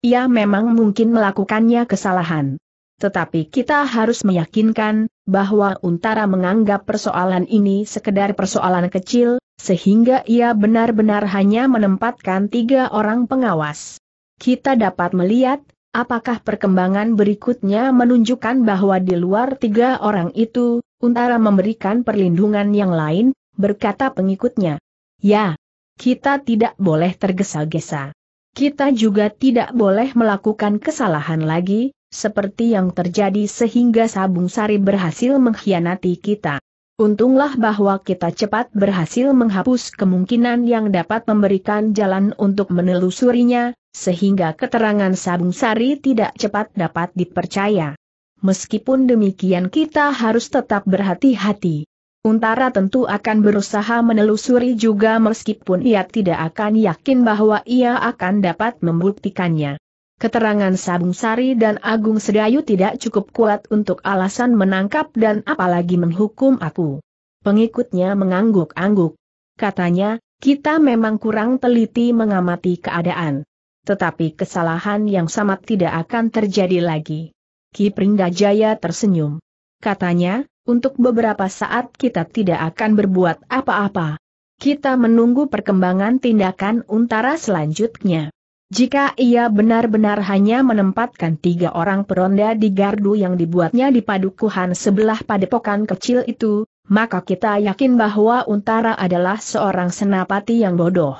Ia memang mungkin melakukannya kesalahan. Tetapi kita harus meyakinkan, bahwa Untara menganggap persoalan ini sekedar persoalan kecil, sehingga ia benar-benar hanya menempatkan tiga orang pengawas. Kita dapat melihat, apakah perkembangan berikutnya menunjukkan bahwa di luar tiga orang itu, Untara memberikan perlindungan yang lain, berkata pengikutnya. Ya, kita tidak boleh tergesa-gesa. Kita juga tidak boleh melakukan kesalahan lagi, seperti yang terjadi sehingga Sabung Sari berhasil mengkhianati kita. Untunglah bahwa kita cepat berhasil menghapus kemungkinan yang dapat memberikan jalan untuk menelusurinya, sehingga keterangan Sabung Sari tidak cepat dapat dipercaya. Meskipun demikian kita harus tetap berhati-hati. Untara tentu akan berusaha menelusuri juga meskipun ia tidak akan yakin bahwa ia akan dapat membuktikannya. Keterangan Sabung Sari dan Agung Sedayu tidak cukup kuat untuk alasan menangkap dan apalagi menghukum aku. Pengikutnya mengangguk-angguk. Katanya, kita memang kurang teliti mengamati keadaan. Tetapi kesalahan yang sama tidak akan terjadi lagi. Ki Pringgajaya Jaya tersenyum. Katanya, untuk beberapa saat kita tidak akan berbuat apa-apa. Kita menunggu perkembangan tindakan untara selanjutnya. Jika ia benar-benar hanya menempatkan tiga orang peronda di gardu yang dibuatnya di padukuhan sebelah padepokan kecil itu, maka kita yakin bahwa Untara adalah seorang senapati yang bodoh.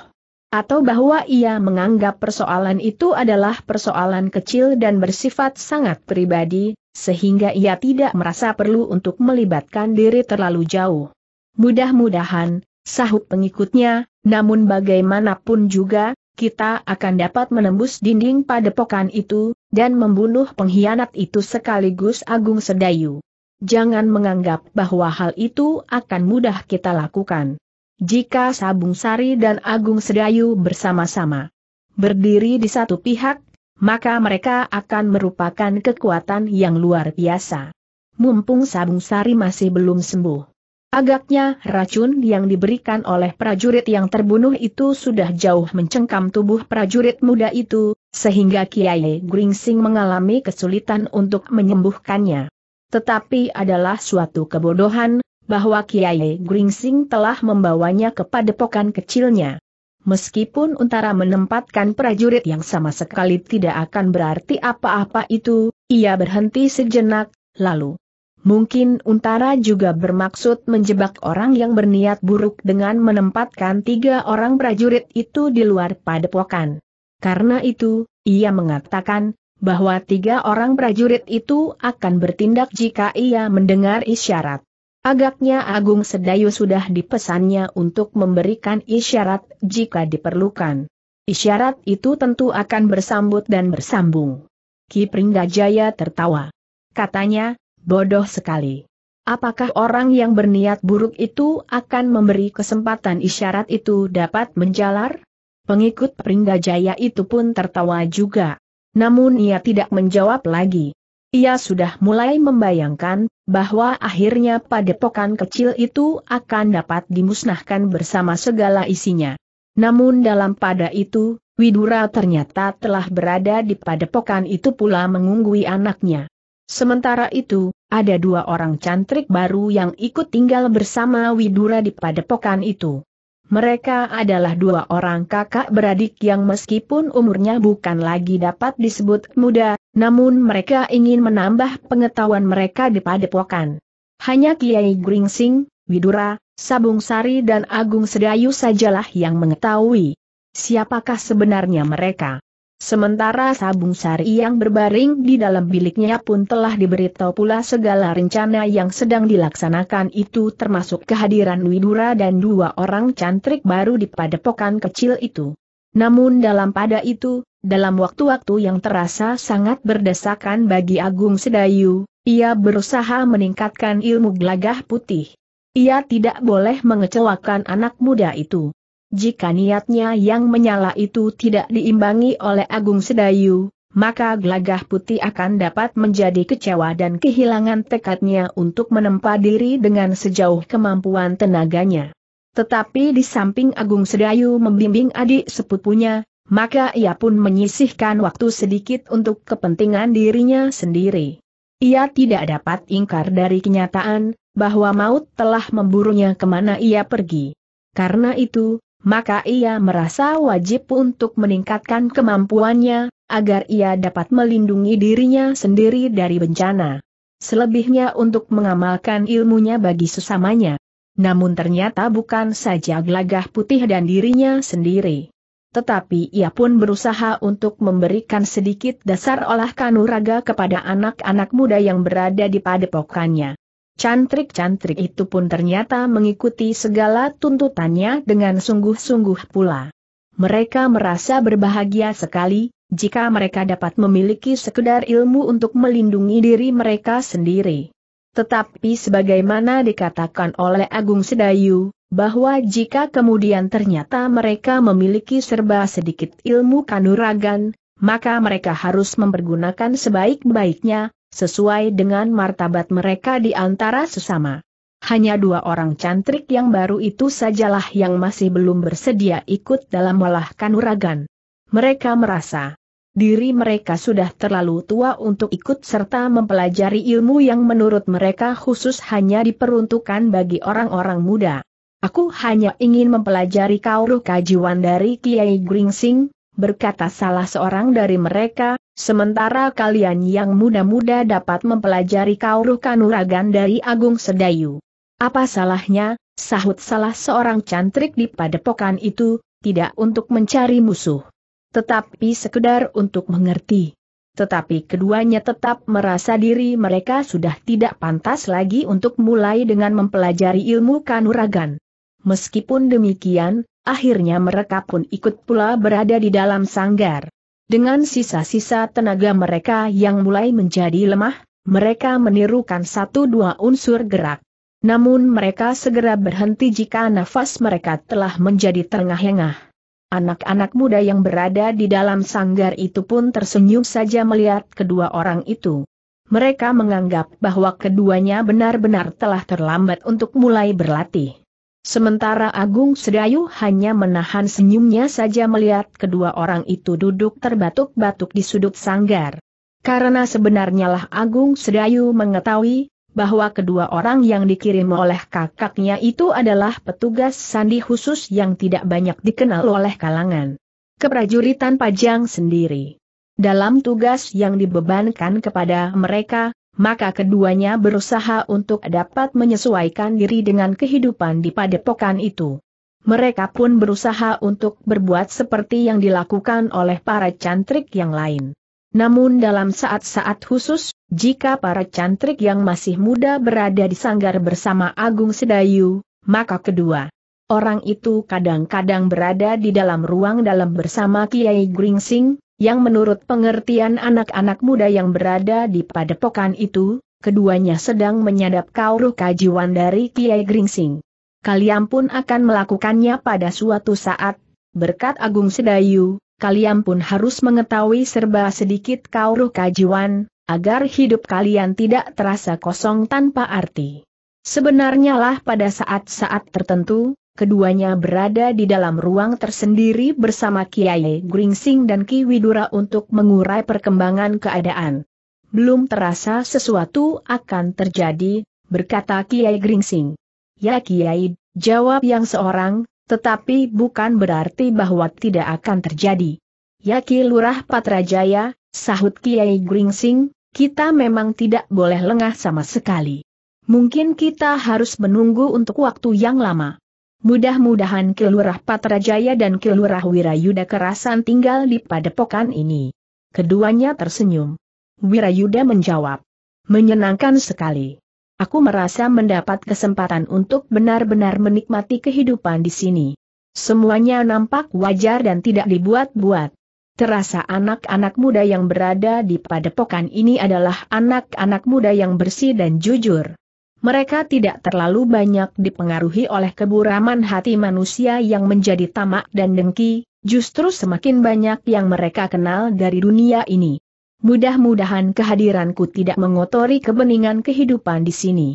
Atau bahwa ia menganggap persoalan itu adalah persoalan kecil dan bersifat sangat pribadi, sehingga ia tidak merasa perlu untuk melibatkan diri terlalu jauh. Mudah-mudahan, sahut pengikutnya, namun bagaimanapun juga, kita akan dapat menembus dinding padepokan itu, dan membunuh pengkhianat itu sekaligus Agung Sedayu. Jangan menganggap bahwa hal itu akan mudah kita lakukan. Jika Sabung Sari dan Agung Sedayu bersama-sama berdiri di satu pihak, maka mereka akan merupakan kekuatan yang luar biasa. Mumpung Sabung Sari masih belum sembuh, Agaknya racun yang diberikan oleh prajurit yang terbunuh itu sudah jauh mencengkam tubuh prajurit muda itu, sehingga Kiai Gringsing mengalami kesulitan untuk menyembuhkannya. Tetapi adalah suatu kebodohan, bahwa Kiai Gringsing telah membawanya kepada padepokan kecilnya. Meskipun Untara menempatkan prajurit yang sama sekali tidak akan berarti apa-apa itu, ia berhenti sejenak, lalu Mungkin Untara juga bermaksud menjebak orang yang berniat buruk dengan menempatkan tiga orang prajurit itu di luar padepokan. Karena itu, ia mengatakan, bahwa tiga orang prajurit itu akan bertindak jika ia mendengar isyarat. Agaknya Agung Sedayu sudah dipesannya untuk memberikan isyarat jika diperlukan. Isyarat itu tentu akan bersambut dan bersambung. Ki Pringgajaya tertawa. Katanya, Bodoh sekali. Apakah orang yang berniat buruk itu akan memberi kesempatan isyarat itu dapat menjalar? Pengikut Jaya itu pun tertawa juga. Namun ia tidak menjawab lagi. Ia sudah mulai membayangkan bahwa akhirnya padepokan kecil itu akan dapat dimusnahkan bersama segala isinya. Namun dalam pada itu, Widura ternyata telah berada di padepokan itu pula mengunggui anaknya. Sementara itu, ada dua orang cantrik baru yang ikut tinggal bersama Widura di padepokan itu. Mereka adalah dua orang kakak beradik yang meskipun umurnya bukan lagi dapat disebut muda, namun mereka ingin menambah pengetahuan mereka di padepokan. Hanya Kiai Gringsing, Widura, Sabung Sari dan Agung Sedayu sajalah yang mengetahui siapakah sebenarnya mereka. Sementara Sabung Sari yang berbaring di dalam biliknya pun telah diberitahu pula segala rencana yang sedang dilaksanakan itu termasuk kehadiran Widura dan dua orang cantrik baru di padepokan kecil itu. Namun dalam pada itu, dalam waktu-waktu yang terasa sangat berdesakan bagi Agung Sedayu, ia berusaha meningkatkan ilmu gelagah putih. Ia tidak boleh mengecewakan anak muda itu. Jika niatnya yang menyala itu tidak diimbangi oleh Agung Sedayu, maka gelagah putih akan dapat menjadi kecewa dan kehilangan tekadnya untuk menempa diri dengan sejauh kemampuan tenaganya. Tetapi di samping Agung Sedayu membimbing adik sepupunya, maka ia pun menyisihkan waktu sedikit untuk kepentingan dirinya sendiri. Ia tidak dapat ingkar dari kenyataan, bahwa maut telah memburunya kemana ia pergi. Karena itu, maka ia merasa wajib untuk meningkatkan kemampuannya, agar ia dapat melindungi dirinya sendiri dari bencana. Selebihnya untuk mengamalkan ilmunya bagi sesamanya. Namun ternyata bukan saja gelagah putih dan dirinya sendiri. Tetapi ia pun berusaha untuk memberikan sedikit dasar olah kanuraga kepada anak-anak muda yang berada di padepokannya. Cantrik-cantrik itu pun ternyata mengikuti segala tuntutannya dengan sungguh-sungguh pula. Mereka merasa berbahagia sekali, jika mereka dapat memiliki sekedar ilmu untuk melindungi diri mereka sendiri. Tetapi sebagaimana dikatakan oleh Agung Sedayu, bahwa jika kemudian ternyata mereka memiliki serba sedikit ilmu kanuragan, maka mereka harus mempergunakan sebaik-baiknya, sesuai dengan martabat mereka di antara sesama. Hanya dua orang cantrik yang baru itu sajalah yang masih belum bersedia ikut dalam melahkan kanuragan. Mereka merasa diri mereka sudah terlalu tua untuk ikut serta mempelajari ilmu yang menurut mereka khusus hanya diperuntukkan bagi orang-orang muda. Aku hanya ingin mempelajari kauruh kajiwan dari Kiai Gringsing, berkata salah seorang dari mereka, sementara kalian yang muda-muda dapat mempelajari kauruh kanuragan dari Agung Sedayu. Apa salahnya, sahut salah seorang cantrik di padepokan itu, tidak untuk mencari musuh. Tetapi sekedar untuk mengerti. Tetapi keduanya tetap merasa diri mereka sudah tidak pantas lagi untuk mulai dengan mempelajari ilmu kanuragan. Meskipun demikian, Akhirnya mereka pun ikut pula berada di dalam sanggar. Dengan sisa-sisa tenaga mereka yang mulai menjadi lemah, mereka menirukan satu dua unsur gerak. Namun mereka segera berhenti jika nafas mereka telah menjadi terengah-engah. Anak-anak muda yang berada di dalam sanggar itu pun tersenyum saja melihat kedua orang itu. Mereka menganggap bahwa keduanya benar-benar telah terlambat untuk mulai berlatih. Sementara Agung Sedayu hanya menahan senyumnya saja melihat kedua orang itu duduk terbatuk-batuk di sudut sanggar. Karena sebenarnya lah Agung Sedayu mengetahui, bahwa kedua orang yang dikirim oleh kakaknya itu adalah petugas sandi khusus yang tidak banyak dikenal oleh kalangan keprajuritan Pajang sendiri. Dalam tugas yang dibebankan kepada mereka, maka keduanya berusaha untuk dapat menyesuaikan diri dengan kehidupan di padepokan itu. Mereka pun berusaha untuk berbuat seperti yang dilakukan oleh para cantrik yang lain. Namun dalam saat-saat khusus, jika para cantrik yang masih muda berada di sanggar bersama Agung Sedayu, maka kedua orang itu kadang-kadang berada di dalam ruang dalam bersama Kiai Gringsing, yang menurut pengertian anak-anak muda yang berada di padepokan itu, keduanya sedang menyadap kauruh kajiwan dari Kiai Gringsing. Kalian pun akan melakukannya pada suatu saat, berkat Agung Sedayu, kalian pun harus mengetahui serba sedikit kauruh kajiwan, agar hidup kalian tidak terasa kosong tanpa arti. Sebenarnya lah pada saat-saat tertentu, keduanya berada di dalam ruang tersendiri bersama Kiai Gringsing dan Ki Widura untuk mengurai perkembangan keadaan. Belum terasa sesuatu akan terjadi, berkata Kiai Gringsing. Ya Kiai, jawab yang seorang, tetapi bukan berarti bahwa tidak akan terjadi. Ya Ki Lurah Patrajaya, sahut Kiai Gringsing, kita memang tidak boleh lengah sama sekali. Mungkin kita harus menunggu untuk waktu yang lama. Mudah-mudahan Kelurah Patrajaya dan Kelurah Wirayuda kerasan tinggal di padepokan ini. Keduanya tersenyum. Wirayuda menjawab. Menyenangkan sekali. Aku merasa mendapat kesempatan untuk benar-benar menikmati kehidupan di sini. Semuanya nampak wajar dan tidak dibuat-buat. Terasa anak-anak muda yang berada di padepokan ini adalah anak-anak muda yang bersih dan jujur. Mereka tidak terlalu banyak dipengaruhi oleh keburaman hati manusia yang menjadi tamak dan dengki, justru semakin banyak yang mereka kenal dari dunia ini. Mudah-mudahan kehadiranku tidak mengotori kebeningan kehidupan di sini.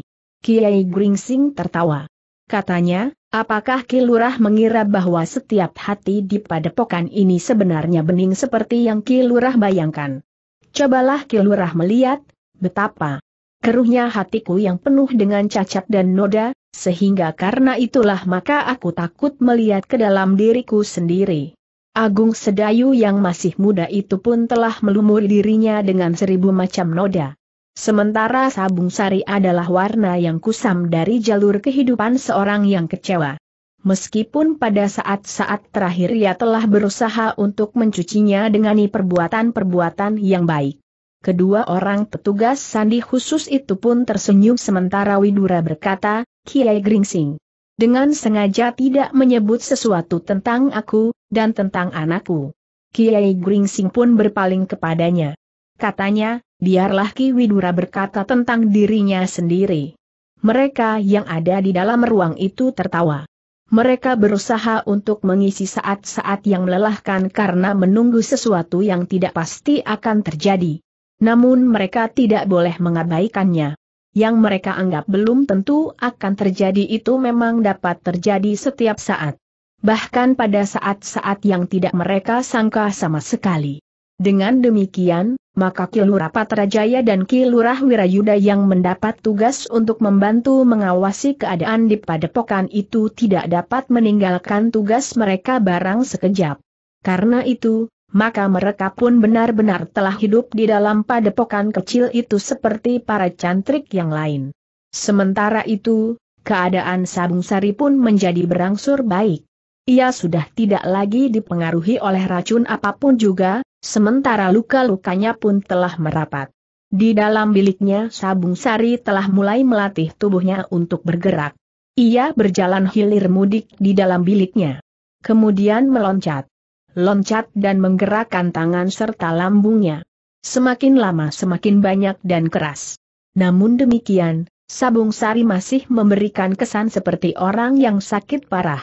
Kiai Gringsing tertawa. Katanya, apakah Kilurah mengira bahwa setiap hati di padepokan ini sebenarnya bening seperti yang Kilurah bayangkan? Cobalah Kilurah melihat, betapa keruhnya hatiku yang penuh dengan cacat dan noda, sehingga karena itulah maka aku takut melihat ke dalam diriku sendiri. Agung Sedayu yang masih muda itu pun telah melumuri dirinya dengan seribu macam noda. Sementara sabung sari adalah warna yang kusam dari jalur kehidupan seorang yang kecewa. Meskipun pada saat-saat terakhir ia telah berusaha untuk mencucinya dengan perbuatan-perbuatan yang baik. Kedua orang petugas sandi khusus itu pun tersenyum sementara Widura berkata, Kiai Gringsing. Dengan sengaja tidak menyebut sesuatu tentang aku, dan tentang anakku. Kiai Gringsing pun berpaling kepadanya. Katanya, biarlah Ki Widura berkata tentang dirinya sendiri. Mereka yang ada di dalam ruang itu tertawa. Mereka berusaha untuk mengisi saat-saat yang melelahkan karena menunggu sesuatu yang tidak pasti akan terjadi. Namun mereka tidak boleh mengabaikannya. Yang mereka anggap belum tentu akan terjadi itu memang dapat terjadi setiap saat. Bahkan pada saat-saat yang tidak mereka sangka sama sekali. Dengan demikian, maka Kilurah Patrajaya dan Kilurah Wirayuda yang mendapat tugas untuk membantu mengawasi keadaan di padepokan itu tidak dapat meninggalkan tugas mereka barang sekejap. Karena itu, maka mereka pun benar-benar telah hidup di dalam padepokan kecil itu seperti para cantrik yang lain. Sementara itu, keadaan Sabung Sari pun menjadi berangsur baik. Ia sudah tidak lagi dipengaruhi oleh racun apapun juga, sementara luka-lukanya pun telah merapat. Di dalam biliknya Sabung Sari telah mulai melatih tubuhnya untuk bergerak. Ia berjalan hilir mudik di dalam biliknya. Kemudian meloncat loncat dan menggerakkan tangan serta lambungnya. Semakin lama semakin banyak dan keras. Namun demikian, Sabung Sari masih memberikan kesan seperti orang yang sakit parah.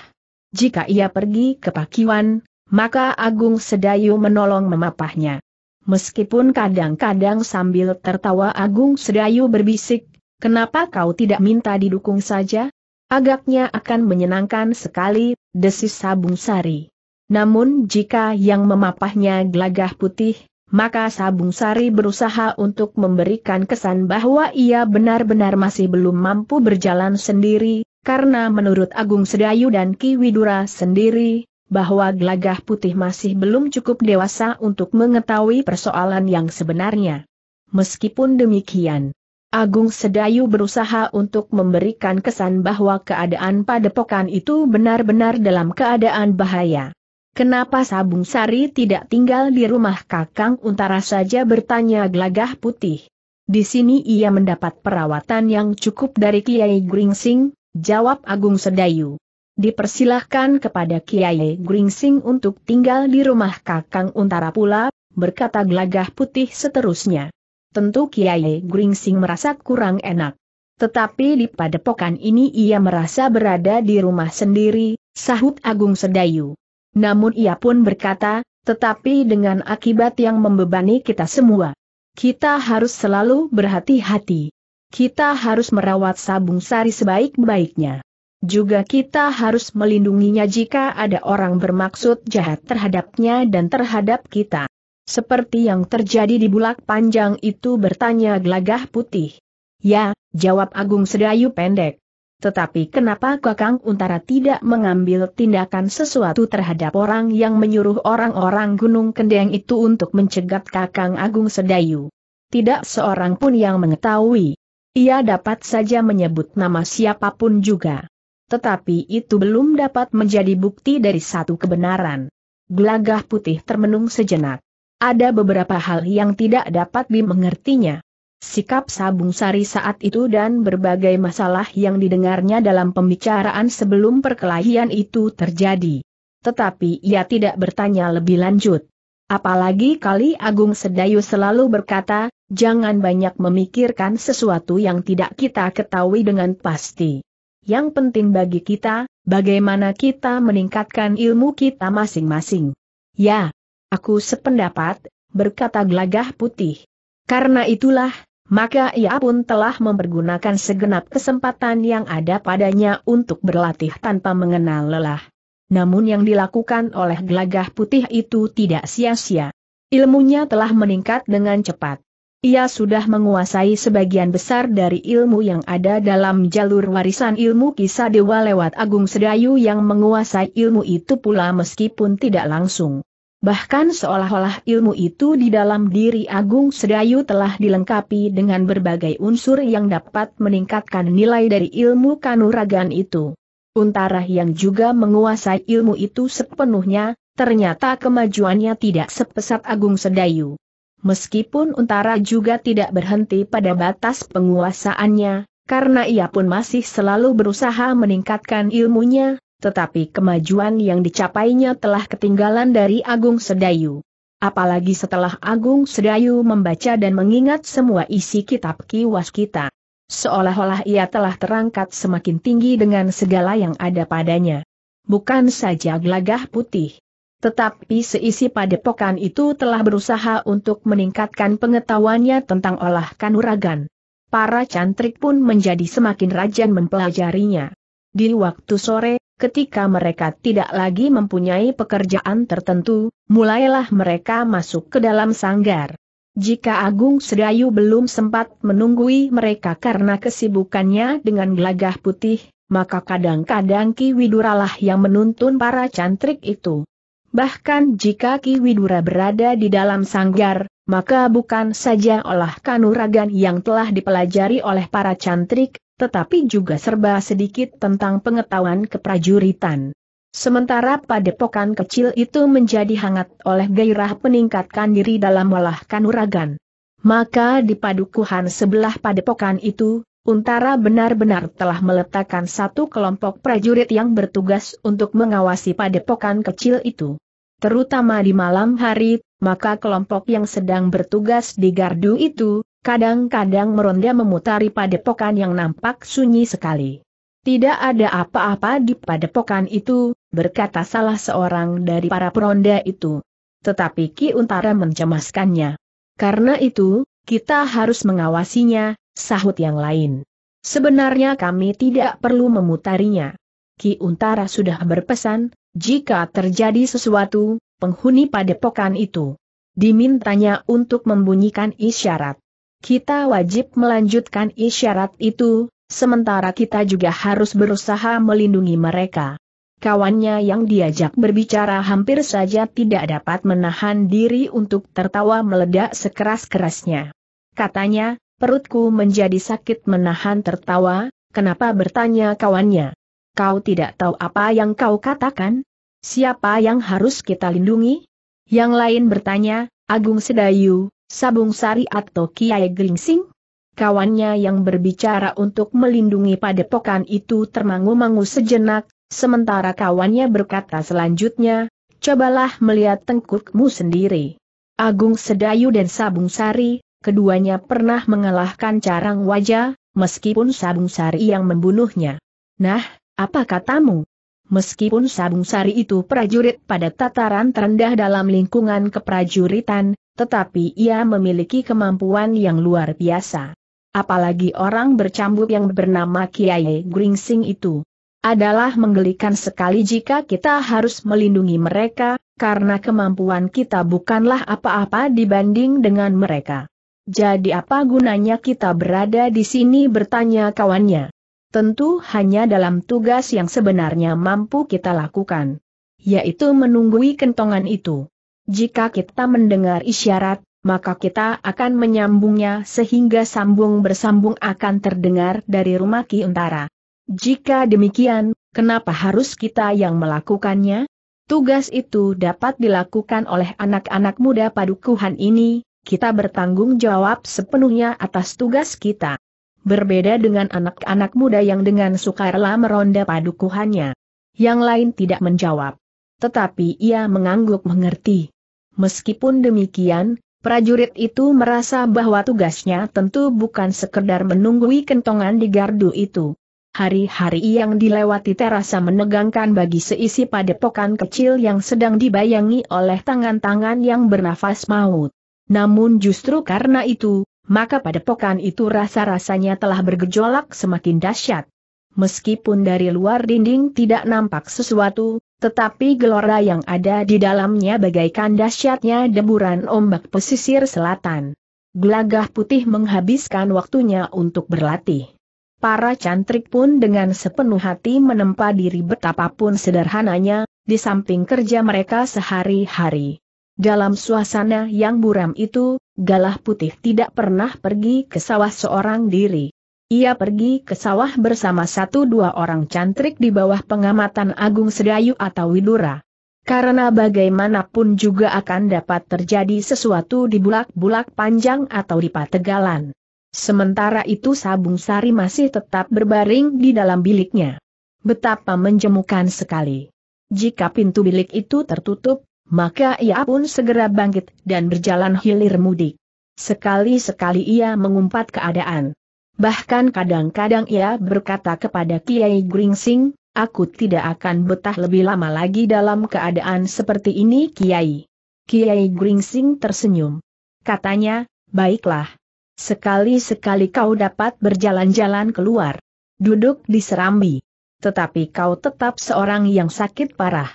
Jika ia pergi ke Pakiwan, maka Agung Sedayu menolong memapahnya. Meskipun kadang-kadang sambil tertawa Agung Sedayu berbisik, kenapa kau tidak minta didukung saja? Agaknya akan menyenangkan sekali, desis Sabung Sari. Namun jika yang memapahnya gelagah putih, maka Sabung Sari berusaha untuk memberikan kesan bahwa ia benar-benar masih belum mampu berjalan sendiri, karena menurut Agung Sedayu dan Ki Widura sendiri, bahwa gelagah putih masih belum cukup dewasa untuk mengetahui persoalan yang sebenarnya. Meskipun demikian, Agung Sedayu berusaha untuk memberikan kesan bahwa keadaan padepokan itu benar-benar dalam keadaan bahaya. Kenapa Sabung Sari tidak tinggal di rumah Kakang Untara saja bertanya gelagah putih. Di sini ia mendapat perawatan yang cukup dari Kiai Gringsing, jawab Agung Sedayu. Dipersilahkan kepada Kiai Gringsing untuk tinggal di rumah Kakang Untara pula, berkata gelagah putih seterusnya. Tentu Kiai Gringsing merasa kurang enak. Tetapi di padepokan ini ia merasa berada di rumah sendiri, sahut Agung Sedayu. Namun ia pun berkata, tetapi dengan akibat yang membebani kita semua. Kita harus selalu berhati-hati. Kita harus merawat sabung sari sebaik-baiknya. Juga kita harus melindunginya jika ada orang bermaksud jahat terhadapnya dan terhadap kita. Seperti yang terjadi di bulak panjang itu bertanya gelagah putih. Ya, jawab Agung Sedayu pendek. Tetapi kenapa Kakang Untara tidak mengambil tindakan sesuatu terhadap orang yang menyuruh orang-orang Gunung Kendeng itu untuk mencegat Kakang Agung Sedayu? Tidak seorang pun yang mengetahui. Ia dapat saja menyebut nama siapapun juga. Tetapi itu belum dapat menjadi bukti dari satu kebenaran. Gelagah putih termenung sejenak. Ada beberapa hal yang tidak dapat dimengertinya. Sikap Sabung Sari saat itu dan berbagai masalah yang didengarnya dalam pembicaraan sebelum perkelahian itu terjadi. Tetapi ia tidak bertanya lebih lanjut. Apalagi kali Agung Sedayu selalu berkata, jangan banyak memikirkan sesuatu yang tidak kita ketahui dengan pasti. Yang penting bagi kita, bagaimana kita meningkatkan ilmu kita masing-masing. Ya, aku sependapat, berkata gelagah putih. Karena itulah, maka ia pun telah mempergunakan segenap kesempatan yang ada padanya untuk berlatih tanpa mengenal lelah. Namun yang dilakukan oleh gelagah putih itu tidak sia-sia. Ilmunya telah meningkat dengan cepat. Ia sudah menguasai sebagian besar dari ilmu yang ada dalam jalur warisan ilmu kisah dewa lewat Agung Sedayu yang menguasai ilmu itu pula meskipun tidak langsung. Bahkan seolah-olah ilmu itu di dalam diri Agung Sedayu telah dilengkapi dengan berbagai unsur yang dapat meningkatkan nilai dari ilmu kanuragan itu. Untara yang juga menguasai ilmu itu sepenuhnya, ternyata kemajuannya tidak sepesat Agung Sedayu. Meskipun Untara juga tidak berhenti pada batas penguasaannya, karena ia pun masih selalu berusaha meningkatkan ilmunya, tetapi kemajuan yang dicapainya telah ketinggalan dari Agung Sedayu. Apalagi setelah Agung Sedayu membaca dan mengingat semua isi kitab kiwas kita. Seolah-olah ia telah terangkat semakin tinggi dengan segala yang ada padanya. Bukan saja gelagah putih. Tetapi seisi padepokan itu telah berusaha untuk meningkatkan pengetahuannya tentang olah kanuragan. Para cantrik pun menjadi semakin rajin mempelajarinya. Di waktu sore, ketika mereka tidak lagi mempunyai pekerjaan tertentu, mulailah mereka masuk ke dalam sanggar. Jika Agung Sedayu belum sempat menunggui mereka karena kesibukannya dengan gelagah putih, maka kadang-kadang Ki Widura lah yang menuntun para cantrik itu. Bahkan jika Ki Widura berada di dalam sanggar, maka bukan saja olah kanuragan yang telah dipelajari oleh para cantrik, tetapi juga serba sedikit tentang pengetahuan keprajuritan. Sementara padepokan kecil itu menjadi hangat oleh gairah meningkatkan diri dalam olah kanuragan. Maka di padukuhan sebelah padepokan itu, Untara benar-benar telah meletakkan satu kelompok prajurit yang bertugas untuk mengawasi padepokan kecil itu. Terutama di malam hari, maka kelompok yang sedang bertugas di gardu itu, kadang-kadang meronda memutari padepokan yang nampak sunyi sekali. Tidak ada apa-apa di padepokan itu, berkata salah seorang dari para peronda itu. Tetapi Ki Untara mencemaskannya. Karena itu, kita harus mengawasinya, sahut yang lain. Sebenarnya kami tidak perlu memutarinya. Ki Untara sudah berpesan, jika terjadi sesuatu, penghuni padepokan itu dimintanya untuk membunyikan isyarat kita wajib melanjutkan isyarat itu, sementara kita juga harus berusaha melindungi mereka. Kawannya yang diajak berbicara hampir saja tidak dapat menahan diri untuk tertawa meledak sekeras-kerasnya. Katanya, perutku menjadi sakit menahan tertawa, kenapa bertanya kawannya? Kau tidak tahu apa yang kau katakan? Siapa yang harus kita lindungi? Yang lain bertanya, Agung Sedayu, Sabung Sari atau Kiai Gringsing? Kawannya yang berbicara untuk melindungi padepokan itu termangu-mangu sejenak, sementara kawannya berkata selanjutnya, cobalah melihat tengkukmu sendiri. Agung Sedayu dan Sabung Sari, keduanya pernah mengalahkan carang wajah, meskipun Sabung Sari yang membunuhnya. Nah, apa katamu? Meskipun Sabung Sari itu prajurit pada tataran terendah dalam lingkungan keprajuritan, tetapi ia memiliki kemampuan yang luar biasa. Apalagi orang bercambuk yang bernama Kiai Gringsing itu. Adalah menggelikan sekali jika kita harus melindungi mereka, karena kemampuan kita bukanlah apa-apa dibanding dengan mereka. Jadi apa gunanya kita berada di sini bertanya kawannya? Tentu hanya dalam tugas yang sebenarnya mampu kita lakukan. Yaitu menunggui kentongan itu. Jika kita mendengar isyarat, maka kita akan menyambungnya sehingga sambung bersambung akan terdengar dari rumah Ki Untara. Jika demikian, kenapa harus kita yang melakukannya? Tugas itu dapat dilakukan oleh anak-anak muda padukuhan ini, kita bertanggung jawab sepenuhnya atas tugas kita. Berbeda dengan anak-anak muda yang dengan sukarela meronda padukuhannya. Yang lain tidak menjawab. Tetapi ia mengangguk mengerti. Meskipun demikian, prajurit itu merasa bahwa tugasnya tentu bukan sekedar menunggui kentongan di gardu itu. Hari-hari yang dilewati terasa menegangkan bagi seisi padepokan kecil yang sedang dibayangi oleh tangan-tangan yang bernafas maut. Namun justru karena itu, maka padepokan itu rasa-rasanya telah bergejolak semakin dahsyat. Meskipun dari luar dinding tidak nampak sesuatu, tetapi gelora yang ada di dalamnya bagaikan dahsyatnya deburan ombak pesisir selatan. Gelagah putih menghabiskan waktunya untuk berlatih. Para cantrik pun dengan sepenuh hati menempa diri betapapun sederhananya, di samping kerja mereka sehari-hari. Dalam suasana yang buram itu, galah putih tidak pernah pergi ke sawah seorang diri. Ia pergi ke sawah bersama satu dua orang cantrik di bawah pengamatan Agung Sedayu atau Widura. Karena bagaimanapun juga akan dapat terjadi sesuatu di bulak-bulak panjang atau di pategalan. Sementara itu Sabung Sari masih tetap berbaring di dalam biliknya. Betapa menjemukan sekali. Jika pintu bilik itu tertutup, maka ia pun segera bangkit dan berjalan hilir mudik. Sekali-sekali ia mengumpat keadaan. Bahkan kadang-kadang ia berkata kepada Kiai Gringsing, aku tidak akan betah lebih lama lagi dalam keadaan seperti ini Kiai. Kiai Gringsing tersenyum. Katanya, baiklah. Sekali-sekali kau dapat berjalan-jalan keluar. Duduk di serambi. Tetapi kau tetap seorang yang sakit parah.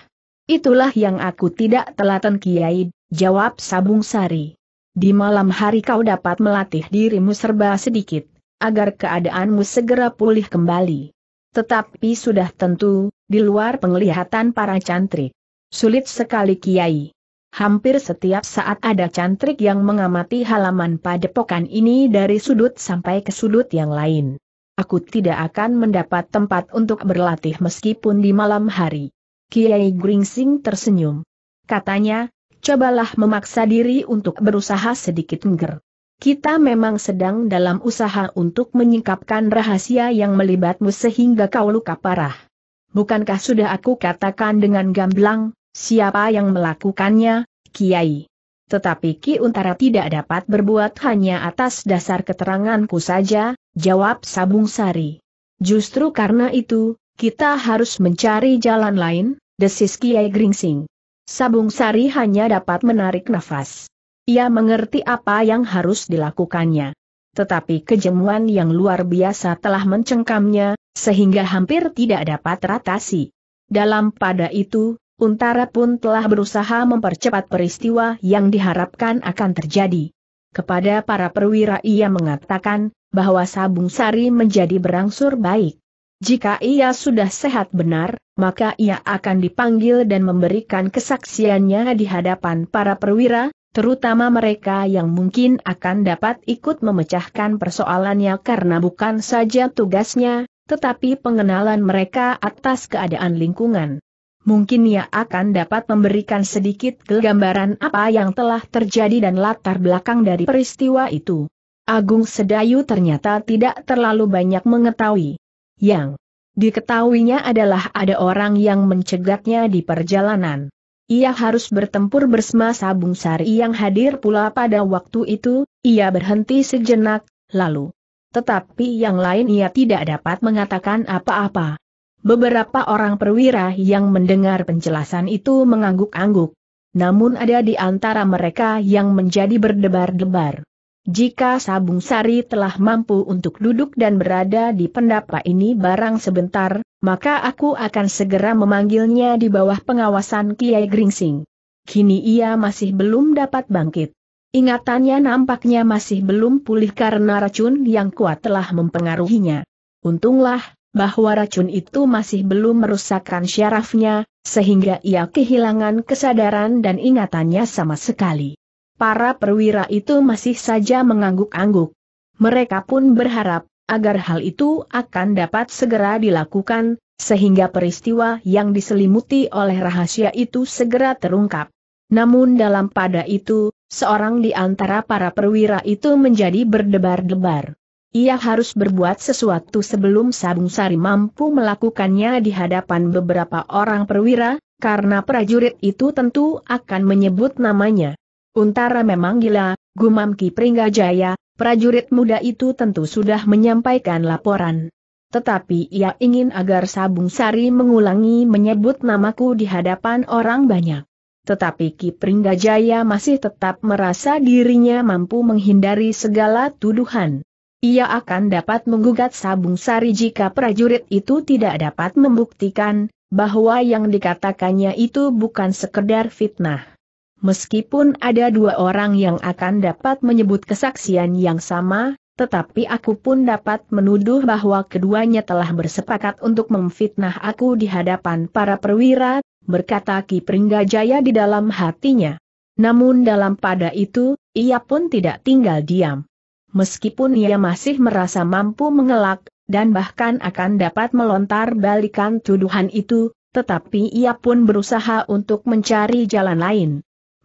Itulah yang aku tidak telaten Kiai, jawab Sabung Sari. Di malam hari kau dapat melatih dirimu serba sedikit agar keadaanmu segera pulih kembali. Tetapi sudah tentu, di luar penglihatan para cantrik. Sulit sekali Kiai. Hampir setiap saat ada cantrik yang mengamati halaman padepokan ini dari sudut sampai ke sudut yang lain. Aku tidak akan mendapat tempat untuk berlatih meskipun di malam hari. Kiai Gringsing tersenyum. Katanya, cobalah memaksa diri untuk berusaha sedikit ngger kita memang sedang dalam usaha untuk menyingkapkan rahasia yang melibatmu sehingga kau luka parah. Bukankah sudah aku katakan dengan gamblang, siapa yang melakukannya, Kiai? Tetapi Ki Untara tidak dapat berbuat hanya atas dasar keteranganku saja, jawab Sabung Sari. Justru karena itu, kita harus mencari jalan lain, desis Kiai Gringsing. Sabung Sari hanya dapat menarik nafas. Ia mengerti apa yang harus dilakukannya. Tetapi kejemuan yang luar biasa telah mencengkamnya, sehingga hampir tidak dapat teratasi. Dalam pada itu, Untara pun telah berusaha mempercepat peristiwa yang diharapkan akan terjadi. Kepada para perwira ia mengatakan, bahwa Sabung Sari menjadi berangsur baik. Jika ia sudah sehat benar, maka ia akan dipanggil dan memberikan kesaksiannya di hadapan para perwira, terutama mereka yang mungkin akan dapat ikut memecahkan persoalannya karena bukan saja tugasnya, tetapi pengenalan mereka atas keadaan lingkungan. Mungkin ia akan dapat memberikan sedikit gambaran apa yang telah terjadi dan latar belakang dari peristiwa itu. Agung Sedayu ternyata tidak terlalu banyak mengetahui. Yang diketahuinya adalah ada orang yang mencegatnya di perjalanan. Ia harus bertempur bersama Sabung Sari yang hadir pula pada waktu itu, ia berhenti sejenak, lalu. Tetapi yang lain ia tidak dapat mengatakan apa-apa. Beberapa orang perwira yang mendengar penjelasan itu mengangguk-angguk. Namun ada di antara mereka yang menjadi berdebar-debar. Jika Sabung Sari telah mampu untuk duduk dan berada di pendapa ini barang sebentar, maka aku akan segera memanggilnya di bawah pengawasan Kiai Gringsing. Kini ia masih belum dapat bangkit. Ingatannya nampaknya masih belum pulih karena racun yang kuat telah mempengaruhinya. Untunglah, bahwa racun itu masih belum merusakkan syarafnya, sehingga ia kehilangan kesadaran dan ingatannya sama sekali para perwira itu masih saja mengangguk-angguk. Mereka pun berharap, agar hal itu akan dapat segera dilakukan, sehingga peristiwa yang diselimuti oleh rahasia itu segera terungkap. Namun dalam pada itu, seorang di antara para perwira itu menjadi berdebar-debar. Ia harus berbuat sesuatu sebelum Sabung Sari mampu melakukannya di hadapan beberapa orang perwira, karena prajurit itu tentu akan menyebut namanya. Untara memang gila, gumam Ki Pringgajaya, prajurit muda itu tentu sudah menyampaikan laporan. Tetapi ia ingin agar Sabung Sari mengulangi menyebut namaku di hadapan orang banyak. Tetapi Ki Pringgajaya masih tetap merasa dirinya mampu menghindari segala tuduhan. Ia akan dapat menggugat Sabung Sari jika prajurit itu tidak dapat membuktikan bahwa yang dikatakannya itu bukan sekedar fitnah. Meskipun ada dua orang yang akan dapat menyebut kesaksian yang sama, tetapi aku pun dapat menuduh bahwa keduanya telah bersepakat untuk memfitnah aku di hadapan para perwira, berkata Ki Pringgajaya di dalam hatinya. Namun dalam pada itu, ia pun tidak tinggal diam. Meskipun ia masih merasa mampu mengelak, dan bahkan akan dapat melontar balikan tuduhan itu, tetapi ia pun berusaha untuk mencari jalan lain.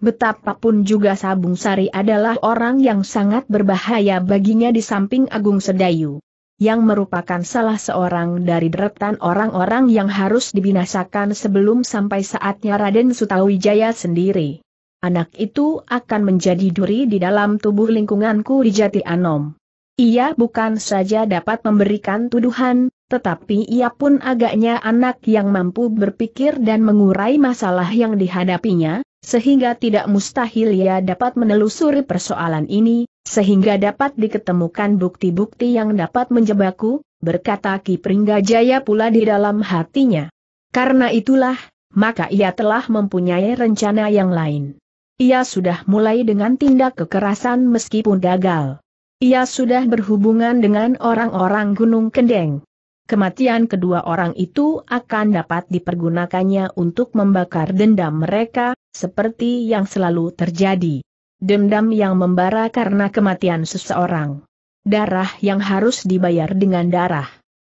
Betapapun juga Sabung Sari adalah orang yang sangat berbahaya baginya di samping Agung Sedayu. Yang merupakan salah seorang dari deretan orang-orang yang harus dibinasakan sebelum sampai saatnya Raden Sutawijaya sendiri. Anak itu akan menjadi duri di dalam tubuh lingkunganku di Jati Anom. Ia bukan saja dapat memberikan tuduhan, tetapi ia pun agaknya anak yang mampu berpikir dan mengurai masalah yang dihadapinya, sehingga tidak mustahil ia dapat menelusuri persoalan ini, sehingga dapat diketemukan bukti-bukti yang dapat menjebakku, berkata Ki Pringgajaya pula di dalam hatinya. Karena itulah, maka ia telah mempunyai rencana yang lain. Ia sudah mulai dengan tindak kekerasan meskipun gagal. Ia sudah berhubungan dengan orang-orang Gunung Kendeng. Kematian kedua orang itu akan dapat dipergunakannya untuk membakar dendam mereka, seperti yang selalu terjadi. Dendam yang membara karena kematian seseorang. Darah yang harus dibayar dengan darah.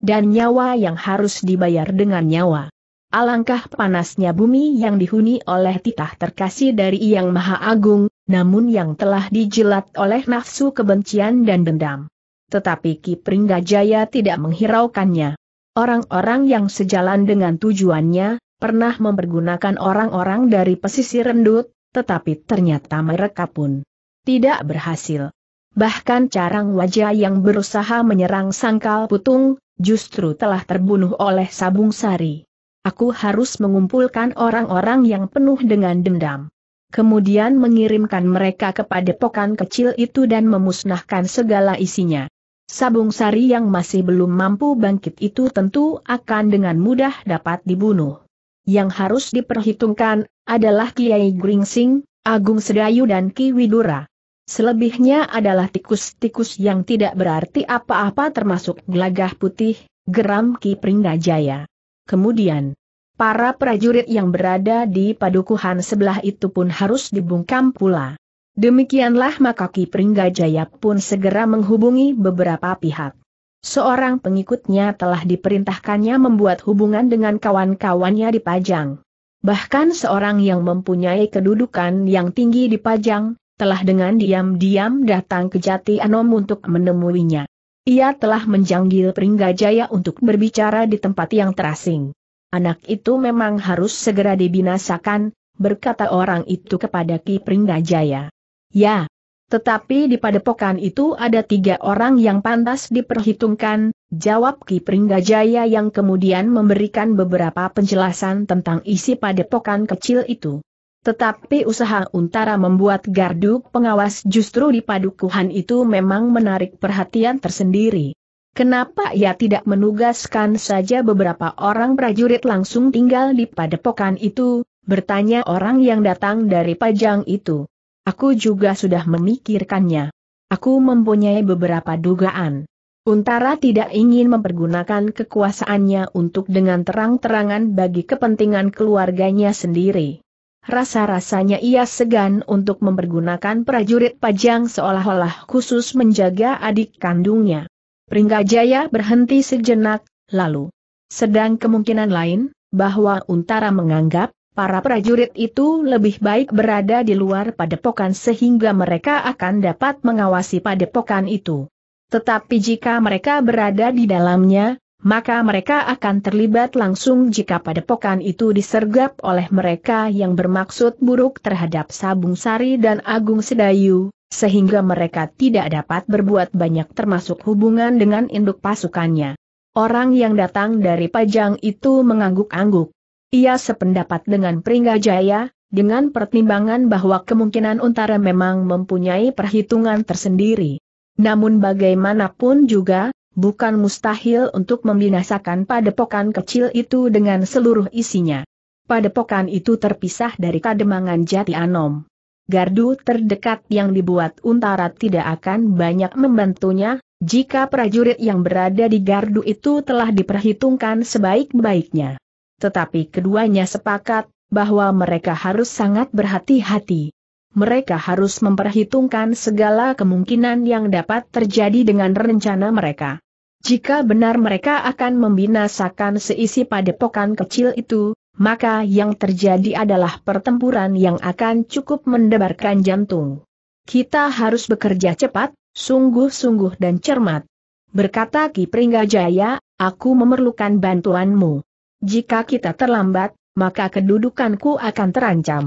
Dan nyawa yang harus dibayar dengan nyawa. Alangkah panasnya bumi yang dihuni oleh titah terkasih dari Yang Maha Agung, namun yang telah dijilat oleh nafsu kebencian dan dendam. Tetapi Ki Pringgajaya tidak menghiraukannya. Orang-orang yang sejalan dengan tujuannya, pernah mempergunakan orang-orang dari pesisir rendut, tetapi ternyata mereka pun tidak berhasil. Bahkan carang wajah yang berusaha menyerang sangkal putung, justru telah terbunuh oleh Sabung Sari. Aku harus mengumpulkan orang-orang yang penuh dengan dendam. Kemudian mengirimkan mereka kepada pokan kecil itu dan memusnahkan segala isinya. Sabung Sari yang masih belum mampu bangkit itu tentu akan dengan mudah dapat dibunuh. Yang harus diperhitungkan adalah Kiai Gringsing, Agung Sedayu dan Ki Widura. Selebihnya adalah tikus-tikus yang tidak berarti apa-apa termasuk gelagah putih, geram Ki Pringgajaya. Kemudian, para prajurit yang berada di padukuhan sebelah itu pun harus dibungkam pula. Demikianlah maka Ki Pringgajaya pun segera menghubungi beberapa pihak. Seorang pengikutnya telah diperintahkannya membuat hubungan dengan kawan-kawannya di Pajang. Bahkan seorang yang mempunyai kedudukan yang tinggi di Pajang, telah dengan diam-diam datang ke Jati Anom untuk menemuinya. Ia telah menjanggil Pringgajaya untuk berbicara di tempat yang terasing. Anak itu memang harus segera dibinasakan, berkata orang itu kepada Ki Pringgajaya. Ya, tetapi di padepokan itu ada tiga orang yang pantas diperhitungkan, jawab Ki Pringgajaya yang kemudian memberikan beberapa penjelasan tentang isi padepokan kecil itu. Tetapi usaha Untara membuat gardu pengawas justru di padukuhan itu memang menarik perhatian tersendiri. Kenapa ia tidak menugaskan saja beberapa orang prajurit langsung tinggal di padepokan itu, bertanya orang yang datang dari Pajang itu. Aku juga sudah memikirkannya. Aku mempunyai beberapa dugaan. Untara tidak ingin mempergunakan kekuasaannya untuk dengan terang-terangan bagi kepentingan keluarganya sendiri. Rasa-rasanya ia segan untuk mempergunakan prajurit pajang seolah-olah khusus menjaga adik kandungnya. Pringgajaya berhenti sejenak, lalu. Sedang kemungkinan lain, bahwa Untara menganggap, para prajurit itu lebih baik berada di luar padepokan sehingga mereka akan dapat mengawasi padepokan itu. Tetapi jika mereka berada di dalamnya, maka mereka akan terlibat langsung jika padepokan itu disergap oleh mereka yang bermaksud buruk terhadap Sabung Sari dan Agung Sedayu, sehingga mereka tidak dapat berbuat banyak termasuk hubungan dengan induk pasukannya. Orang yang datang dari Pajang itu mengangguk-angguk. Ia sependapat dengan Pringgajaya, dengan pertimbangan bahwa kemungkinan Untara memang mempunyai perhitungan tersendiri. Namun bagaimanapun juga, bukan mustahil untuk membinasakan padepokan kecil itu dengan seluruh isinya. Padepokan itu terpisah dari kademangan Jati Anom. Gardu terdekat yang dibuat Untara tidak akan banyak membantunya, jika prajurit yang berada di gardu itu telah diperhitungkan sebaik-baiknya tetapi keduanya sepakat bahwa mereka harus sangat berhati-hati. Mereka harus memperhitungkan segala kemungkinan yang dapat terjadi dengan rencana mereka. Jika benar mereka akan membinasakan seisi padepokan kecil itu, maka yang terjadi adalah pertempuran yang akan cukup mendebarkan jantung. Kita harus bekerja cepat, sungguh-sungguh dan cermat. Berkata Ki Pringgajaya, aku memerlukan bantuanmu. Jika kita terlambat, maka kedudukanku akan terancam.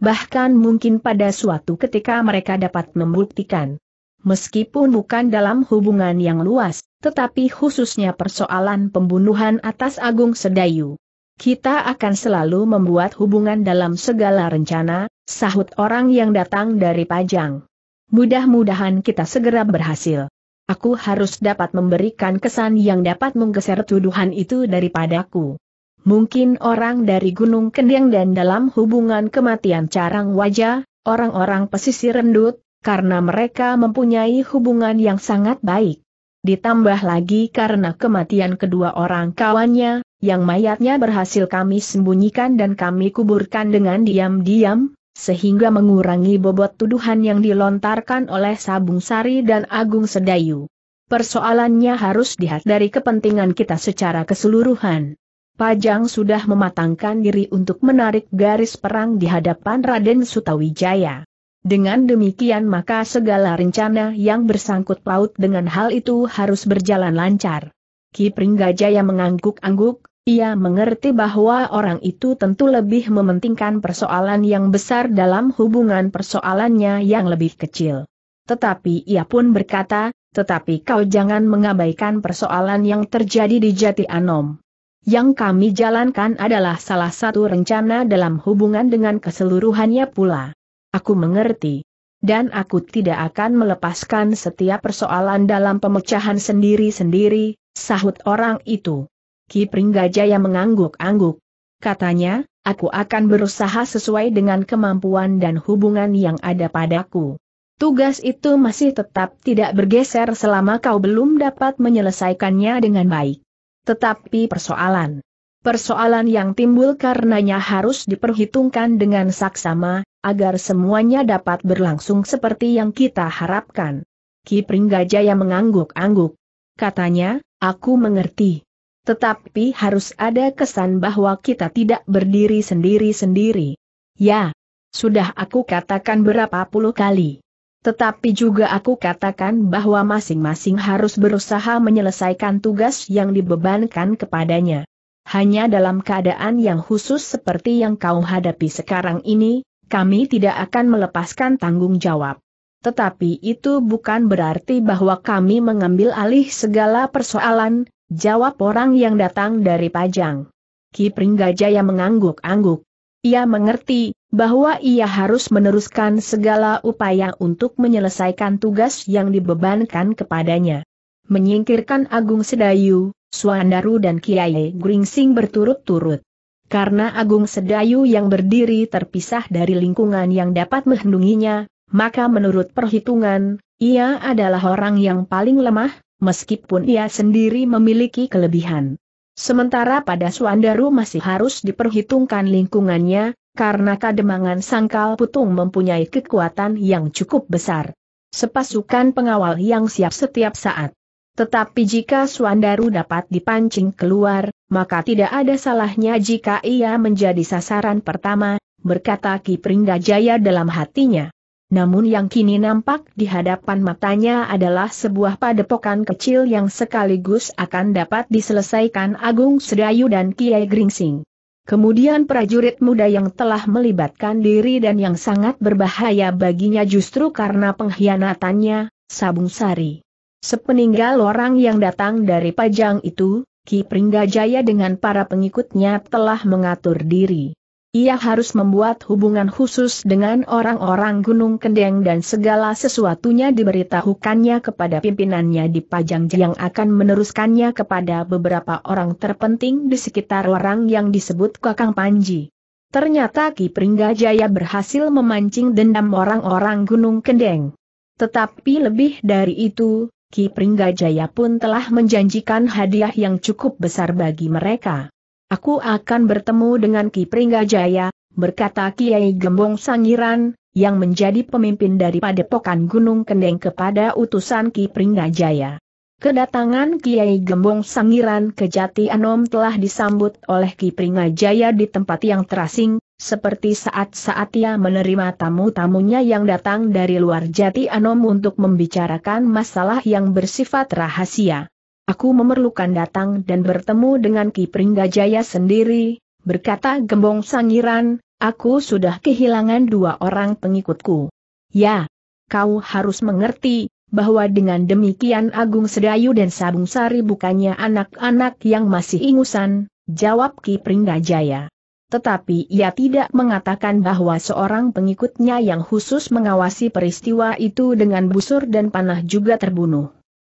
Bahkan mungkin pada suatu ketika mereka dapat membuktikan. Meskipun bukan dalam hubungan yang luas, tetapi khususnya persoalan pembunuhan atas Agung Sedayu. Kita akan selalu membuat hubungan dalam segala rencana, sahut orang yang datang dari Pajang. Mudah-mudahan kita segera berhasil. Aku harus dapat memberikan kesan yang dapat menggeser tuduhan itu daripadaku mungkin orang dari Gunung Kendeng dan dalam hubungan kematian carang wajah, orang-orang pesisir rendut, karena mereka mempunyai hubungan yang sangat baik. Ditambah lagi karena kematian kedua orang kawannya, yang mayatnya berhasil kami sembunyikan dan kami kuburkan dengan diam-diam, sehingga mengurangi bobot tuduhan yang dilontarkan oleh Sabung Sari dan Agung Sedayu. Persoalannya harus dilihat dari kepentingan kita secara keseluruhan. Pajang sudah mematangkan diri untuk menarik garis perang di hadapan Raden Sutawijaya. Dengan demikian maka segala rencana yang bersangkut paut dengan hal itu harus berjalan lancar. Ki Pringgajaya mengangguk-angguk, ia mengerti bahwa orang itu tentu lebih mementingkan persoalan yang besar dalam hubungan persoalannya yang lebih kecil. Tetapi ia pun berkata, tetapi kau jangan mengabaikan persoalan yang terjadi di Jati Anom. Yang kami jalankan adalah salah satu rencana dalam hubungan dengan keseluruhannya pula. Aku mengerti. Dan aku tidak akan melepaskan setiap persoalan dalam pemecahan sendiri-sendiri, sahut orang itu. Ki Pringgajaya mengangguk-angguk. Katanya, aku akan berusaha sesuai dengan kemampuan dan hubungan yang ada padaku. Tugas itu masih tetap tidak bergeser selama kau belum dapat menyelesaikannya dengan baik. Tetapi persoalan. Persoalan yang timbul karenanya harus diperhitungkan dengan saksama, agar semuanya dapat berlangsung seperti yang kita harapkan. Ki yang mengangguk-angguk. Katanya, aku mengerti. Tetapi harus ada kesan bahwa kita tidak berdiri sendiri-sendiri. Ya, sudah aku katakan berapa puluh kali. Tetapi juga aku katakan bahwa masing-masing harus berusaha menyelesaikan tugas yang dibebankan kepadanya. Hanya dalam keadaan yang khusus seperti yang kau hadapi sekarang ini, kami tidak akan melepaskan tanggung jawab. Tetapi itu bukan berarti bahwa kami mengambil alih segala persoalan, jawab orang yang datang dari Pajang. Ki Pringgajaya mengangguk-angguk. Ia mengerti bahwa ia harus meneruskan segala upaya untuk menyelesaikan tugas yang dibebankan kepadanya. Menyingkirkan Agung Sedayu, Suandaru dan Kiai Gringsing berturut-turut. Karena Agung Sedayu yang berdiri terpisah dari lingkungan yang dapat melindunginya, maka menurut perhitungan, ia adalah orang yang paling lemah, meskipun ia sendiri memiliki kelebihan. Sementara pada Suandaru masih harus diperhitungkan lingkungannya, karena kademangan sangkal putung mempunyai kekuatan yang cukup besar. Sepasukan pengawal yang siap setiap saat. Tetapi jika Suandaru dapat dipancing keluar, maka tidak ada salahnya jika ia menjadi sasaran pertama, berkata Ki Pringgajaya dalam hatinya namun yang kini nampak di hadapan matanya adalah sebuah padepokan kecil yang sekaligus akan dapat diselesaikan Agung Sedayu dan Kiai Gringsing. Kemudian prajurit muda yang telah melibatkan diri dan yang sangat berbahaya baginya justru karena pengkhianatannya, Sabung Sari. Sepeninggal orang yang datang dari Pajang itu, Ki Pringgajaya dengan para pengikutnya telah mengatur diri ia harus membuat hubungan khusus dengan orang-orang Gunung Kendeng dan segala sesuatunya diberitahukannya kepada pimpinannya di Pajang yang akan meneruskannya kepada beberapa orang terpenting di sekitar orang yang disebut Kakang Panji. Ternyata Ki Pringgajaya berhasil memancing dendam orang-orang Gunung Kendeng. Tetapi lebih dari itu, Ki Pringgajaya pun telah menjanjikan hadiah yang cukup besar bagi mereka. Aku akan bertemu dengan Ki Pringgajaya, berkata Kiai Gembong Sangiran, yang menjadi pemimpin dari Padepokan Gunung Kendeng kepada utusan Ki Pringgajaya. Kedatangan Kiai Gembong Sangiran ke Jati Anom telah disambut oleh Ki Pringgajaya di tempat yang terasing, seperti saat-saat ia menerima tamu-tamunya yang datang dari luar Jati Anom untuk membicarakan masalah yang bersifat rahasia. Aku memerlukan datang dan bertemu dengan Ki Pringgajaya sendiri, berkata Gembong Sangiran, aku sudah kehilangan dua orang pengikutku. Ya, kau harus mengerti, bahwa dengan demikian Agung Sedayu dan Sabung Sari bukannya anak-anak yang masih ingusan, jawab Ki Pringgajaya. Tetapi ia tidak mengatakan bahwa seorang pengikutnya yang khusus mengawasi peristiwa itu dengan busur dan panah juga terbunuh.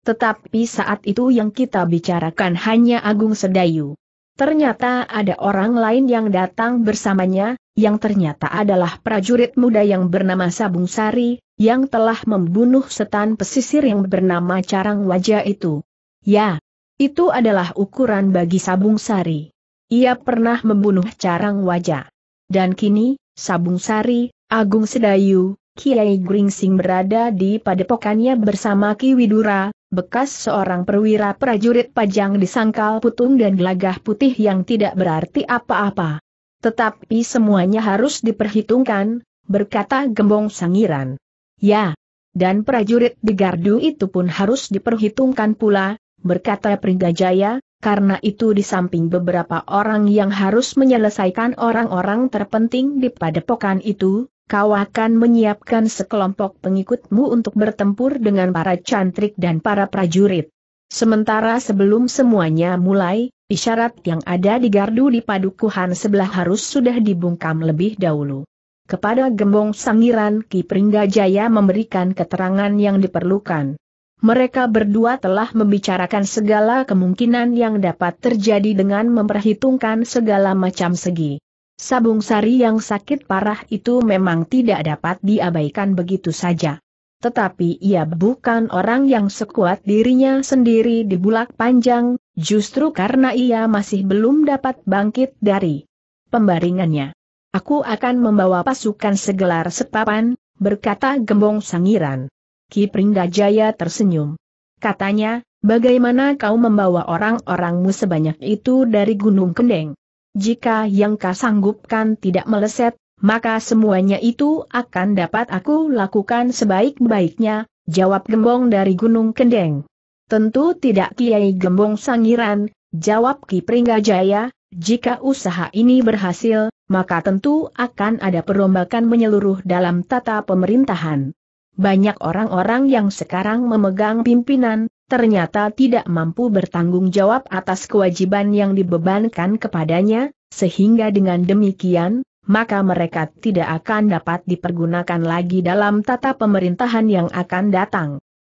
Tetapi saat itu yang kita bicarakan hanya Agung Sedayu. Ternyata ada orang lain yang datang bersamanya, yang ternyata adalah prajurit muda yang bernama Sabung Sari, yang telah membunuh setan pesisir yang bernama Carang Wajah itu. Ya, itu adalah ukuran bagi Sabung Sari. Ia pernah membunuh Carang Wajah. Dan kini, Sabung Sari, Agung Sedayu, Kiai Gringsing berada di padepokannya bersama Ki Widura, bekas seorang perwira prajurit pajang disangkal putung dan gelagah putih yang tidak berarti apa-apa. Tetapi semuanya harus diperhitungkan, berkata Gembong Sangiran. Ya, dan prajurit di gardu itu pun harus diperhitungkan pula, berkata Pringgajaya, karena itu di samping beberapa orang yang harus menyelesaikan orang-orang terpenting di padepokan itu, kau akan menyiapkan sekelompok pengikutmu untuk bertempur dengan para cantrik dan para prajurit. Sementara sebelum semuanya mulai, isyarat yang ada di gardu di padukuhan sebelah harus sudah dibungkam lebih dahulu. Kepada Gembong Sangiran Ki Pringgajaya memberikan keterangan yang diperlukan. Mereka berdua telah membicarakan segala kemungkinan yang dapat terjadi dengan memperhitungkan segala macam segi. Sabung Sari yang sakit parah itu memang tidak dapat diabaikan begitu saja. Tetapi ia bukan orang yang sekuat dirinya sendiri di bulak panjang, justru karena ia masih belum dapat bangkit dari pembaringannya. Aku akan membawa pasukan segelar sepapan, berkata Gembong Sangiran. Ki Pringgajaya tersenyum. Katanya, bagaimana kau membawa orang-orangmu sebanyak itu dari Gunung Kendeng? Jika yang kau sanggupkan tidak meleset, maka semuanya itu akan dapat aku lakukan sebaik-baiknya, jawab Gembong dari Gunung Kendeng. Tentu tidak Kiai Gembong Sangiran, jawab Ki Pringgajaya, jika usaha ini berhasil, maka tentu akan ada perombakan menyeluruh dalam tata pemerintahan. Banyak orang-orang yang sekarang memegang pimpinan, ternyata tidak mampu bertanggung jawab atas kewajiban yang dibebankan kepadanya, sehingga dengan demikian, maka mereka tidak akan dapat dipergunakan lagi dalam tata pemerintahan yang akan datang.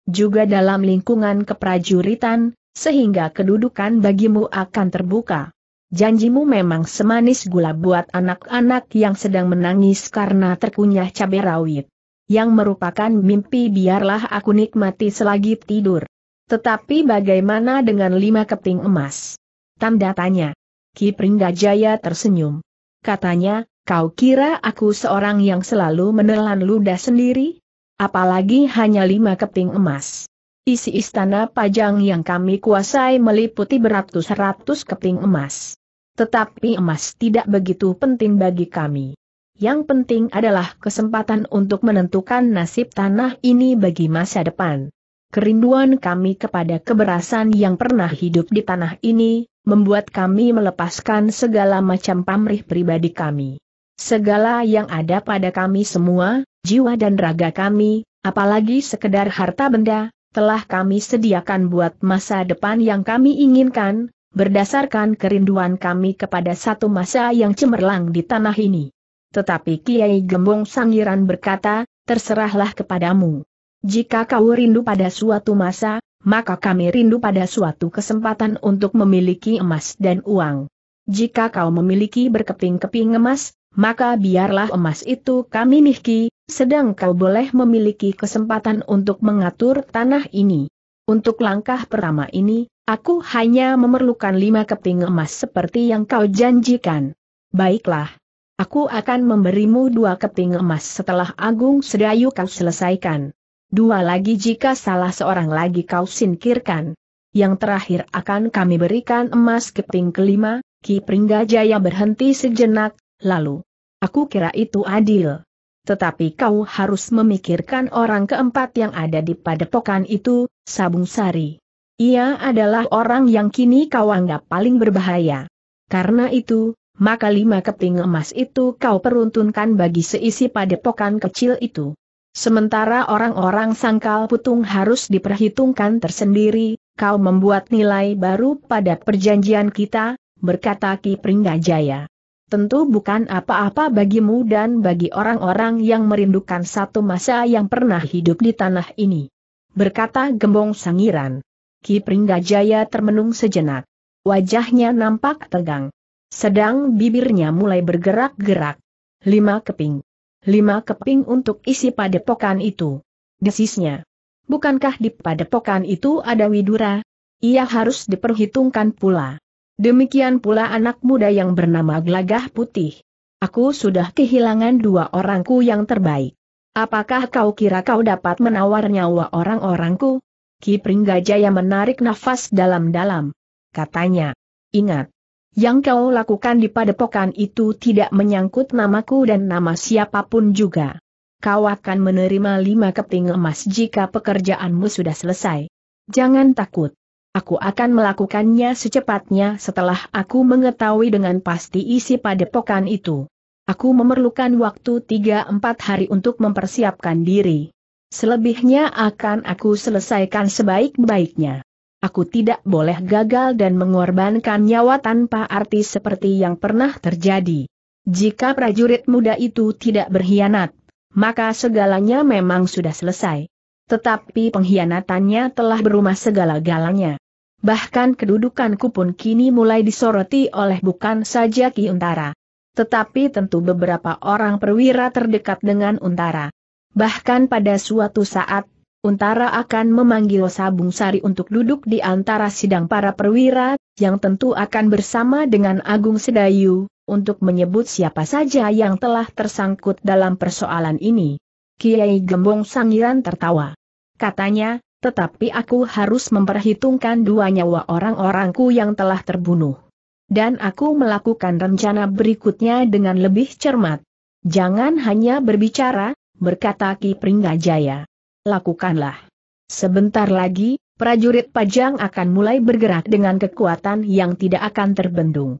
Juga dalam lingkungan keprajuritan, sehingga kedudukan bagimu akan terbuka. Janjimu memang semanis gula buat anak-anak yang sedang menangis karena terkunyah cabai rawit. Yang merupakan mimpi biarlah aku nikmati selagi tidur. Tetapi bagaimana dengan lima keping emas? Tanda tanya. Ki Pringgajaya tersenyum. Katanya, kau kira aku seorang yang selalu menelan ludah sendiri? Apalagi hanya lima keping emas. Isi istana pajang yang kami kuasai meliputi beratus-ratus keping emas. Tetapi emas tidak begitu penting bagi kami. Yang penting adalah kesempatan untuk menentukan nasib tanah ini bagi masa depan. Kerinduan kami kepada keberasan yang pernah hidup di tanah ini, membuat kami melepaskan segala macam pamrih pribadi kami. Segala yang ada pada kami semua, jiwa dan raga kami, apalagi sekedar harta benda, telah kami sediakan buat masa depan yang kami inginkan, berdasarkan kerinduan kami kepada satu masa yang cemerlang di tanah ini. Tetapi Kiai Gembong Sangiran berkata, terserahlah kepadamu. Jika kau rindu pada suatu masa, maka kami rindu pada suatu kesempatan untuk memiliki emas dan uang. Jika kau memiliki berkeping-keping emas, maka biarlah emas itu kami miliki, sedang kau boleh memiliki kesempatan untuk mengatur tanah ini. Untuk langkah pertama ini, aku hanya memerlukan lima keping emas seperti yang kau janjikan. Baiklah. Aku akan memberimu dua keping emas setelah Agung Sedayu kau selesaikan. Dua lagi jika salah seorang lagi kau singkirkan. Yang terakhir akan kami berikan emas keping kelima, Ki Pringgajaya berhenti sejenak, lalu. Aku kira itu adil. Tetapi kau harus memikirkan orang keempat yang ada di padepokan itu, Sabung Sari. Ia adalah orang yang kini kau anggap paling berbahaya. Karena itu, maka lima keping emas itu kau peruntunkan bagi seisi padepokan kecil itu. Sementara orang-orang sangkal putung harus diperhitungkan tersendiri, kau membuat nilai baru pada perjanjian kita, berkata Ki Pringgajaya. Tentu bukan apa-apa bagimu dan bagi orang-orang yang merindukan satu masa yang pernah hidup di tanah ini. Berkata Gembong Sangiran. Ki Pringgajaya termenung sejenak. Wajahnya nampak tegang. Sedang bibirnya mulai bergerak-gerak. Lima keping lima keping untuk isi padepokan itu. Desisnya. Bukankah di padepokan itu ada Widura? Ia harus diperhitungkan pula. Demikian pula anak muda yang bernama Gelagah Putih. Aku sudah kehilangan dua orangku yang terbaik. Apakah kau kira kau dapat menawar nyawa orang-orangku? Kipring Pringgajaya menarik nafas dalam-dalam. Katanya, ingat, yang kau lakukan di padepokan itu tidak menyangkut namaku dan nama siapapun juga. Kau akan menerima lima keping emas jika pekerjaanmu sudah selesai. Jangan takut. Aku akan melakukannya secepatnya setelah aku mengetahui dengan pasti isi padepokan itu. Aku memerlukan waktu 3 empat hari untuk mempersiapkan diri. Selebihnya akan aku selesaikan sebaik-baiknya aku tidak boleh gagal dan mengorbankan nyawa tanpa arti seperti yang pernah terjadi. Jika prajurit muda itu tidak berkhianat, maka segalanya memang sudah selesai. Tetapi pengkhianatannya telah berumah segala-galanya. Bahkan kedudukanku pun kini mulai disoroti oleh bukan saja Ki Untara. Tetapi tentu beberapa orang perwira terdekat dengan Untara. Bahkan pada suatu saat Untara akan memanggil Sabung Sari untuk duduk di antara sidang para perwira, yang tentu akan bersama dengan Agung Sedayu, untuk menyebut siapa saja yang telah tersangkut dalam persoalan ini. Kiai Gembong Sangiran tertawa. Katanya, tetapi aku harus memperhitungkan dua nyawa orang-orangku yang telah terbunuh. Dan aku melakukan rencana berikutnya dengan lebih cermat. Jangan hanya berbicara, berkata Ki Pringgajaya lakukanlah. Sebentar lagi, prajurit pajang akan mulai bergerak dengan kekuatan yang tidak akan terbendung.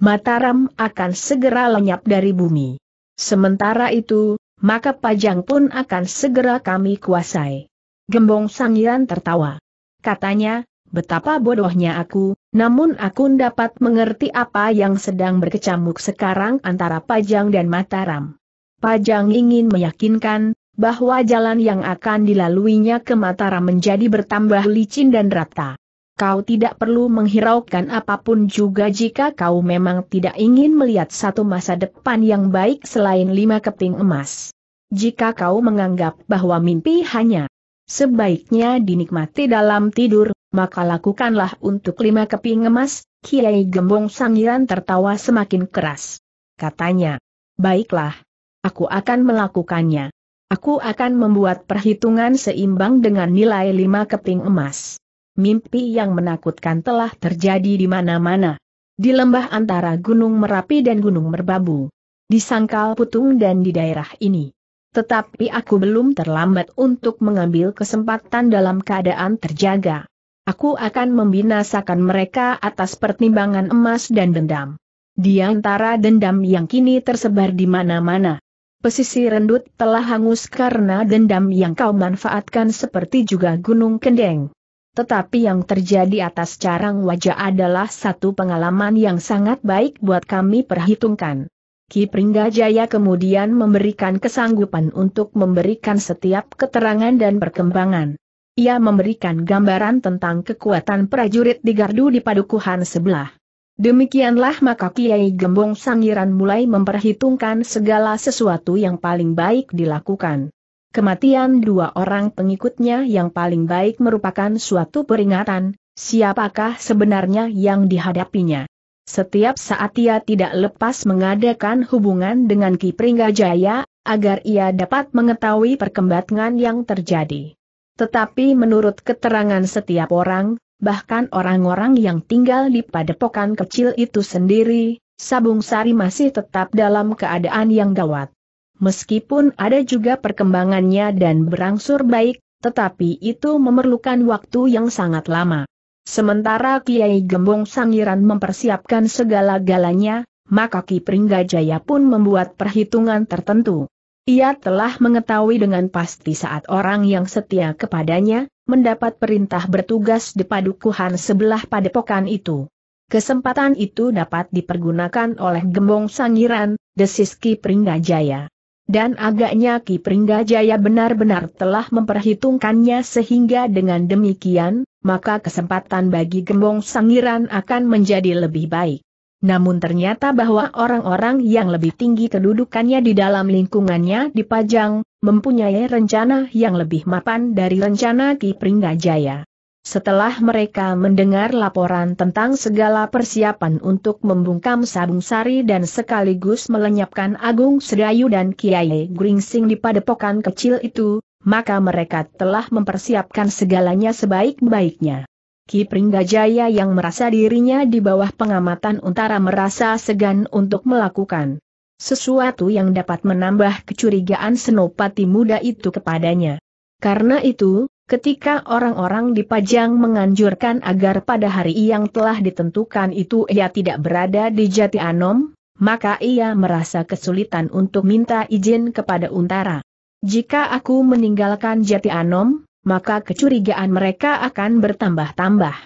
Mataram akan segera lenyap dari bumi. Sementara itu, maka pajang pun akan segera kami kuasai. Gembong Sangiran tertawa. Katanya, betapa bodohnya aku, namun aku dapat mengerti apa yang sedang berkecamuk sekarang antara Pajang dan Mataram. Pajang ingin meyakinkan bahwa jalan yang akan dilaluinya ke Mataram menjadi bertambah licin dan rata. Kau tidak perlu menghiraukan apapun juga jika kau memang tidak ingin melihat satu masa depan yang baik selain lima keping emas. Jika kau menganggap bahwa mimpi hanya sebaiknya dinikmati dalam tidur, maka lakukanlah untuk lima keping emas, Kiai Gembong Sangiran tertawa semakin keras. Katanya, baiklah, aku akan melakukannya. Aku akan membuat perhitungan seimbang dengan nilai lima keping emas. Mimpi yang menakutkan telah terjadi di mana-mana. Di lembah antara Gunung Merapi dan Gunung Merbabu. Di Sangkal Putung dan di daerah ini. Tetapi aku belum terlambat untuk mengambil kesempatan dalam keadaan terjaga. Aku akan membinasakan mereka atas pertimbangan emas dan dendam. Di antara dendam yang kini tersebar di mana-mana, Pesisir rendut telah hangus karena dendam yang kau manfaatkan seperti juga gunung kendeng. Tetapi yang terjadi atas carang wajah adalah satu pengalaman yang sangat baik buat kami perhitungkan. Ki Pringgajaya kemudian memberikan kesanggupan untuk memberikan setiap keterangan dan perkembangan. Ia memberikan gambaran tentang kekuatan prajurit di gardu di padukuhan sebelah. Demikianlah maka Kiai Gembong Sangiran mulai memperhitungkan segala sesuatu yang paling baik dilakukan. Kematian dua orang pengikutnya yang paling baik merupakan suatu peringatan, siapakah sebenarnya yang dihadapinya. Setiap saat ia tidak lepas mengadakan hubungan dengan Ki Pringgajaya, agar ia dapat mengetahui perkembangan yang terjadi. Tetapi menurut keterangan setiap orang, bahkan orang-orang yang tinggal di padepokan kecil itu sendiri, Sabung Sari masih tetap dalam keadaan yang gawat. Meskipun ada juga perkembangannya dan berangsur baik, tetapi itu memerlukan waktu yang sangat lama. Sementara Kiai Gembong Sangiran mempersiapkan segala galanya, maka Ki Pringgajaya pun membuat perhitungan tertentu. Ia telah mengetahui dengan pasti saat orang yang setia kepadanya, mendapat perintah bertugas di padukuhan sebelah padepokan itu. Kesempatan itu dapat dipergunakan oleh Gembong Sangiran, desis Ki Pringgajaya. Dan agaknya Ki Pringgajaya benar-benar telah memperhitungkannya sehingga dengan demikian, maka kesempatan bagi Gembong Sangiran akan menjadi lebih baik. Namun ternyata bahwa orang-orang yang lebih tinggi kedudukannya di dalam lingkungannya dipajang, mempunyai rencana yang lebih mapan dari rencana Ki Pringgajaya. Setelah mereka mendengar laporan tentang segala persiapan untuk membungkam Sabung Sari dan sekaligus melenyapkan Agung Sedayu dan Kiai Gringsing di padepokan kecil itu, maka mereka telah mempersiapkan segalanya sebaik-baiknya. Ki Pringgajaya yang merasa dirinya di bawah pengamatan Untara merasa segan untuk melakukan sesuatu yang dapat menambah kecurigaan senopati muda itu kepadanya. Karena itu, ketika orang-orang di Pajang menganjurkan agar pada hari yang telah ditentukan itu ia tidak berada di Jati Anom, maka ia merasa kesulitan untuk minta izin kepada Untara. Jika aku meninggalkan Jati Anom, maka kecurigaan mereka akan bertambah-tambah.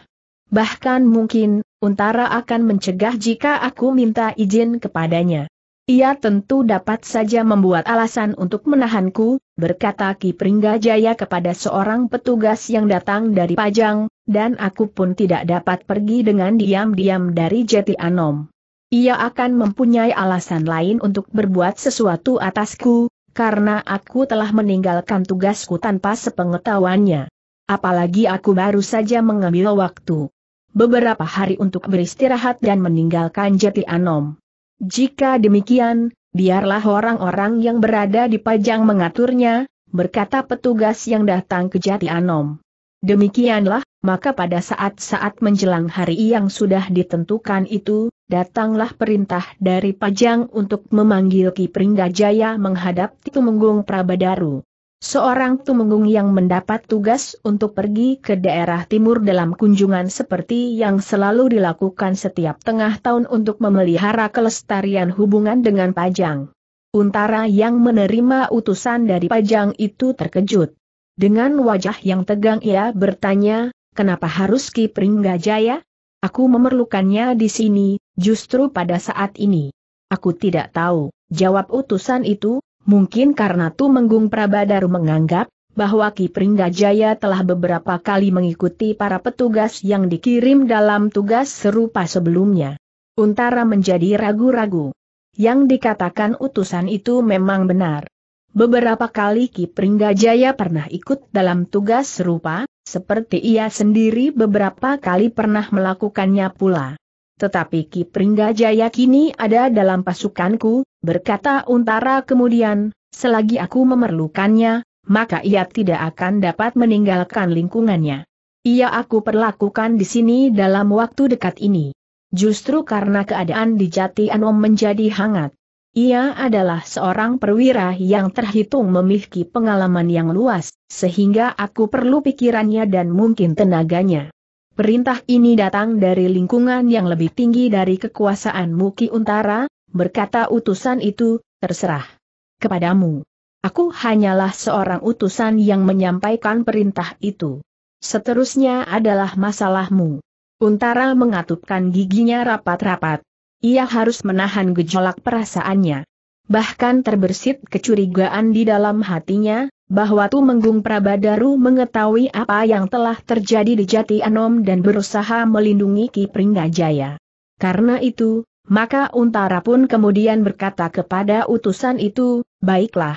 Bahkan mungkin, Untara akan mencegah jika aku minta izin kepadanya. Ia tentu dapat saja membuat alasan untuk menahanku, berkata Ki Pringgajaya kepada seorang petugas yang datang dari Pajang, dan aku pun tidak dapat pergi dengan diam-diam dari Jeti Anom. Ia akan mempunyai alasan lain untuk berbuat sesuatu atasku, karena aku telah meninggalkan tugasku tanpa sepengetahuannya. Apalagi aku baru saja mengambil waktu beberapa hari untuk beristirahat dan meninggalkan Jati Anom. Jika demikian, biarlah orang-orang yang berada di pajang mengaturnya, berkata petugas yang datang ke Jati Anom. Demikianlah, maka pada saat-saat menjelang hari yang sudah ditentukan itu, datanglah perintah dari Pajang untuk memanggil Ki Pringgajaya menghadap Tumenggung Prabadaru. Seorang Tumenggung yang mendapat tugas untuk pergi ke daerah timur dalam kunjungan seperti yang selalu dilakukan setiap tengah tahun untuk memelihara kelestarian hubungan dengan Pajang. Untara yang menerima utusan dari Pajang itu terkejut. Dengan wajah yang tegang ia bertanya, Kenapa harus Ki Pringgajaya? Aku memerlukannya di sini, justru pada saat ini. Aku tidak tahu, jawab utusan itu, mungkin karena Tumenggung Prabadaru menganggap, bahwa Ki Pringgajaya telah beberapa kali mengikuti para petugas yang dikirim dalam tugas serupa sebelumnya. Untara menjadi ragu-ragu. Yang dikatakan utusan itu memang benar. Beberapa kali Ki Pringgajaya pernah ikut dalam tugas serupa, seperti ia sendiri beberapa kali pernah melakukannya pula. Tetapi Ki Pringgajaya kini ada dalam pasukanku, berkata Untara kemudian, selagi aku memerlukannya, maka ia tidak akan dapat meninggalkan lingkungannya. Ia aku perlakukan di sini dalam waktu dekat ini. Justru karena keadaan di Jati Anom menjadi hangat, ia adalah seorang perwira yang terhitung memiliki pengalaman yang luas, sehingga aku perlu pikirannya dan mungkin tenaganya. Perintah ini datang dari lingkungan yang lebih tinggi dari kekuasaan Muki Untara, berkata utusan itu, terserah kepadamu. Aku hanyalah seorang utusan yang menyampaikan perintah itu. Seterusnya adalah masalahmu. Untara mengatupkan giginya rapat-rapat ia harus menahan gejolak perasaannya. Bahkan terbersit kecurigaan di dalam hatinya, bahwa Tu Tumenggung Prabadaru mengetahui apa yang telah terjadi di Jati Anom dan berusaha melindungi Ki Pringgajaya. Karena itu, maka Untara pun kemudian berkata kepada utusan itu, baiklah.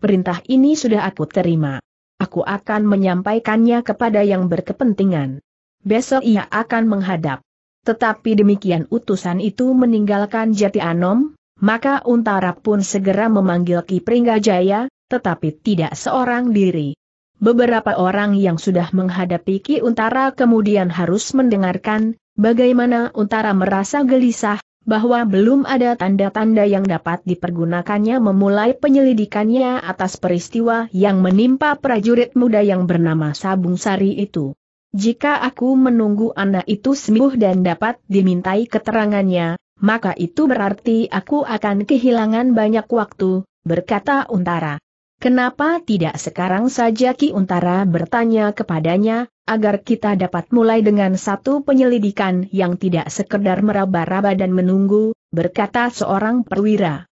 Perintah ini sudah aku terima. Aku akan menyampaikannya kepada yang berkepentingan. Besok ia akan menghadap. Tetapi demikian utusan itu meninggalkan Jati Anom, maka Untara pun segera memanggil Ki Pringgajaya, tetapi tidak seorang diri. Beberapa orang yang sudah menghadapi Ki Untara kemudian harus mendengarkan bagaimana Untara merasa gelisah, bahwa belum ada tanda-tanda yang dapat dipergunakannya memulai penyelidikannya atas peristiwa yang menimpa prajurit muda yang bernama Sabung Sari itu. Jika aku menunggu anak itu sembuh dan dapat dimintai keterangannya, maka itu berarti aku akan kehilangan banyak waktu, berkata Untara. Kenapa tidak sekarang saja Ki Untara bertanya kepadanya, agar kita dapat mulai dengan satu penyelidikan yang tidak sekedar meraba-raba dan menunggu, berkata seorang perwira.